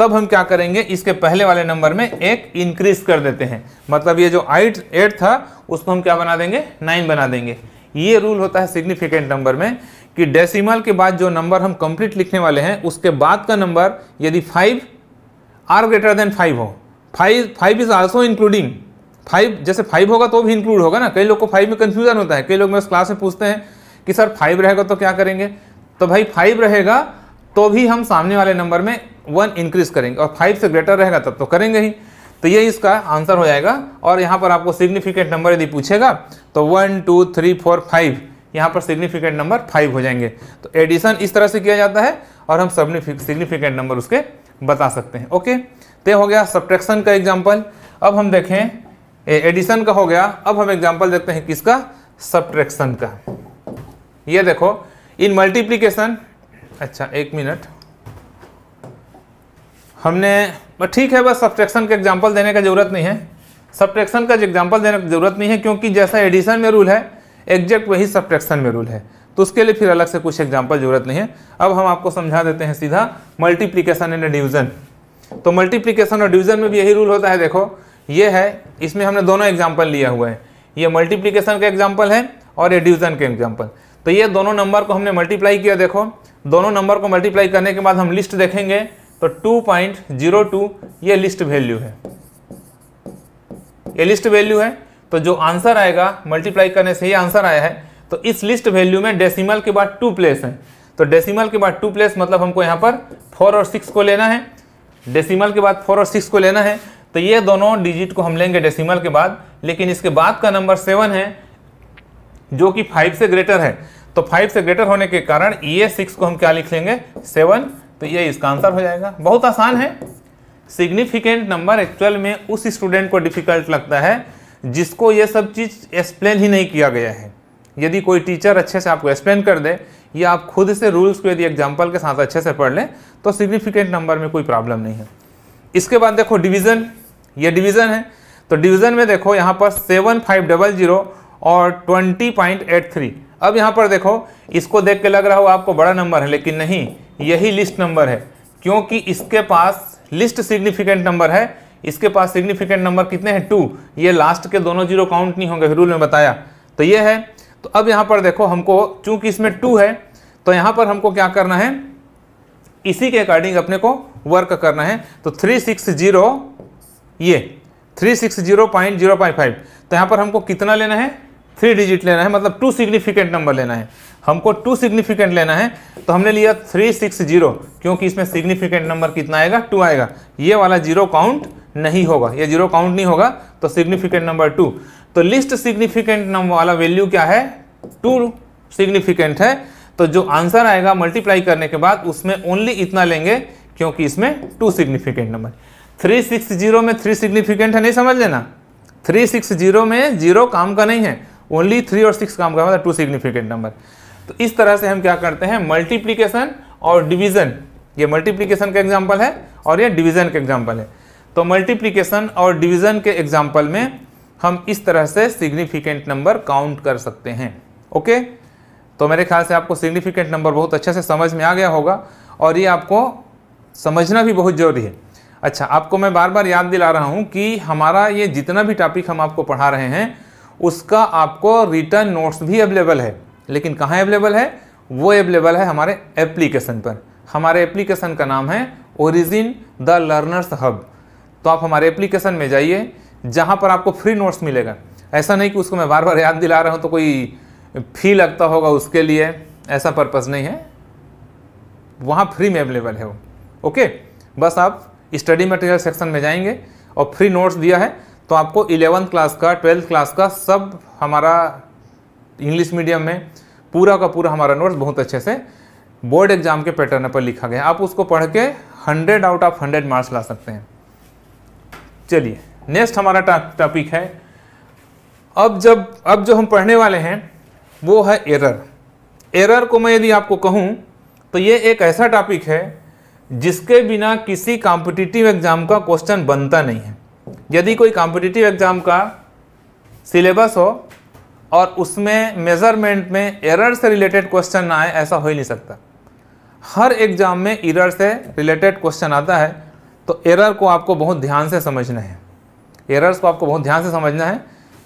तब हम क्या करेंगे इसके पहले वाले नंबर में एक इंक्रीज कर देते हैं मतलब ये जो आइट एट था उसको हम क्या बना देंगे नाइन बना देंगे ये रूल होता है सिग्निफिकेंट नंबर में कि डेसिमल के बाद जो नंबर हम कंप्लीट लिखने वाले हैं उसके बाद का नंबर यदि five or greater than five हो five five is also including five जैसे फाइव होगा तो भी इंक्लूड होगा ना कई लोग को फाइव में कन्फ्यूजन होता है कई लोग मेरे क्लास में पूछते हैं कि सर फाइव रहेगा तो क्या करेंगे तो भाई फाइव रहेगा तो भी हम सामने वाले नंबर में वन इंक्रीज़ करेंगे और फाइव से ग्रेटर रहेगा तब तो करेंगे ही तो ये इसका आंसर हो जाएगा और यहाँ पर आपको सिग्निफिकेंट नंबर यदि पूछेगा तो one two three four five यहाँ पर सिग्निफिकेंट नंबर फाइव हो जाएंगे तो एडिशन इस तरह से किया जाता है और हम सबने सिग्निफिकेंट नंबर उसके बता सकते हैं ओके तो हो गया सब्ट्रैक्शन का एग्जाम्पल अब हम देखें एडिशन का हो गया अब हम एग्जाम्पल देखते हैं किसका सब्ट्रैक्शन का ये देखो इन मल्टीप्लीकेशन अच्छा एक मिनट हमने ठीक है बस सब्ट्रैक्शन का एग्जाम्पल देने का ज़रूरत नहीं है सब्ट्रैक्शन का एग्जाम्पल देने की ज़रूरत नहीं है क्योंकि जैसा एडिशन में रूल है एग्जैक्ट वही सब्ट्रैक्शन में रूल है तो उसके लिए फिर अलग से कुछ एग्जाम्पल ज़रूरत नहीं है अब हम आपको समझा देते हैं सीधा मल्टीप्लीकेशन एंड डिवीज़न तो मल्टीप्लीकेशन और डिवीज़न में भी यही रूल होता है देखो ये है इसमें हमने दोनों एग्जाम्पल लिया हुआ है ये मल्टीप्लीकेशन का एग्जाम्पल है और ये डिवीज़न का एग्जाम्पल तो ये दोनों नंबर को हमने मल्टीप्लाई किया देखो दोनों नंबर को मल्टीप्लाई करने के बाद हम लिस्ट देखेंगे तो टू पॉइंट जीरो ये लिस्ट वैल्यू है ये लिस्ट वैल्यू है तो जो आंसर आएगा मल्टीप्लाई करने से ये आंसर आया है तो इस लिस्ट वैल्यू में डेसिमल के बाद टू प्लेस है तो डेसिमल के बाद टू प्लेस मतलब हमको यहाँ पर फोर और सिक्स को लेना है डेसिमल के बाद फोर और सिक्स को लेना है तो ये दोनों डिजिट को हम लेंगे डेसिमल के बाद लेकिन इसके बाद का नंबर सेवन है जो कि फाइव से ग्रेटर है तो फाइव से ग्रेटर होने के कारण ये e सिक्स को हम क्या लिख लेंगे सेवन तो ये इसका आंसर हो जाएगा बहुत आसान है सिग्निफिकेंट नंबर एक्चुअल में उस स्टूडेंट को डिफ़िकल्ट लगता है जिसको ये सब चीज़ एक्सप्लेन ही नहीं किया गया है यदि कोई टीचर अच्छे से आपको एक्सप्लेन कर दे या आप खुद से रूल्स को यदि एग्जाम्पल के साथ अच्छे से पढ़ लें तो सिग्निफिकेंट नंबर में कोई प्रॉब्लम नहीं है इसके बाद देखो डिवीज़न ये डिवीज़न है तो डिवीज़न में देखो यहाँ पर सेवन फाइव डबल जीरो और ट्वेंटी पॉइंट एट थ्री अब यहाँ पर देखो इसको देख के लग रहा हो आपको बड़ा नंबर है लेकिन नहीं यही लिस्ट नंबर है क्योंकि इसके पास लिस्ट सिग्निफिकेंट नंबर है इसके पास सिग्निफिकेंट नंबर कितने हैं टू ये लास्ट के दोनों जीरो काउंट नहीं होंगे रूल में बताया तो ये है तो अब यहाँ पर देखो हमको चूंकि इसमें टू है तो यहाँ पर हमको क्या करना है इसी के अकॉर्डिंग अपने को वर्क करना है तो थ्री सिक्स जीरो ये three six zero point zero point five तो यहाँ पर हमको कितना लेना है थ्री डिजिट लेना है मतलब टू सिग्निफिकेंट नंबर लेना है हमको टू सिग्निफिकेंट लेना है तो हमने लिया थ्री सिक्स जीरो क्योंकि इसमें सिग्निफिकेंट नंबर कितना आएगा टू आएगा ये वाला जीरो काउंट नहीं होगा ये जीरो काउंट नहीं होगा तो सिग्निफिकेंट नंबर टू तो लिस्ट सिग्निफिकेंट नंबर वाला वैल्यू क्या है टू सिग्निफिकेंट है तो जो आंसर आएगा मल्टीप्लाई करने के बाद उसमें ओनली इतना लेंगे क्योंकि इसमें two significant number three six zero में थ्री सिग्निफिकेंट है नहीं समझ लेना थ्री सिक्स जीरो में जीरो काम का नहीं है ओनली थ्री और सिक्स काम कर था टू सिग्निफिकेंट नंबर तो इस तरह से हम क्या करते हैं मल्टीप्लीकेशन और डिवीजन ये मल्टीप्लीकेशन का एग्जाम्पल है और ये डिवीजन का एग्जाम्पल है तो मल्टीप्लीकेशन और डिवीजन के एग्जाम्पल में हम इस तरह से सिग्निफिकेंट नंबर काउंट कर सकते हैं ओके तो मेरे ख्याल से आपको सिग्निफिकेंट नंबर बहुत अच्छे से समझ में आ गया होगा और ये आपको समझना भी बहुत ज़रूरी है अच्छा आपको मैं बार बार याद दिला रहा हूँ कि हमारा ये जितना भी टॉपिक हम आपको पढ़ा रहे हैं उसका आपको रिटर्न नोट्स भी अवेलेबल है लेकिन कहाँ अवेलेबल है वो अवेलेबल है हमारे एप्लीकेशन पर हमारे एप्लीकेशन का नाम है ओरिजिन द लर्नर्स हब तो आप हमारे एप्लीकेशन में जाइए जहाँ पर आपको फ्री नोट्स मिलेगा ऐसा नहीं कि उसको मैं बार बार याद दिला रहा हूँ तो कोई फी लगता होगा उसके लिए ऐसा पर्पज़ नहीं है वहाँ फ्री में अवेलेबल है वो ओके बस आप स्टडी मटेरियल सेक्शन में जाएंगे और फ्री नोट्स दिया है तो आपको इलेवंथ क्लास का ट्वेल्थ क्लास का सब हमारा इंग्लिश मीडियम में पूरा का पूरा हमारा नोट्स बहुत अच्छे से बोर्ड एग्जाम के पैटर्न पर लिखा गया आप उसको पढ़ के hundred out of hundred marks ला सकते हैं चलिए नेक्स्ट हमारा टॉपिक है अब जब अब जो हम पढ़ने वाले हैं वो है एरर एरर को मैं यदि आपको कहूँ तो ये एक ऐसा टॉपिक है जिसके बिना किसी कॉम्पिटिटिव एग्जाम का क्वेश्चन बनता नहीं है यदि कोई कॉम्पिटिटिव एग्ज़ाम का सिलेबस हो और उसमें मेज़रमेंट में एरर से रिलेटेड क्वेश्चन ना आए ऐसा हो ही नहीं सकता हर एग्ज़ाम में एरर से रिलेटेड क्वेश्चन आता है तो एरर को आपको बहुत ध्यान से समझना है एरर्स को आपको बहुत ध्यान से समझना है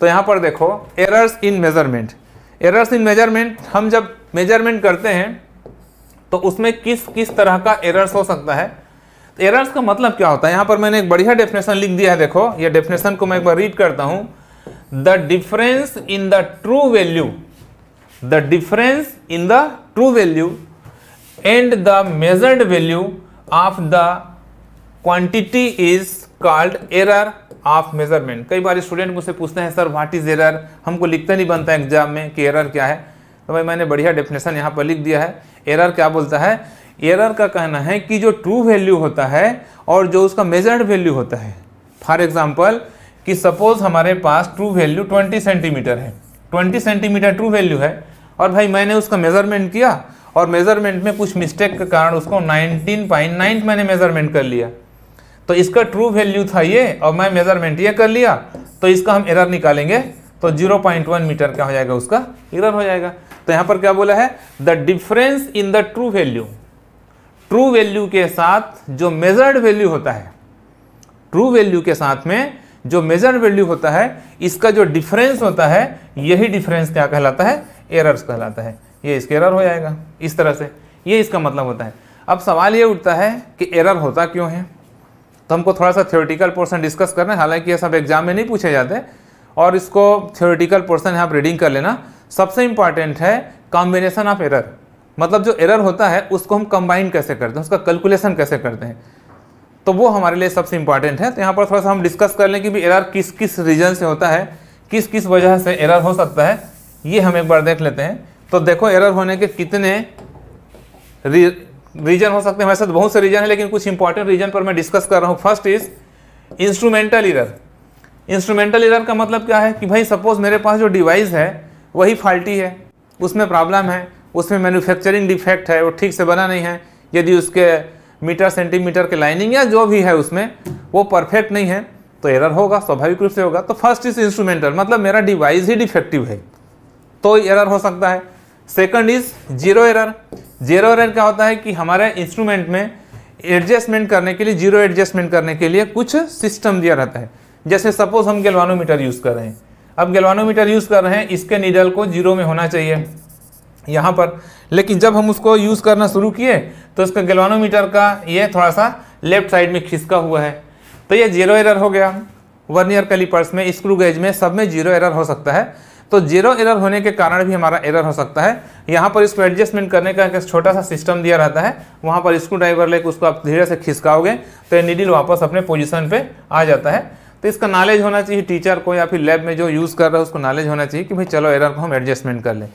तो यहाँ पर देखो errors in measurement errors in measurement हम जब मेजरमेंट करते हैं तो उसमें किस किस तरह का एरर्स हो सकता है तो एरर्स का मतलब क्या होता है यहाँ पर मैंने एक बढ़िया डेफिनेशन लिख दिया है देखो ये डेफिनेशन को मैं एक बार रीड करता हूँ the difference in the true value the difference in the true value and the measured value of the quantity is called error of measurement कई बार स्टूडेंट मुझसे पूछते हैं सर व्हाट इज एरर हमको लिखता नहीं बनता एग्जाम में कि एरर क्या है तो भाई मैंने बढ़िया डेफिनेशन यहाँ पर लिख दिया है एरर क्या बोलता है एरर का कहना है कि जो ट्रू वैल्यू होता है और जो उसका मेजर्ड वैल्यू होता है फॉर एग्जाम्पल कि सपोज हमारे पास ट्रू वैल्यू ट्वेंटी सेंटीमीटर है ट्वेंटी सेंटीमीटर ट्रू वैल्यू है और भाई मैंने उसका मेजरमेंट किया और मेजरमेंट में कुछ मिस्टेक के कारण उसको नाइनटीन पॉइंट नाइन मैंने मेजरमेंट कर लिया तो इसका ट्रू वैल्यू था ये और मैं मेजरमेंट ये कर लिया तो इसका हम एरर निकालेंगे तो 0.1 मीटर क्या हो जाएगा उसका एरर हो जाएगा तो यहाँ पर क्या बोला है the difference in the true value true value के साथ जो मेजर्ड वैल्यू होता है ट्रू वैल्यू के साथ में जो मेजर्ड वैल्यू होता है इसका जो डिफरेंस होता है यही डिफरेंस क्या कहलाता है एरर्स कहलाता है ये इसके एरर हो जाएगा इस तरह से ये इसका मतलब होता है अब सवाल ये उठता है कि एरर होता क्यों है तो हमको थोड़ा सा थ्योरेटिकल पोर्सन डिस्कस करना है हालांकि ये सब एग्जाम में नहीं पूछे जाते और इसको थ्योरेटिकल पोर्सन आप रीडिंग कर लेना सबसे इंपॉर्टेंट है कॉम्बिनेशन ऑफ एरर मतलब जो एरर होता है उसको हम कंबाइन कैसे करते हैं उसका कैलकुलेशन कैसे करते हैं तो वो हमारे लिए सबसे इंपॉर्टेंट है तो यहाँ पर थोड़ा सा हम डिस्कस कर लें कि भी एरर किस किस रीजन से होता है किस किस वजह से एरर हो सकता है ये हम एक बार देख लेते हैं तो देखो एरर होने के कितने री, रीजन हो सकते हैं वैसे तो बहुत से रीजन है लेकिन कुछ इंपॉर्टेंट रीजन पर मैं डिस्कस कर रहा हूँ first is instrumental error instrumental error का मतलब क्या है कि भाई सपोज मेरे पास जो डिवाइस है वही फाल्टी है उसमें प्रॉब्लम है उसमें मैन्युफैक्चरिंग डिफेक्ट है वो ठीक से बना नहीं है यदि उसके मीटर सेंटीमीटर के लाइनिंग या जो भी है उसमें वो परफेक्ट नहीं है तो एरर होगा स्वाभाविक रूप से होगा तो फर्स्ट इज इंस्ट्रूमेंटल मतलब मेरा डिवाइस ही डिफेक्टिव है तो एरर हो सकता है second is zero error zero error क्या होता है कि हमारे इंस्ट्रूमेंट में एडजस्टमेंट करने के लिए जीरो एडजस्टमेंट करने के लिए कुछ सिस्टम दिया रहता है जैसे सपोज हम गेलवानोमीटर यूज़ कर रहे हैं अब गेलवानोमीटर यूज़ कर रहे हैं इसके निडल को जीरो में होना चाहिए यहाँ पर लेकिन जब हम उसको यूज़ करना शुरू किए तो उसका गलवानोमीटर का ये थोड़ा सा लेफ्ट साइड में खिसका हुआ है तो ये जीरो एरर हो गया वर्नियर कैलिपर्स में स्क्रू गेज में सब में जीरो एरर हो सकता है तो जीरो एरर होने के कारण भी हमारा एरर हो सकता है यहाँ पर इसको एडजस्टमेंट करने का एक छोटा सा सिस्टम दिया रहता है वहाँ पर स्क्रू ड्राइवर लेकर उसको आप धीरे से खिसकाओगे तो ये निडिल वापस अपने पोजिशन पर आ जाता है तो इसका नॉलेज होना चाहिए टीचर को या फिर लैब में जो यूज़ कर रहा है उसको नॉलेज होना चाहिए कि भाई चलो एरर को हम एडजस्टमेंट कर लें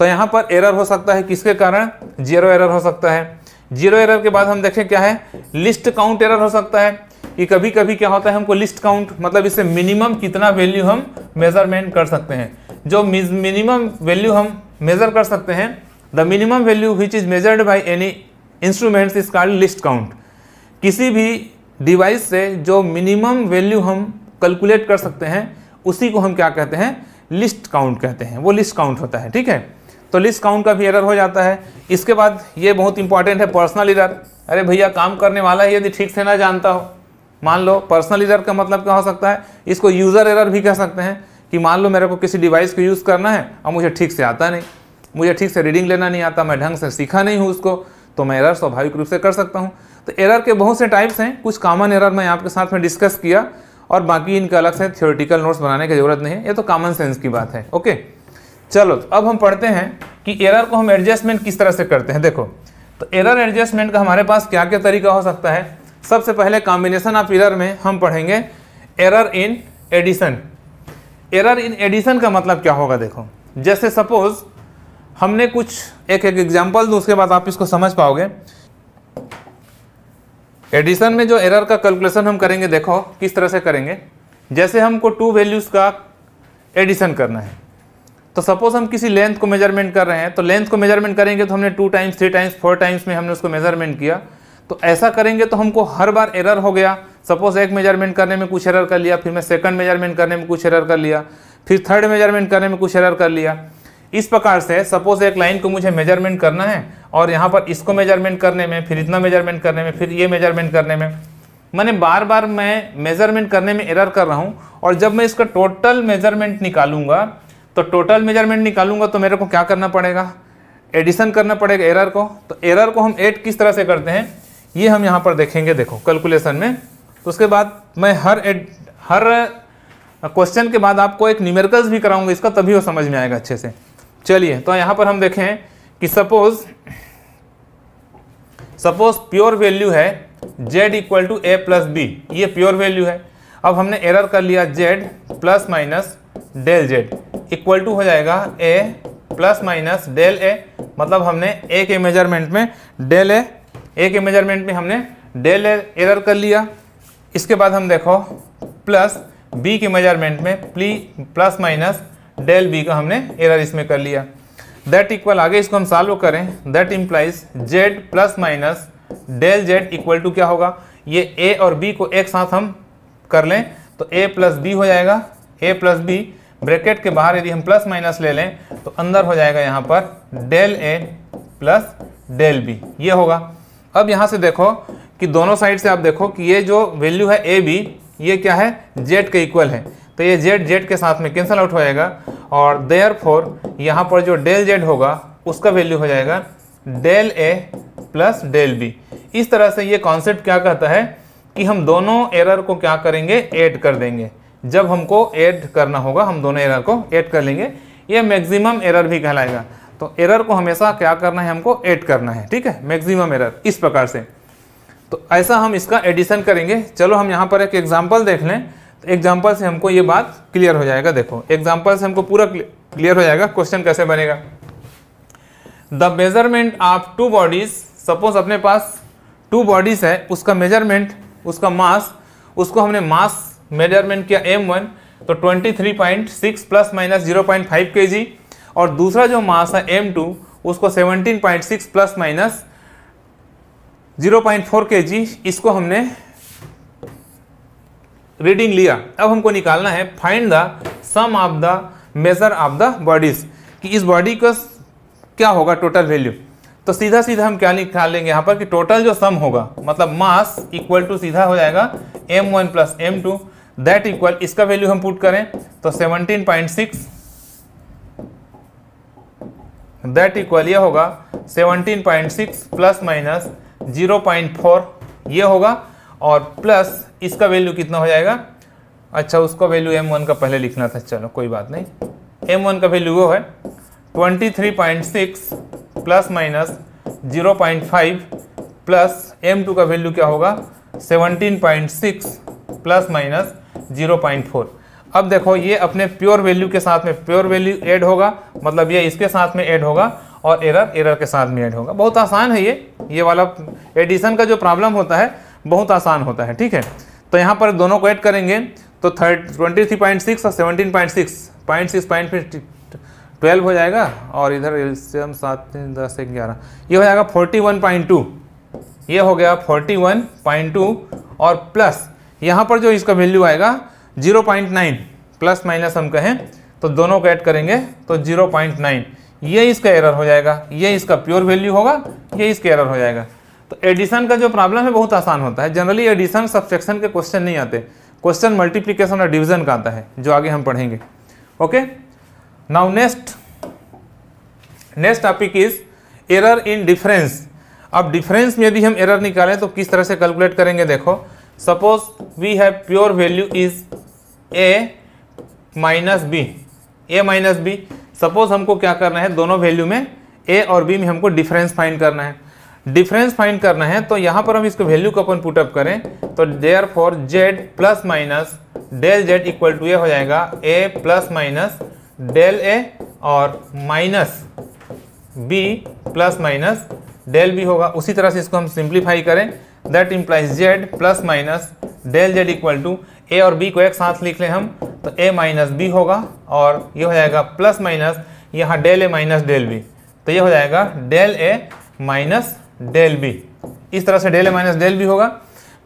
तो यहाँ पर एरर हो सकता है किसके कारण जीरो एरर हो सकता है जीरो एरर के बाद हम देखें क्या है लिस्ट काउंट एरर हो सकता है कि कभी कभी क्या होता है हमको लिस्ट काउंट मतलब इसे मिनिमम कितना वैल्यू हम मेजरमेंट कर सकते हैं जो मिनिमम वैल्यू हम मेजर कर सकते हैं the minimum value which is measured by any instruments is called least count किसी भी डिवाइस से जो मिनिमम वैल्यू हम कैलकुलेट कर सकते हैं उसी को हम क्या कहते हैं लिस्ट काउंट कहते हैं वो लिस्ट काउंट होता है ठीक है तो लिस्ट काउंट का भी एरर हो जाता है इसके बाद ये बहुत इंपॉर्टेंट है पर्सनल इरर अरे भैया काम करने वाला ही यदि ठीक से ना जानता हो मान लो पर्सनल इरर का मतलब क्या हो सकता है इसको यूज़र एरर भी कह सकते हैं कि मान लो मेरे को किसी डिवाइस को यूज़ करना है और मुझे ठीक से आता नहीं मुझे ठीक से रीडिंग लेना नहीं आता मैं ढंग से सीखा नहीं हूँ उसको तो मैं एरर स्वाभाविक रूप से कर सकता हूँ तो एरर के बहुत से टाइप्स हैं कुछ कॉमन एरर मैं आपके साथ में डिस्कस किया और बाकी इनका अलग से थियोरटिकल नोट्स बनाने की जरूरत नहीं है ये तो कॉमन सेंस की बात है ओके चलो तो अब हम पढ़ते हैं कि एरर को हम एडजस्टमेंट किस तरह से करते हैं देखो तो एरर एडजस्टमेंट का हमारे पास क्या क्या तरीका हो सकता है सबसे पहले कॉम्बिनेशन ऑफ एरर में हम पढ़ेंगे error in addition error in addition का मतलब क्या होगा देखो जैसे सपोज हमने कुछ एक एक एग्जाम्पल दूँ उसके बाद आप इसको समझ पाओगे एडिशन में जो एरर का कैलकुलेशन हम करेंगे देखो किस तरह से करेंगे जैसे हमको टू वैल्यूज़ का एडिशन करना है तो सपोज हम किसी लेंथ को मेजरमेंट कर रहे हैं तो लेंथ को मेजरमेंट करेंगे तो हमने two times three times four times में हमने उसको मेजरमेंट किया तो ऐसा करेंगे तो हमको हर बार एरर हो गया सपोज एक मेजरमेंट करने में कुछ एरर कर लिया फिर मैं सेकंड मेजरमेंट करने में कुछ एरर कर लिया फिर थर्ड मेजरमेंट करने में कुछ एरर कर लिया इस प्रकार से सपोज एक लाइन को मुझे मेजरमेंट करना है और यहाँ पर इसको मेजरमेंट करने में फिर इतना मेजरमेंट करने में फिर ये मेजरमेंट करने में मैंने बार बार मैं मेजरमेंट करने में एरर कर रहा हूँ और जब मैं इसका टोटल मेजरमेंट निकालूंगा तो टोटल मेजरमेंट निकालूंगा तो मेरे को क्या करना पड़ेगा एडिशन करना पड़ेगा एरर को तो एरर को हम एड किस तरह से करते हैं ये हम यहाँ पर देखेंगे देखो कैलकुलेशन में तो उसके बाद मैं हर एड हर क्वेश्चन के बाद आपको एक न्यूमेरिकल्स भी कराऊंगा इसका तभी वो समझ में आएगा अच्छे से चलिए तो यहाँ पर हम देखें कि सपोज सपोज प्योर वैल्यू है Z equal to A plus B ये प्योर वैल्यू है अब हमने एरर कर लिया Z plus minus del Z equal to हो जाएगा A plus minus del A मतलब हमने ए के मेजरमेंट में डेल ए ए के मेजरमेंट में हमने डेल ए एरर कर लिया इसके बाद हम देखो प्लस बी के मेजरमेंट में प्ली प्लस माइनस डेल बी का हमने एरर इसमें कर लिया दैट इक्वल आगे इसको हम सॉल्व करें that implies Z plus minus del Z equal to क्या होगा ये ए और बी को एक साथ हम कर लें तो ए प्लस बी हो जाएगा ए प्लस बी ब्रैकेट के बाहर यदि हम प्लस माइनस ले लें तो अंदर हो जाएगा यहाँ पर del A plus del B ये होगा अब यहाँ से देखो कि दोनों साइड से आप देखो कि ये जो वैल्यू है ए बी ये क्या है जेड के इक्वल है तो ये जेड जेड के साथ में कैंसिल आउट हो जाएगा और देयर फोर यहाँ पर जो डेल जेड होगा उसका वैल्यू हो जाएगा del A plus del B इस तरह से ये कॉन्सेप्ट क्या कहता है कि हम दोनों एरर को क्या करेंगे ऐड कर देंगे जब हमको ऐड करना होगा हम दोनों एरर को ऐड कर लेंगे ये मैक्सिमम एरर भी कहलाएगा तो एरर को हमेशा क्या करना है हमको ऐड करना है ठीक है मैक्सिमम एरर इस प्रकार से तो ऐसा हम इसका एडिशन करेंगे चलो हम यहाँ पर एक एग्जाम्पल देख लें तो एग्जाम्पल से हमको ये बात क्लियर हो जाएगा देखो एग्जाम्पल से हमको पूरा क्लियर हो जाएगा क्वेश्चन कैसे बनेगा the measurement of two bodies suppose अपने पास टू बॉडीज है उसका मेजरमेंट उसका मास उसको हमने मास मेजरमेंट किया एम वन तो 23.6 प्लस माइनस 0.5 जी और दूसरा जो मास है एम टू उसको 17.6 प्लस माइनस 0.4 जी इसको हमने रीडिंग लिया अब हमको निकालना है find the sum of the measure of the bodies कि इस बॉडी का क्या होगा टोटल वैल्यू तो सीधा सीधा हम क्या निकाल लेंगे यहाँ पर कि टोटल जो सम होगा मतलब मास इक्वल टू सीधा हो जाएगा m1 one plus M two that equal इसका वैल्यू हम पुट करें तो 17.6 पॉइंट सिक्स दैट इक्वल यह होगा 17.6 point six plus minus zero point four ये होगा और प्लस इसका वैल्यू कितना हो जाएगा अच्छा उसको वैल्यू एम वन का पहले लिखना था चलो कोई बात नहीं एम वन का वैल्यू वो है twenty three point six plus minus zero point five plus M two का वैल्यू क्या होगा seventeen point six plus minus zero point four अब देखो ये अपने प्योर वैल्यू के साथ में प्योर वैल्यू ऐड होगा मतलब ये इसके साथ में ऐड होगा और एरर एरर के साथ में ऐड होगा बहुत आसान है ये ये वाला एडिशन का जो प्रॉब्लम होता है बहुत आसान होता है ठीक है तो यहाँ पर दोनों को ऐड करेंगे तो third twenty three point six और seventeen point six point six point फिर ट्वेल्व हो जाएगा और इधर एल्सियम सात दस एक ग्यारह ये हो जाएगा फोर्टी वन पॉइंट टू ये हो गया फोर्टी वन पॉइंट टू और प्लस यहाँ पर जो इसका वैल्यू आएगा 0.9 प्लस माइनस हम कहें तो दोनों को ऐड करेंगे तो 0.9 ये इसका एरर हो जाएगा ये इसका प्योर वैल्यू होगा ये इसका एरर हो जाएगा तो एडिशन का जो प्रॉब्लम है बहुत आसान होता है जनरली एडिशन सब्सट्रैक्शन के क्वेश्चन नहीं आते क्वेश्चन मल्टीप्लीकेशन और डिविजन का आता है जो आगे हम पढ़ेंगे okay now next next topic is error in difference अब डिफरेंस में यदि हम एरर निकालें तो किस तरह से कैलकुलेट करेंगे देखो suppose we have pure value is a minus B A minus B suppose हमको क्या करना है दोनों वैल्यू में ए और बी में हमको डिफरेंस फाइंड करना है डिफरेंस फाइंड करना है तो यहाँ पर हम इसको वैल्यू को अपन पुटअप करें तो therefore Z plus minus del Z equal to A हो जाएगा A plus minus del A और minus B plus minus del B होगा उसी तरह से इसको हम सिंप्लीफाई करें that implies Z plus minus del Z equal to A और बी को एक साथ लिख लें हम तो ए माइनस बी होगा और ये हो जाएगा प्लस माइनस यहाँ del A minus del B तो ये हो जाएगा del A minus del B इस तरह से del A minus del B होगा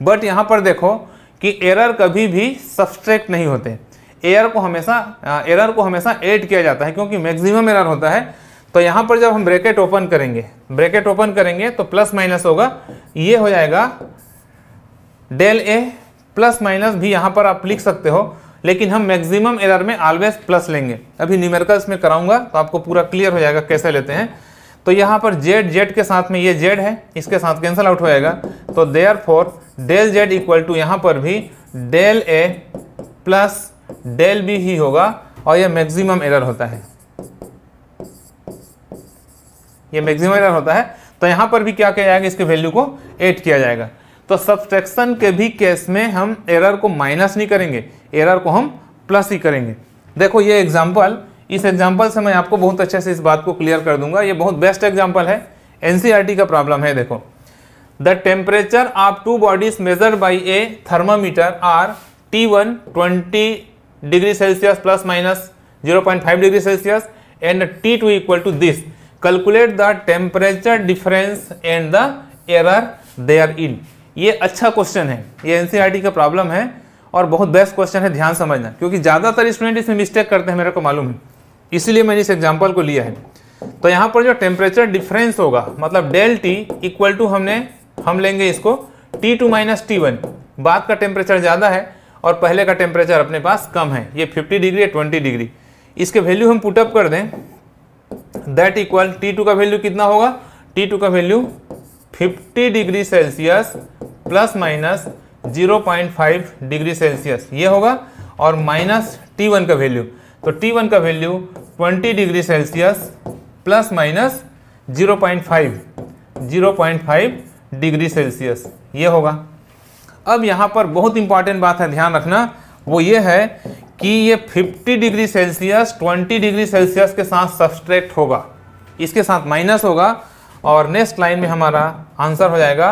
बट यहाँ पर देखो कि एरर कभी भी सब्सट्रैक्ट नहीं होते एयर को हमेशा एरर को हमेशा ऐड किया जाता है क्योंकि मैक्सिमम एरर होता है तो यहाँ पर जब हम ब्रैकेट ओपन करेंगे ब्रैकेट ओपन करेंगे तो प्लस माइनस होगा ये हो जाएगा डेल ए प्लस माइनस भी यहाँ पर आप लिख सकते हो लेकिन हम मैक्सिमम एरर में ऑलवेज प्लस लेंगे अभी न्यूमेरिकल्स में कराऊंगा तो आपको पूरा क्लियर हो जाएगा कैसे लेते हैं तो यहाँ पर जेड जेड के साथ में ये जेड है इसके साथ कैंसिल आउट हो जाएगा तो therefore del Z equal to यहाँ पर भी del A plus del B ही होगा और यह मैक्सिमम एरर होता है ये मैक्सिमम एरर होता है तो यहाँ पर भी क्या किया जाएगा इसके वैल्यू को एड किया जाएगा तो सब्सट्रैक्शन के भी केस में हम एरर को माइनस नहीं करेंगे एरर को हम प्लस ही करेंगे देखो ये एग्जाम्पल इस एग्जाम्पल से मैं आपको बहुत अच्छे से इस बात को क्लियर कर दूंगा ये बहुत बेस्ट एग्जाम्पल है एन e का प्रॉब्लम है देखो the temperature of two bodies measure by a thermometer are T one twenty degree Celsius plus minus zero point five degree Celsius and T two equal to this calculate the temperature difference and the error therein ये अच्छा question है ये NCERT e का problem है और बहुत best question है ध्यान समझना क्योंकि ज़्यादातर स्टूडेंट इसमें मिस्टेक करते हैं मेरे को मालूम है इसलिए मैंने इस एग्जाम्पल को लिया है तो यहाँ पर जो टेम्परेचर डिफरेंस होगा मतलब डेल टी इक्वल टू हमने हम लेंगे इसको T two minus T one बाद का टेम्परेचर ज़्यादा है और पहले का टेम्परेचर अपने पास कम है ये 50 डिग्री या 20 डिग्री इसके वैल्यू हम पुटअप कर दें दैट इक्वल टी टू का वैल्यू कितना होगा टी टू का value 50 degree Celsius plus minus 0.5 degree Celsius ये होगा और माइनस टी वन का वैल्यू तो टी वन का value 20 degree Celsius plus minus 0.5 0.5 degree Celsius ये होगा अब यहाँ पर बहुत इंपॉर्टेंट बात है ध्यान रखना वो ये है कि ये 50 डिग्री सेल्सियस 20 डिग्री सेल्सियस के साथ सब्सट्रैक्ट होगा इसके साथ माइनस होगा और नेक्स्ट लाइन में हमारा आंसर हो जाएगा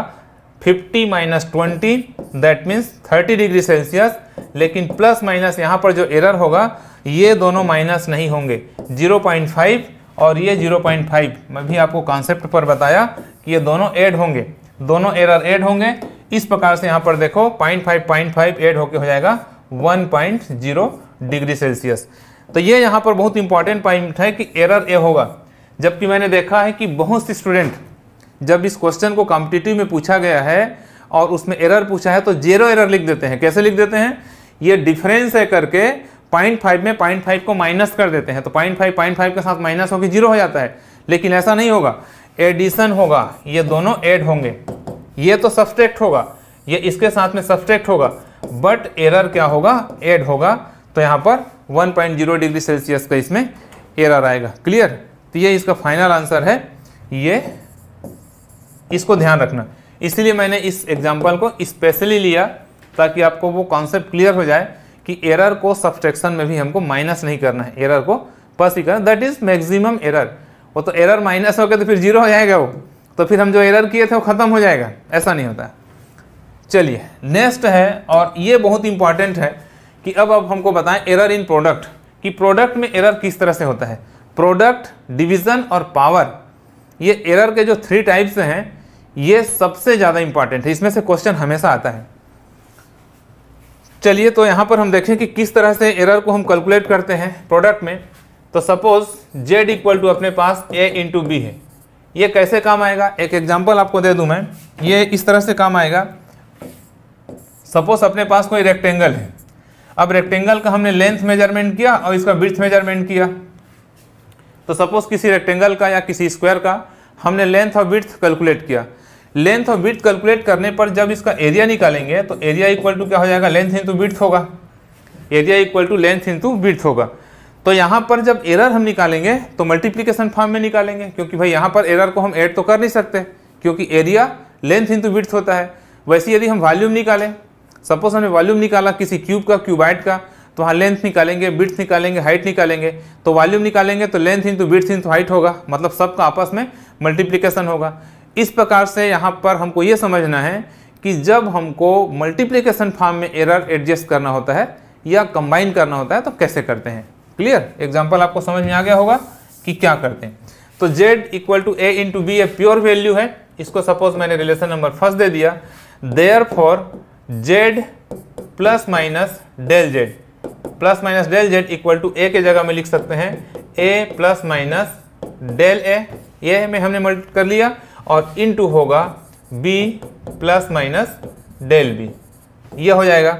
50 minus twenty that means 30 degree Celsius लेकिन प्लस माइनस यहाँ पर जो एरर होगा ये दोनों माइनस नहीं होंगे 0.5 और ये 0.5 मैं भी आपको कॉन्सेप्ट पर बताया कि ये दोनों ऐड होंगे दोनों एरर ऐड होंगे इस प्रकार से यहाँ पर देखो point five point five add होके हो जाएगा 1.0 डिग्री सेल्सियस तो ये यहाँ पर बहुत इंपॉर्टेंट पॉइंट है कि एरर ए होगा जबकि मैंने देखा है कि बहुत से स्टूडेंट जब इस क्वेश्चन को कॉम्पिटिटिव में पूछा गया है और उसमें एरर पूछा है तो जीरो एरर लिख देते हैं कैसे लिख देते हैं ये डिफरेंस है करके पॉइंट फाइव में पॉइंट फाइव को माइनस कर देते हैं तो पॉइंट फाइव पॉइंट फाइव के साथ माइनस होकर जीरो हो जाता है लेकिन ऐसा नहीं होगा एडिशन होगा ये दोनों ऐड होंगे ये तो सब्सट्रैक्ट होगा ये इसके साथ में सब्सट्रैक्ट होगा बट एरर क्या होगा एड होगा तो यहाँ पर 1.0 डिग्री सेल्सियस का इसमें एरर आएगा क्लियर तो ये इसका फाइनल आंसर है ये इसको ध्यान रखना इसलिए मैंने इस एग्जाम्पल को स्पेशली लिया ताकि आपको वो कॉन्सेप्ट क्लियर हो जाए कि एरर को सब्सट्रैक्शन में भी हमको माइनस नहीं करना है एरर को पस ही करना दैट इज मैक्सिमम एरर वो तो एरर माइनस हो गया तो फिर जीरो हो जाएगा वो तो फिर हम जो एरर किए थे वो खत्म हो जाएगा ऐसा नहीं होता है चलिए नेक्स्ट है और ये बहुत इंपॉर्टेंट है कि अब अब हमको बताएं एरर इन प्रोडक्ट कि प्रोडक्ट में एरर किस तरह से होता है प्रोडक्ट डिवीज़न और पावर ये एरर के जो थ्री टाइप्स हैं ये सबसे ज़्यादा इंपॉर्टेंट है इसमें से क्वेश्चन हमेशा आता है चलिए तो यहाँ पर हम देखें कि किस तरह से एरर को हम कैलकुलेट करते हैं प्रोडक्ट में तो सपोज जेड इक्वल टू अपने पास ए इंटू बी है ये कैसे काम आएगा एक एग्जाम्पल आपको दे दूँ मैं ये इस तरह से काम आएगा सपोज अपने पास कोई रेक्टेंगल है अब रेक्टेंगल का हमने लेंथ मेजरमेंट किया और इसका ब्रिथ मेजरमेंट किया तो सपोज किसी रेक्टेंगल का या किसी स्क्वायर का हमने लेंथ और ब्रिथ कैलकुलेट किया लेंथ और ब्रिथ कैलकुलेट करने पर जब इसका एरिया निकालेंगे तो एरिया इक्वल टू क्या हो जाएगा लेंथ इंटू ब्रिथ होगा area equal to length into breadth होगा तो यहाँ पर जब एरर हम निकालेंगे तो मल्टीप्लीकेशन फॉर्म में निकालेंगे क्योंकि भाई यहाँ पर एरर को हम ऐड तो कर नहीं सकते क्योंकि एरिया लेंथ इंटू ब्रिथ होता है वैसे यदि हम वॉल्यूम निकालें सपोज हमने वॉल्यूम निकाला किसी क्यूब का क्यूबाइट का तो वहाँ लेंथ निकालेंगे बिट्स निकालेंगे हाइट निकालेंगे तो वॉल्यूम निकालेंगे तो length into bits into height होगा मतलब सबका आपस में मल्टीप्लीकेशन होगा इस प्रकार से यहाँ पर हमको ये समझना है कि जब हमको मल्टीप्लीकेशन फॉर्म में एरर एडजस्ट करना होता है या कंबाइन करना होता है तो कैसे करते हैं क्लियर एग्जाम्पल आपको समझ में आ गया होगा कि क्या करते हैं तो Z equal to A into B A pure value है इसको सपोज मैंने रिलेशन नंबर फर्स्ट दे दिया therefore Z plus minus del Z plus minus del Z equal to A के जगह में लिख सकते हैं A plus minus del A ये में हमने मल्ट कर लिया और इन टू होगा B plus minus del B ये हो जाएगा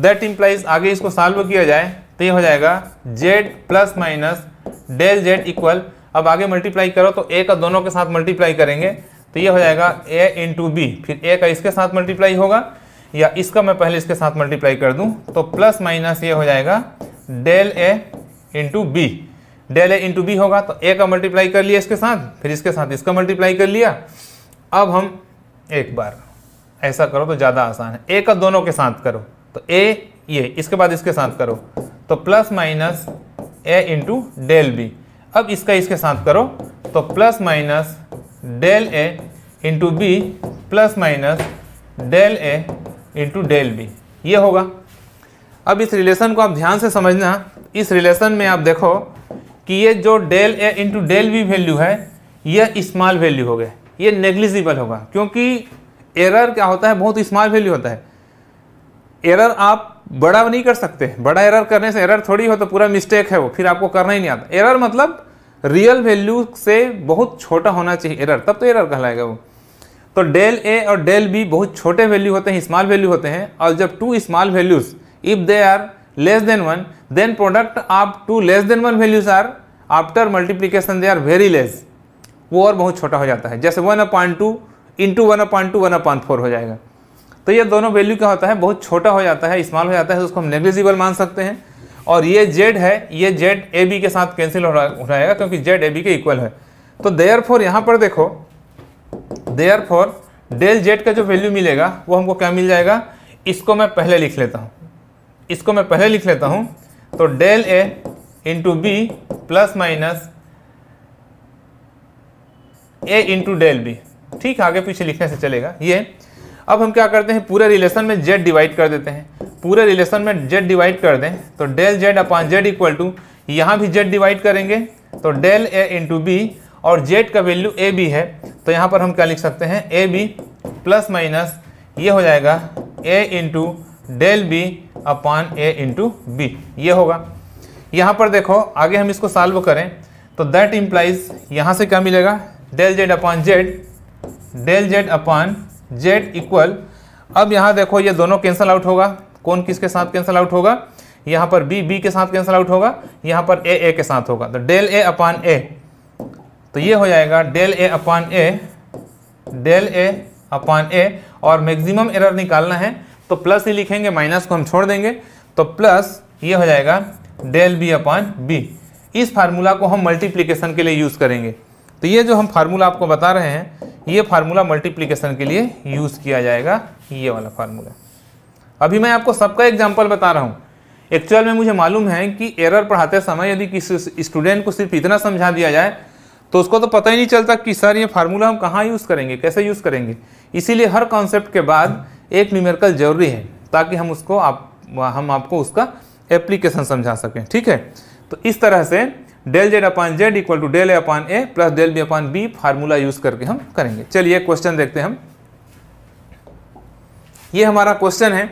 दैट इंप्लाइज आगे इसको सॉल्व किया जाए तो ये हो जाएगा Z plus minus del Z equal अब आगे मल्टीप्लाई करो तो ए का दोनों के साथ मल्टीप्लाई करेंगे तो ये हो जाएगा ए इंटू बी फिर ए का इसके साथ मल्टीप्लाई होगा या इसका मैं पहले इसके साथ मल्टीप्लाई कर दूं तो प्लस माइनस ये हो जाएगा del A into B del A into B होगा तो ए का मल्टीप्लाई कर लिया इसके साथ फिर इसके साथ इसका मल्टीप्लाई कर लिया अब हम एक बार ऐसा करो तो ज़्यादा आसान है ए का दोनों के साथ करो तो ए ये इसके बाद इसके साथ करो तो plus minus A into del B अब इसका इसके साथ करो तो plus minus del A into B plus minus del A into del B ये होगा अब इस रिलेशन को आप ध्यान से समझना इस रिलेशन में आप देखो कि ये जो del A into del B value है यह स्मॉल वैल्यू हो गया ये नेग्लिजिबल होगा क्योंकि एरर क्या होता है बहुत स्मॉल वैल्यू होता है एरर आप बड़ा नहीं कर सकते बड़ा एरर करने से एरर थोड़ी हो तो पूरा मिस्टेक है वो फिर आपको करना ही नहीं आता एरर मतलब रियल वैल्यू से बहुत छोटा होना चाहिए एरर तब तो एरर कहलाएगा वो तो डेल ए और डेल बी बहुत छोटे वैल्यू होते हैं स्मॉल वैल्यू होते हैं और जब two small values if they are less than one then product of two less than one values are after multiplication they are very less वो और बहुत छोटा हो जाता है जैसे one appoint two into one appoint two one point four हो जाएगा तो ये दोनों वैल्यू क्या होता है बहुत छोटा हो जाता है स्मॉल हो जाता है उसको हम नेग्लिजिबल मान सकते हैं और ये जेड है ये जेड ए बी के साथ कैंसिल हो रहा जाएगा क्योंकि जेड ए बी के इक्वल है तो देयर फोर यहाँ पर देखो देयर फॉर डेल जेड का जो वैल्यू मिलेगा वो हमको क्या मिल जाएगा इसको मैं पहले लिख लेता हूँ इसको मैं पहले लिख लेता हूँ तो del A into B plus minus A into del B ठीक है आगे पीछे लिखने से चलेगा ये अब हम क्या करते हैं पूरे रिलेशन में जेड डिवाइड कर देते हैं पूरे रिलेशन में जेड डिवाइड कर दें तो del Z upon Z equal to यहाँ भी जेड डिवाइड करेंगे तो डेल ए इंटू बी और जेड का वैल्यू ए बी है तो यहाँ पर हम क्या लिख सकते हैं ए बी प्लस माइनस ये हो जाएगा A into del B upon A into B ये होगा यहाँ पर देखो आगे हम इसको सॉल्व करें तो दैट इम्प्लाइज यहाँ से क्या मिलेगा del Z upon Z del Z upon Z equal अब यहाँ देखो ये दोनों कैंसल आउट होगा कौन किसके साथ कैंसल आउट होगा यहाँ पर बी बी के साथ कैंसल आउट होगा यहाँ पर ए ए के साथ होगा तो डेल ए अपॉन ए तो ये हो जाएगा del A upon A del A upon ए और मैक्सिमम एरर निकालना है तो प्लस ही लिखेंगे माइनस को हम छोड़ देंगे तो प्लस ये हो जाएगा डेल बी अपान बी इस फार्मूला को हम मल्टीप्लीकेशन के लिए यूज़ करेंगे तो ये जो हम फार्मूला आपको बता रहे हैं ये फार्मूला मल्टीप्लीकेशन के लिए यूज़ किया जाएगा ये वाला फार्मूला अभी मैं आपको सबका एग्जाम्पल बता रहा हूँ एक्चुअल में मुझे मालूम है कि एरर पढ़ाते समय यदि किसी स्टूडेंट को सिर्फ इतना समझा दिया जाए तो उसको तो पता ही नहीं चलता कि सर ये फार्मूला हम कहाँ यूज़ करेंगे कैसे यूज़ करेंगे इसीलिए हर कॉन्सेप्ट के बाद एक न्यूमेरिकल ज़रूरी है ताकि हम उसको आप हम आपको उसका एप्लीकेशन समझा सकें ठीक है तो इस तरह से del Z upon Z equal to del A upon A plus del B upon B formula use करके हम करेंगे चलिए क्वेश्चन देखते हैं हम ये हमारा क्वेश्चन है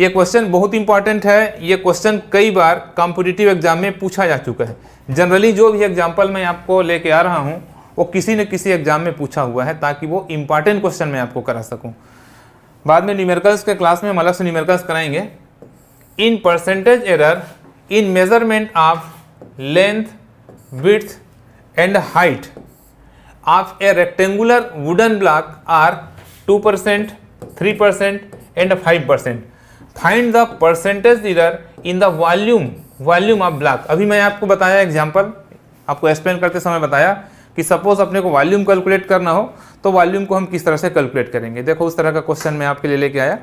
ये क्वेश्चन बहुत इंपॉर्टेंट है ये क्वेश्चन कई बार कॉम्पिटिटिव एग्जाम में पूछा जा चुका है जनरली जो भी एग्जाम्पल मैं आपको लेके आ रहा हूँ वो किसी न किसी एग्जाम में पूछा हुआ है ताकि वो इम्पॉर्टेंट क्वेश्चन मैं आपको करा सकूँ बाद में न्यूमेरिकल्स के क्लास में हम अलग से न्यूमेरिकल्स कराएंगे in percentage error in measurement of length width and height of a rectangular wooden block are two percent three percent and five percent find the percentage error in the volume volume of block अभी मैं आपको बताया example आपको explain करते समय बताया कि suppose अपने को वॉल्यूम कैलकुलेट करना हो तो वॉल्यूम को हम किस तरह से कैलकुलेट करेंगे देखो उस तरह का क्वेश्चन मैं आपके लिए लेके आया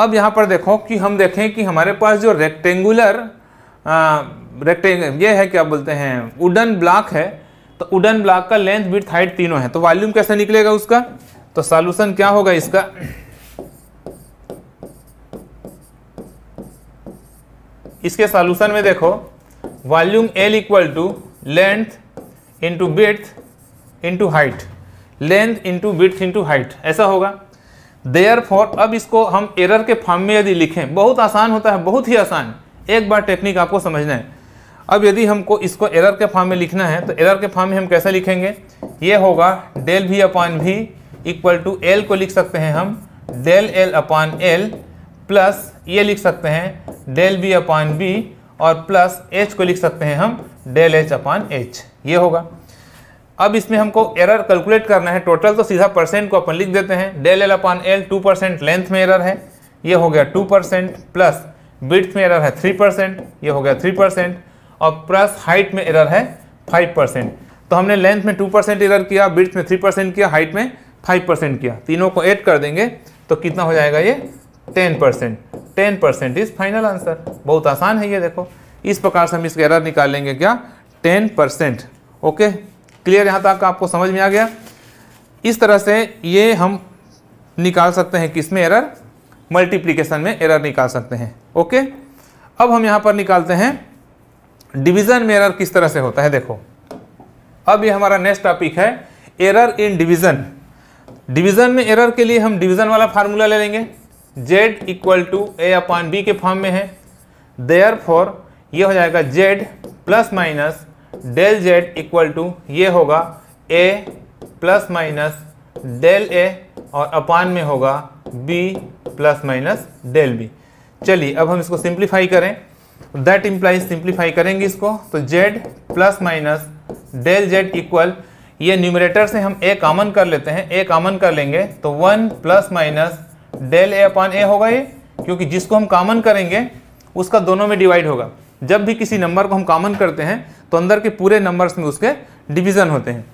अब यहाँ पर देखो कि हम देखें कि हमारे पास जो रेक्टेंगुलर रेक्टेंग ये है क्या बोलते हैं वुडन ब्लॉक है तो वुडन ब्लॉक का लेंथ बिथ हाइट तीनों है तो वॉल्यूम कैसे निकलेगा उसका तो सॉल्यूशन क्या होगा इसका इसके सॉल्यूशन में देखो volume L equal to length into breadth into height length into breadth into height ऐसा होगा देयर फॉर अब इसको हम एरर के फॉर्म में यदि लिखें बहुत आसान होता है बहुत ही आसान एक बार टेक्निक आपको समझना है अब यदि हमको इसको एरर के फॉर्म में लिखना है तो एरर के फॉर्म में हम कैसे लिखेंगे ये होगा डेल भी अपान भी इक्वल टू एल को लिख सकते हैं हम del L upon L plus ये लिख सकते हैं डेल बी अपान बी और प्लस एच को लिख सकते हैं हम डेल एच अपान एच ये होगा अब इसमें हमको एरर कैलकुलेट करना है टोटल तो सीधा परसेंट को अपन लिख देते हैं del L upon L two percent length में एरर है ये हो गया टू परसेंट प्लस ब्रिथ में एरर है थ्री परसेंट ये हो गया थ्री परसेंट और प्लस हाइट में एरर है फाइव परसेंट तो हमने लेंथ में टू परसेंट एरर किया ब्रिथ में थ्री परसेंट किया हाइट में फाइव परसेंट किया तीनों को एड कर देंगे तो कितना हो जाएगा ये ten percent ten percent is final answer बहुत आसान है ये देखो इस प्रकार से हम इसके एरर निकालेंगे क्या टेन परसेंट ओके क्लियर यहाँ तक आपको समझ में आ गया इस तरह से ये हम निकाल सकते हैं किस में एरर मल्टीप्लीकेशन में एरर निकाल सकते हैं ओके अब हम यहाँ पर निकालते हैं डिवीज़न में एरर किस तरह से होता है देखो अब ये हमारा नेक्स्ट टॉपिक है एरर इन डिवीज़न डिवीज़न में एरर के लिए हम डिवीज़न वाला फार्मूला ले लेंगे Z equal to A upon B के फॉर्म में है देयर फॉर ये हो जाएगा Z plus minus del Z equal to ये होगा A plus minus del A और अपान में होगा B plus minus del B चलिए अब हम इसको सिंप्लीफाई करें दैट इम्प्लाइज सिंप्लीफाई करेंगे इसको तो Z plus minus del Z equal ये न्यूमरेटर से हम ए कॉमन कर लेते हैं ए कॉमन कर लेंगे तो one plus minus del A upon A होगा ये क्योंकि जिसको हम कॉमन करेंगे उसका दोनों में डिवाइड होगा जब भी किसी नंबर को हम कॉमन करते हैं तो अंदर के पूरे नंबर्स में उसके डिवीज़न होते हैं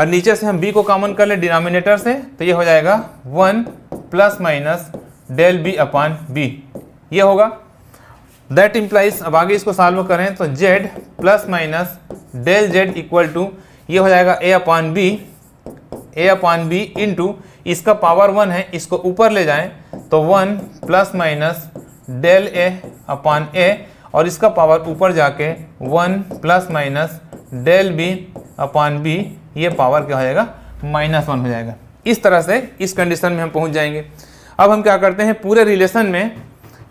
और नीचे से हम बी को कॉमन कर लें डिनोमिनेटर से तो ये हो जाएगा one plus minus del B upon B ये होगा दैट इम्प्लाइज अब आगे इसको सॉल्व करें तो Z plus minus del Z equal to ये हो जाएगा A upon B A upon B into इसका पावर वन है इसको ऊपर ले जाएं तो one plus minus del A upon A और इसका पावर ऊपर जाके one plus minus del B upon B ये पावर क्या हो जाएगा माइनस वन हो जाएगा इस तरह से इस कंडीशन में हम पहुंच जाएंगे अब हम क्या करते हैं पूरे रिलेशन में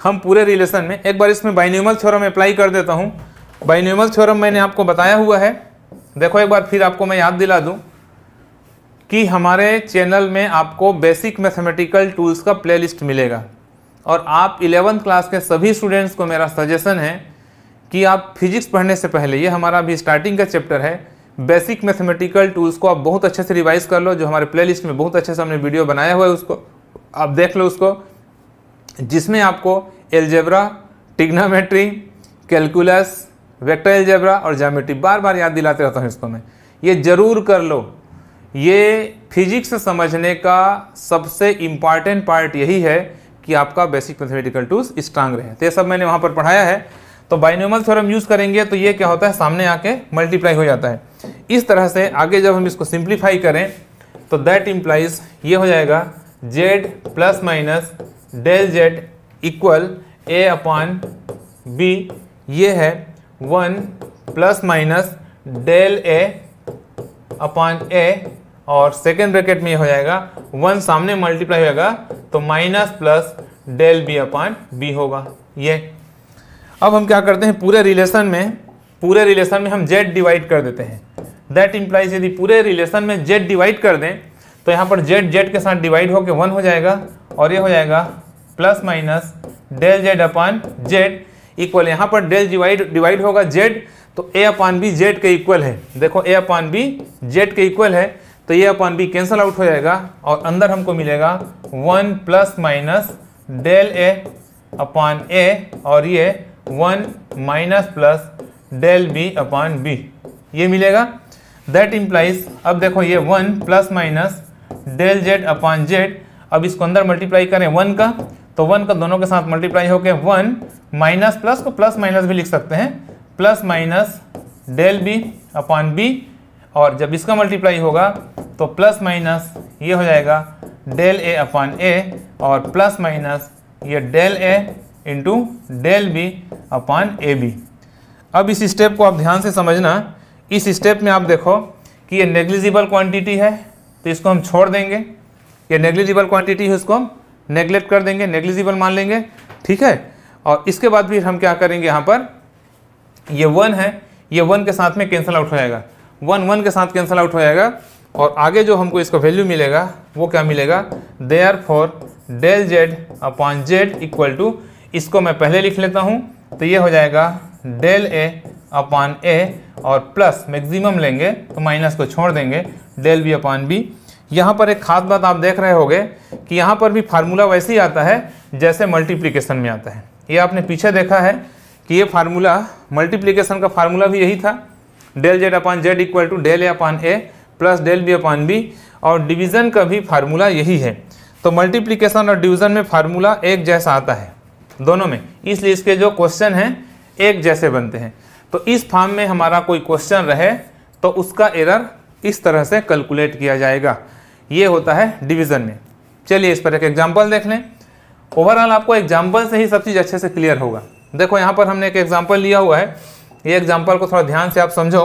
हम पूरे रिलेशन में एक बार इसमें बाइन्यूमल थ्योरम अप्लाई कर देता हूँ बाइन्यूमल थ्योरम मैंने आपको बताया हुआ है देखो एक बार फिर आपको मैं याद दिला दूँ कि हमारे चैनल में आपको बेसिक मैथमेटिकल टूल्स का प्लेलिस्ट मिलेगा और आप इलेवंथ क्लास के सभी स्टूडेंट्स को मेरा सजेशन है कि आप फिजिक्स पढ़ने से पहले ये हमारा अभी स्टार्टिंग का चैप्टर है बेसिक मैथमेटिकल टूल्स को आप बहुत अच्छे से रिवाइज कर लो जो हमारे प्लेलिस्ट में बहुत अच्छे से हमने वीडियो बनाया हुआ है उसको आप देख लो उसको जिसमें आपको algebra trigonometry calculus vector algebra और जोमेट्री बार बार याद दिलाते रहता हूँ इसको मैं ये ज़रूर कर लो ये फिजिक्स समझने का सबसे इम्पॉर्टेंट पार्ट यही है कि आपका बेसिक मैथमेटिकल टूल्स स्ट्रांग रहे तो ये सब मैंने वहाँ पर पढ़ाया है तो बाइनोमल थ्योरम यूज़ करेंगे तो ये क्या होता है सामने आके मल्टीप्लाई हो जाता है इस तरह से आगे जब हम इसको सिंप्लीफाई करें तो दैट इम्प्लाइज ये हो जाएगा Z plus minus del Z equal A upon B ये है one plus minus del A upon A और सेकेंड ब्रैकेट में हो जाएगा वन सामने मल्टीप्लाई होगा तो minus plus del B upon B होगा ये अब हम क्या करते हैं पूरे रिलेशन में पूरे रिलेशन में हम जेड डिवाइड कर देते हैं दैट इंप्लाइज यदि पूरे रिलेशन में जेड डिवाइड कर दें तो यहाँ पर जेड जेड के साथ डिवाइड होकर वन हो जाएगा और ये हो जाएगा plus minus del Z upon Z equal यहाँ पर डेल डिवाइड डिवाइड होगा जेड तो ए अपॉन बी जेड के इक्वल है देखो ए अपॉन बी जेड के इक्वल है तो ये अपॉन बी कैंसल आउट हो जाएगा और अंदर हमको मिलेगा one plus minus del A upon A और ये one minus plus del B upon B ये मिलेगा दैट इम्प्लाइज अब देखो ये one plus minus del Z upon Z अब इसको अंदर मल्टीप्लाई करें वन का तो वन का दोनों के साथ मल्टीप्लाई होकर वन माइनस प्लस को प्लस माइनस भी लिख सकते हैं plus minus del B upon B और जब इसका मल्टीप्लाई होगा तो प्लस माइनस ये हो जाएगा डेल ए अपॉन ए और प्लस माइनस ये del A into del B upon A B अब इस स्टेप को आप ध्यान से समझना इस स्टेप में आप देखो कि ये नेग्लिजिबल क्वांटिटी है तो इसको हम छोड़ देंगे ये नेग्लिजिबल क्वांटिटी है उसको हम नेग्लेक्ट कर देंगे नेग्लिजिबल मान लेंगे ठीक है और इसके बाद भी हम क्या करेंगे यहाँ पर ये वन है ये वन के साथ में कैंसिल आउट हो जाएगा वन वन के साथ कैंसिल आउट हो जाएगा और आगे जो हमको इसका वैल्यू मिलेगा वो क्या मिलेगा therefore del Z upon Z equal to इसको मैं पहले लिख लेता हूँ तो ये हो जाएगा डेल ए अपॉन ए और प्लस मैक्सिमम लेंगे तो माइनस को छोड़ देंगे डेल बी अपॉन बी यहाँ पर एक खास बात आप देख रहे होगे कि यहाँ पर भी फार्मूला वैसे ही आता है जैसे मल्टीप्लिकेशन में आता है ये आपने पीछे देखा है कि ये फार्मूला मल्टीप्लिकेशन का फार्मूला भी यही था del Z upon Z equal to del A upon A plus del B upon B और डिवीज़न का भी फार्मूला यही है तो मल्टीप्लिकेशन और डिवीज़न में फार्मूला एक जैसा आता है दोनों में इसलिए इसके जो क्वेश्चन हैं एक जैसे बनते हैं तो इस फार्म में हमारा कोई क्वेश्चन रहे तो उसका एरर इस तरह से कैलकुलेट किया जाएगा ये होता है डिवीज़न में चलिए इस पर एक एग्जाम्पल देख लें ओवरऑल आपको एग्जाम्पल से ही सब चीज़ अच्छे से क्लियर होगा देखो यहाँ पर हमने एक एग्जाम्पल लिया हुआ है ये एग्जाम्पल को थोड़ा ध्यान से आप समझो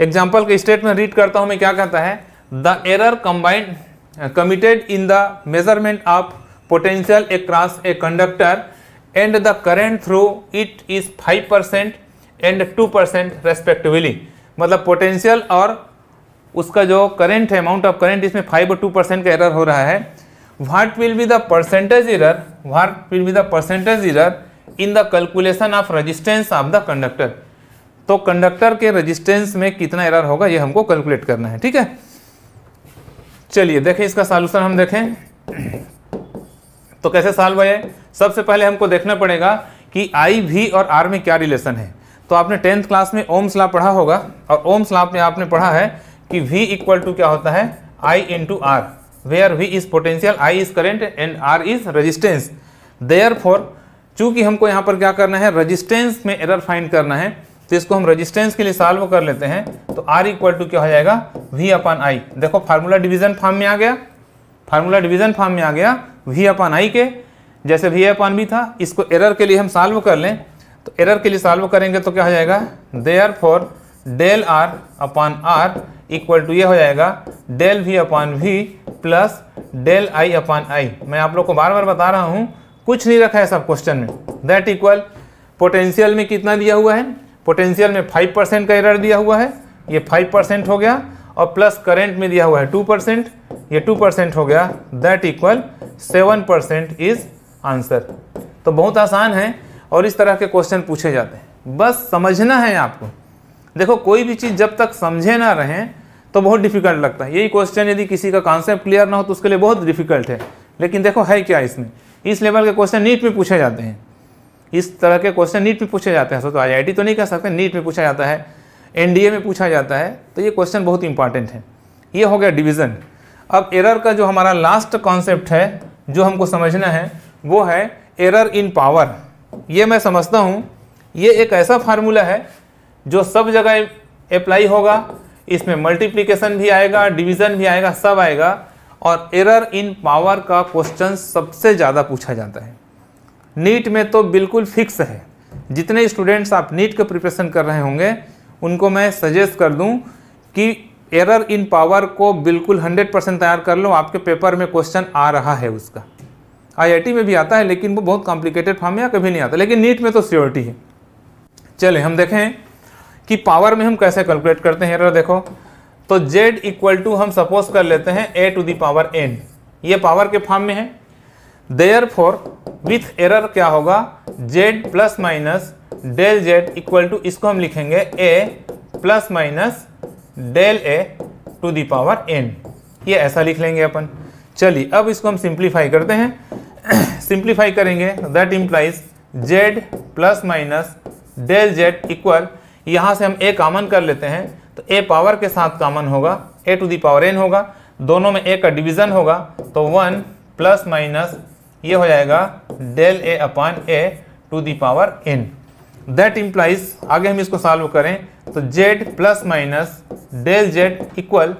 एग्जाम्पल के स्टेटमेंट रीड करता हूं मैं क्या कहता है the error combined measurement of potential across a conductor and the current through it is five percent and two percent respectively मतलब पोटेंशियल और उसका जो करेंट है अमाउंट ऑफ करेंट इसमें फाइव और टू परसेंट का एरर हो रहा है what will be the percentage error what will be the percentage error in the calculation of resistance of the conductor तो कंडक्टर के रजिस्टेंस में कितना एरर होगा ये हमको कैलकुलेट करना है ठीक है चलिए देखें इसका सॉल्यूशन हम देखें तो कैसे सॉल्व है सबसे पहले हमको देखना पड़ेगा कि आई वी और आर में क्या रिलेशन है तो आपने टेंथ क्लास में ओम्स लॉ पढ़ा होगा और ओम्स लॉ में आपने पढ़ा है कि वी इक्वल टू क्या होता है I into R where V is potential I is current and R is resistance therefore चूंकि हमको यहाँ पर क्या करना है रजिस्टेंस में एरर फाइंड करना है तो इसको हम रजिस्टेंस के लिए सॉल्व कर लेते हैं तो आर इक्वल टू क्या हो जाएगा वी अपान आई देखो फार्मूला डिवीजन फॉर्म में आ गया फार्मूला डिवीजन फॉर्म में आ गया वी अपान आई के जैसे वी अपान भी था इसको एरर के लिए हम सॉल्व कर लें तो एरर के लिए सॉल्व करेंगे तो क्या हो जाएगा therefore del R upon R equal to ये हो जाएगा del V upon V plus del I upon I मैं आप लोग को बार बार बता रहा हूँ कुछ नहीं रखा है सब क्वेश्चन में दैट इक्वल पोटेंशियल में कितना दिया हुआ है पोटेंशियल में फाइव परसेंट का एरर दिया हुआ है ये फाइव परसेंट हो गया और प्लस करेंट में दिया हुआ है टू परसेंट ये टू परसेंट हो गया that equal seven percent is answer तो बहुत आसान है और इस तरह के क्वेश्चन पूछे जाते हैं बस समझना है आपको देखो कोई भी चीज़ जब तक समझे ना रहें तो बहुत डिफिकल्ट लगता है यही क्वेश्चन यदि किसी का कॉन्सेप्ट क्लियर ना हो तो उसके लिए बहुत डिफिकल्ट है लेकिन देखो है क्या इसमें इस लेवल के क्वेश्चन नीट में पूछे जाते हैं इस तरह के क्वेश्चन नीट में पूछे जाते हैं सो तो आई तो नहीं कह सकते नीट में पूछा जाता है एनडीए में पूछा जाता है तो ये क्वेश्चन बहुत इंपॉर्टेंट है ये हो गया डिवीज़न अब एरर का जो हमारा लास्ट कॉन्सेप्ट है जो हमको समझना है वो है एरर इन पावर ये मैं समझता हूँ ये एक ऐसा फार्मूला है जो सब जगह अप्लाई होगा इसमें मल्टीप्लीकेशन भी आएगा डिवीज़न भी आएगा सब आएगा और एरर इन पावर का क्वेश्चन सबसे ज़्यादा पूछा जाता है नीट में तो बिल्कुल फिक्स है जितने स्टूडेंट्स आप नीट का प्रिपरेशन कर रहे होंगे उनको मैं सजेस्ट कर दूं कि एरर इन पावर को बिल्कुल 100 परसेंट तैयार कर लो आपके पेपर में क्वेश्चन आ रहा है उसका आईआईटी में भी आता है लेकिन वो बहुत कॉम्प्लिकेटेड फॉर्म में या कभी नहीं आता लेकिन नीट में तो श्योरिटी है चले हम देखें कि पावर में हम कैसे कैलकुलेट करते हैं एरर देखो तो z इक्वल टू हम सपोज कर लेते हैं a to the power n ये पावर के फॉर्म में है देयर फॉर विथ एरर क्या होगा z plus minus del z equal to इसको हम लिखेंगे a plus minus del a to the power n ये ऐसा लिख लेंगे अपन चलिए अब इसको हम सिंप्लीफाई करते हैं सिंप्लीफाई <coughs> करेंगे that implies z plus minus del z equal यहाँ से हम a कॉमन कर लेते हैं तो ए पावर के साथ कॉमन होगा A to the power N होगा दोनों में ए का डिवीज़न होगा तो वन प्लस माइनस ये हो जाएगा del A upon A to the power N that implies आगे हम इसको सॉल्व करें तो Z plus minus del Z equal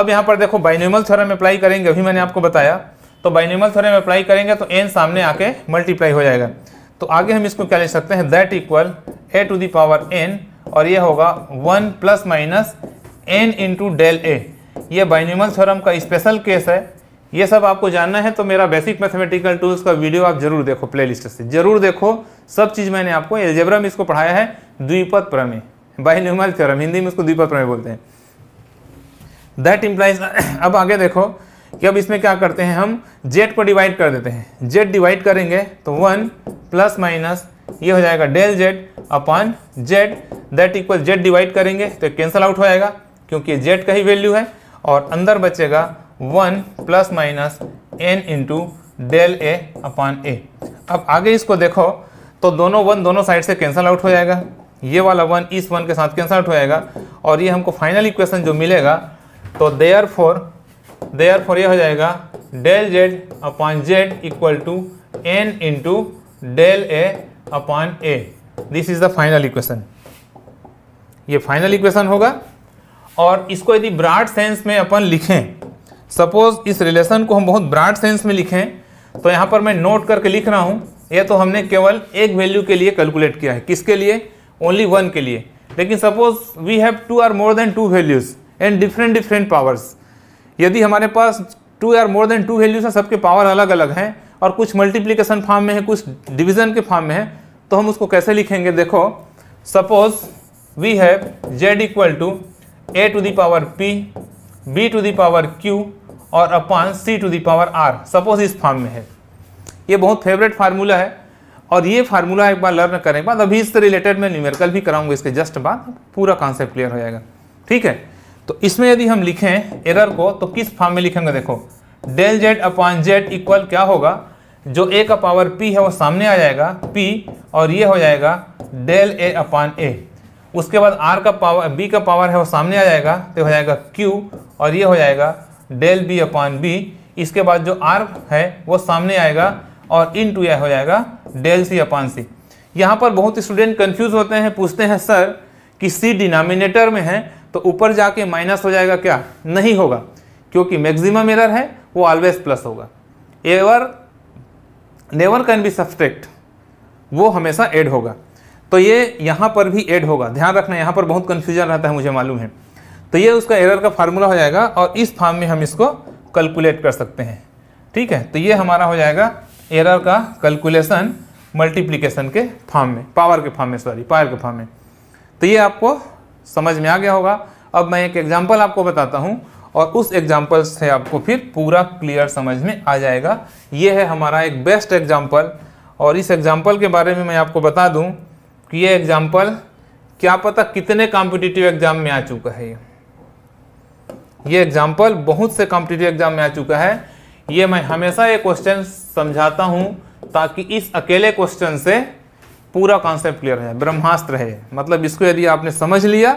अब यहाँ पर देखो बाइनोमल थ्योरम अप्लाई करेंगे अभी मैंने आपको बताया तो बाइनोमल थ्योरम अप्लाई करेंगे तो एन सामने आके मल्टीप्लाई हो जाएगा तो आगे हम इसको क्या ले सकते हैं that equal A to the power N और ये होगा one plus minus N into del A ये बाइनिमल थ्योरम का स्पेशल केस है ये सब आपको जानना है तो मेरा बेसिक मैथमेटिकल टूल्स का वीडियो आप जरूर देखो प्लेलिस्ट से जरूर देखो सब चीज़ मैंने आपको एल्जेब्रा में इसको पढ़ाया है द्विपद प्रमे बाइनिमल थ्योरम हिंदी में इसको द्विपद प्रमे बोलते हैं दैट इम्प्लाइज <coughs> अब आगे देखो कि अब इसमें क्या करते हैं हम जेड को डिवाइड कर देते हैं जेड डिवाइड करेंगे तो वन प्लस माइनस ये हो जाएगा del Z upon Z that equal Z divide करेंगे तो कैंसिल आउट हो जाएगा क्योंकि जेड का ही वैल्यू है और अंदर बचेगा one plus minus N into del A upon A अब आगे इसको देखो तो दोनों वन दोनों साइड से कैंसिल आउट हो जाएगा ये वाला वन इस वन के साथ कैंसिल आउट हो जाएगा और ये हमको फाइनल इक्वेशन जो मिलेगा तो देयर फोर देयर फोर ये हो जाएगा del Z upon Z equal to N into del A upon A this is the final equation ये फाइनल इक्वेशन होगा और इसको यदि ब्राड सेंस में अपन लिखें सपोज इस रिलेशन को हम बहुत ब्राड सेंस में लिखें तो यहाँ पर मैं नोट करके लिख रहा हूँ ये तो हमने केवल एक वैल्यू के लिए कैलकुलेट किया है किसके लिए ओनली वन के लिए लेकिन suppose we have two or more than two values and different different powers यदि हमारे पास two or more than two values हैं सबके पावर अलग अलग हैं और कुछ मल्टीप्लीकेशन फॉर्म में है कुछ डिविजन के फॉर्म में है तो हम उसको कैसे लिखेंगे देखो suppose we have Z equal to A to the power P B to the power Q और upon C to the power R suppose इस फॉर्म में है ये बहुत फेवरेट फार्मूला है और ये फार्मूला एक बार लर्न करने के बाद अभी इससे रिलेटेड मैं न्यूमेरिकल भी कराऊंगा इसके जस्ट बाद पूरा कॉन्सेप्ट क्लियर हो जाएगा ठीक है तो इसमें यदि हम लिखें एरर को तो किस फॉर्म में लिखेंगे देखो del Z upon Z equal क्या होगा जो ए का पावर पी है वो सामने आ जाएगा पी और ये हो जाएगा डेल ए अपान ए उसके बाद आर का पावर बी का पावर है वो सामने आ जाएगा तो हो जाएगा क्यू और ये हो जाएगा डेल बी अपान बी इसके बाद जो आर है वो सामने आएगा और इन टू हो जाएगा डेल सी अपान सी यहाँ पर बहुत स्टूडेंट कन्फ्यूज़ होते हैं पूछते हैं सर कि सी डिनिनेटर में है तो ऊपर जाके माइनस हो जाएगा क्या नहीं होगा क्योंकि मैक्सिमम एरर है वो ऑलवेज प्लस होगा ever never can be subtract वो हमेशा ऐड होगा तो ये यहाँ पर भी ऐड होगा ध्यान रखना यहाँ पर बहुत कन्फ्यूजन रहता है मुझे मालूम है तो ये उसका एरर का फार्मूला हो जाएगा और इस फार्म में हम इसको कैलकुलेट कर सकते हैं ठीक है तो ये हमारा हो जाएगा एरर का कैलकुलेशन मल्टीप्लिकेशन के फार्म में पावर के फार्म में सॉरी पावर के फार्म में तो ये आपको समझ में आ गया होगा अब मैं एक एग्जाम्पल आपको बताता हूँ और उस एग्जाम्पल से आपको फिर पूरा क्लियर समझ में आ जाएगा ये है हमारा एक बेस्ट एग्जाम्पल और इस एग्जाम्पल के बारे में मैं आपको बता दूं कि ये एग्जाम्पल क्या पता कितने कॉम्पिटिटिव एग्जाम में आ चुका है ये ये एग्जाम्पल बहुत से कॉम्पिटिटिव एग्जाम में आ चुका है ये मैं हमेशा ये क्वेश्चन समझाता हूँ ताकि इस अकेले क्वेश्चन से पूरा कॉन्सेप्ट क्लियर है ब्रह्मास्त्र है मतलब इसको यदि आपने समझ लिया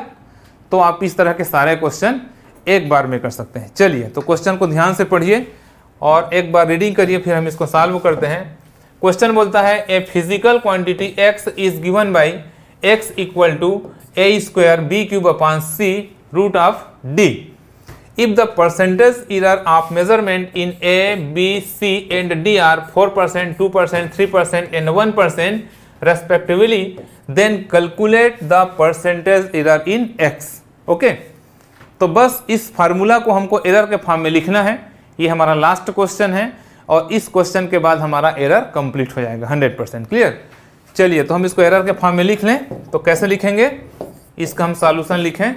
तो आप इस तरह के सारे क्वेश्चन एक बार में कर सकते हैं चलिए तो क्वेश्चन को ध्यान से पढ़िए और एक बार रीडिंग करिए फिर हम इसको सॉल्व करते हैं क्वेश्चन बोलता है a physical quantity x is given by x equal to a square b cube upon c root of d if the percentage error of measurement in a b c and d are four percent two percent three percent and one percent respectively then calculate the percentage error in x okay तो बस इस formula को हमको error के form में लिखना है ये हमारा लास्ट क्वेश्चन है और इस क्वेश्चन के बाद हमारा एरर कंप्लीट हो जाएगा हंड्रेड परसेंट क्लियर चलिए तो हम इसको एरर के फॉर्म में लिख लें तो कैसे लिखेंगे इसका हम सॉल्यूशन लिखें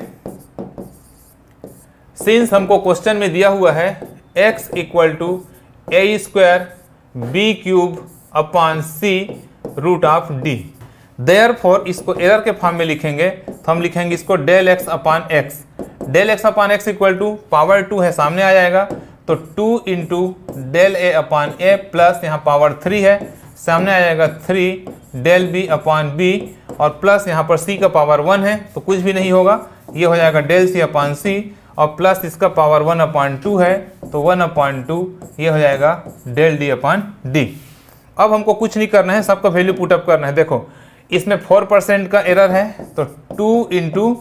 सिंस हमको क्वेश्चन में दिया हुआ है x equal to a square b cube upon c root of d therefore इसको एरर के फॉर्म में लिखेंगे तो हम लिखेंगे इसको del x upon x del x upon x equal to power two है सामने आ जाएगा तो टू इंटू डेल ए अपान ए प्लस यहाँ पावर थ्री है सामने आ जाएगा three del B upon B और प्लस यहाँ पर सी का पावर वन है तो कुछ भी नहीं होगा ये हो जाएगा डेल सी अपान सी और प्लस इसका पावर वन अपान टू है तो वन अपान टू ये हो जाएगा डेल डी अपान डी अब हमको कुछ नहीं करना है सबका वैल्यू पुटअप करना है देखो इसमें फोर परसेंट का एरर है तो two into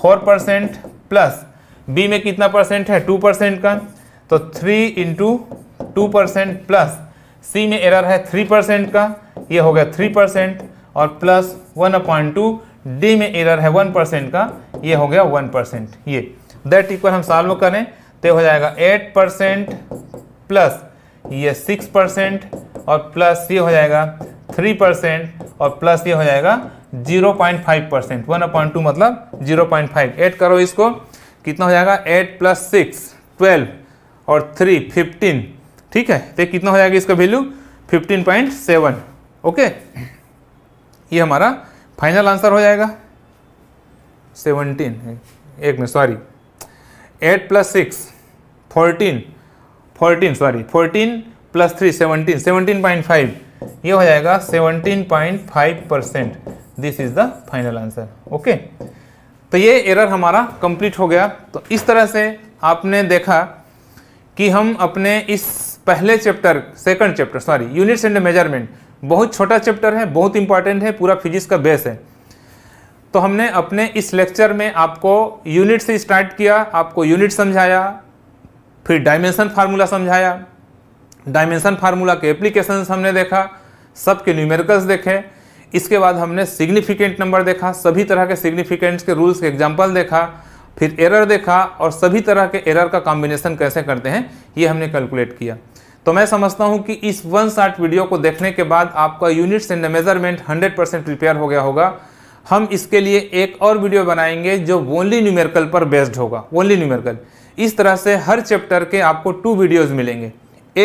four percent plus b में कितना परसेंट है टू परसेंट का तो three into two percent plus c में एरर है थ्री परसेंट का ये हो गया थ्री परसेंट और plus one point two d में एरर है वन परसेंट का ये हो गया वन परसेंट ये दैट इक्वल हम सॉल्व करें तो हो जाएगा एट परसेंट प्लस ये सिक्स परसेंट और प्लस ये हो जाएगा थ्री परसेंट और प्लस ये हो जाएगा zero point five percent one point two मतलब जीरो पॉइंट फाइव एड करो इसको कितना हो जाएगा एट प्लस सिक्स ट्वेल्व और थ्री फिफ्टीन ठीक है तो कितना हो जाएगा इसका value fifteen point seven okay ये हमारा फाइनल आंसर हो जाएगा सेवनटीन एक minute sorry eight plus six fourteen fourteen sorry fourteen plus three seventeen seventeen point five ये हो जाएगा seventeen point five percent this is the final answer okay तो ये एरर हमारा कंप्लीट हो गया तो इस तरह से आपने देखा कि हम अपने इस पहले chapter second chapter sorry units and measurement बहुत छोटा चैप्टर है बहुत इंपॉर्टेंट है पूरा फिजिक्स का बेस है तो हमने अपने इस लेक्चर में आपको यूनिट से स्टार्ट किया आपको यूनिट समझाया फिर डायमेंशन फार्मूला समझाया डायमेंशन फार्मूला के एप्लीकेशन हमने देखा सबके न्यूमेरिकल्स देखे इसके बाद हमने सिग्निफिकेंट नंबर देखा सभी तरह के सिग्निफिकेंट्स के रूल्स के एग्जाम्पल देखा फिर एरर देखा और सभी तरह के एरर का कॉम्बिनेशन कैसे करते हैं ये हमने कैलकुलेट किया तो मैं समझता हूँ कि इस वन शार्ट वीडियो को देखने के बाद आपका units and measurement 100 percent prepare हो गया होगा हम इसके लिए एक और वीडियो बनाएंगे जो ओनली न्यूमेरिकल पर बेस्ड होगा ओनली न्यूमेरिकल इस तरह से हर चैप्टर के आपको टू वीडियोज़ मिलेंगे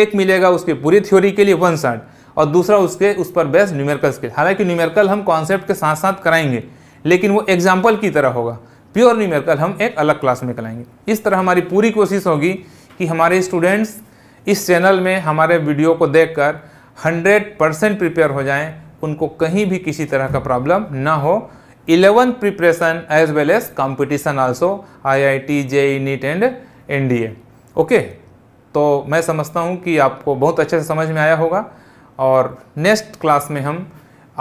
एक मिलेगा उसकी पूरी थ्योरी के लिए वन साइड और दूसरा उसके उस पर बेस्ट न्यूमेरिकल्स के हालांकि न्यूमेरिकल हम कॉन्सेप्ट के साथ साथ कराएंगे लेकिन वो एग्जाम्पल की तरह होगा प्योर न्यूमेरिकल हम एक अलग क्लास में कराएंगे इस तरह हमारी पूरी कोशिश होगी कि हमारे स्टूडेंट्स इस चैनल में हमारे वीडियो को कर हंड्रेड परसेंट प्रिपेयर हो जाएँ उनको कहीं भी किसी तरह का प्रॉब्लम ना हो 11 preparation as well as competition also IIT, JEE, NEET and NDA. Okay okay, तो मैं समझता हूँ कि आपको बहुत अच्छे से समझ में आया होगा और नेक्स्ट क्लास में हम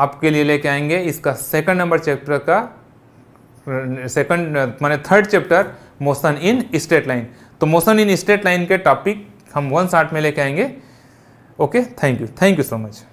आपके लिए लेके आएंगे इसका सेकंड नंबर चैप्टर का सेकंड माने third chapter motion in straight line तो मोशन इन स्ट्रेट लाइन के टॉपिक हम वन शार्ट में लेके आएंगे okay thank you thank you so much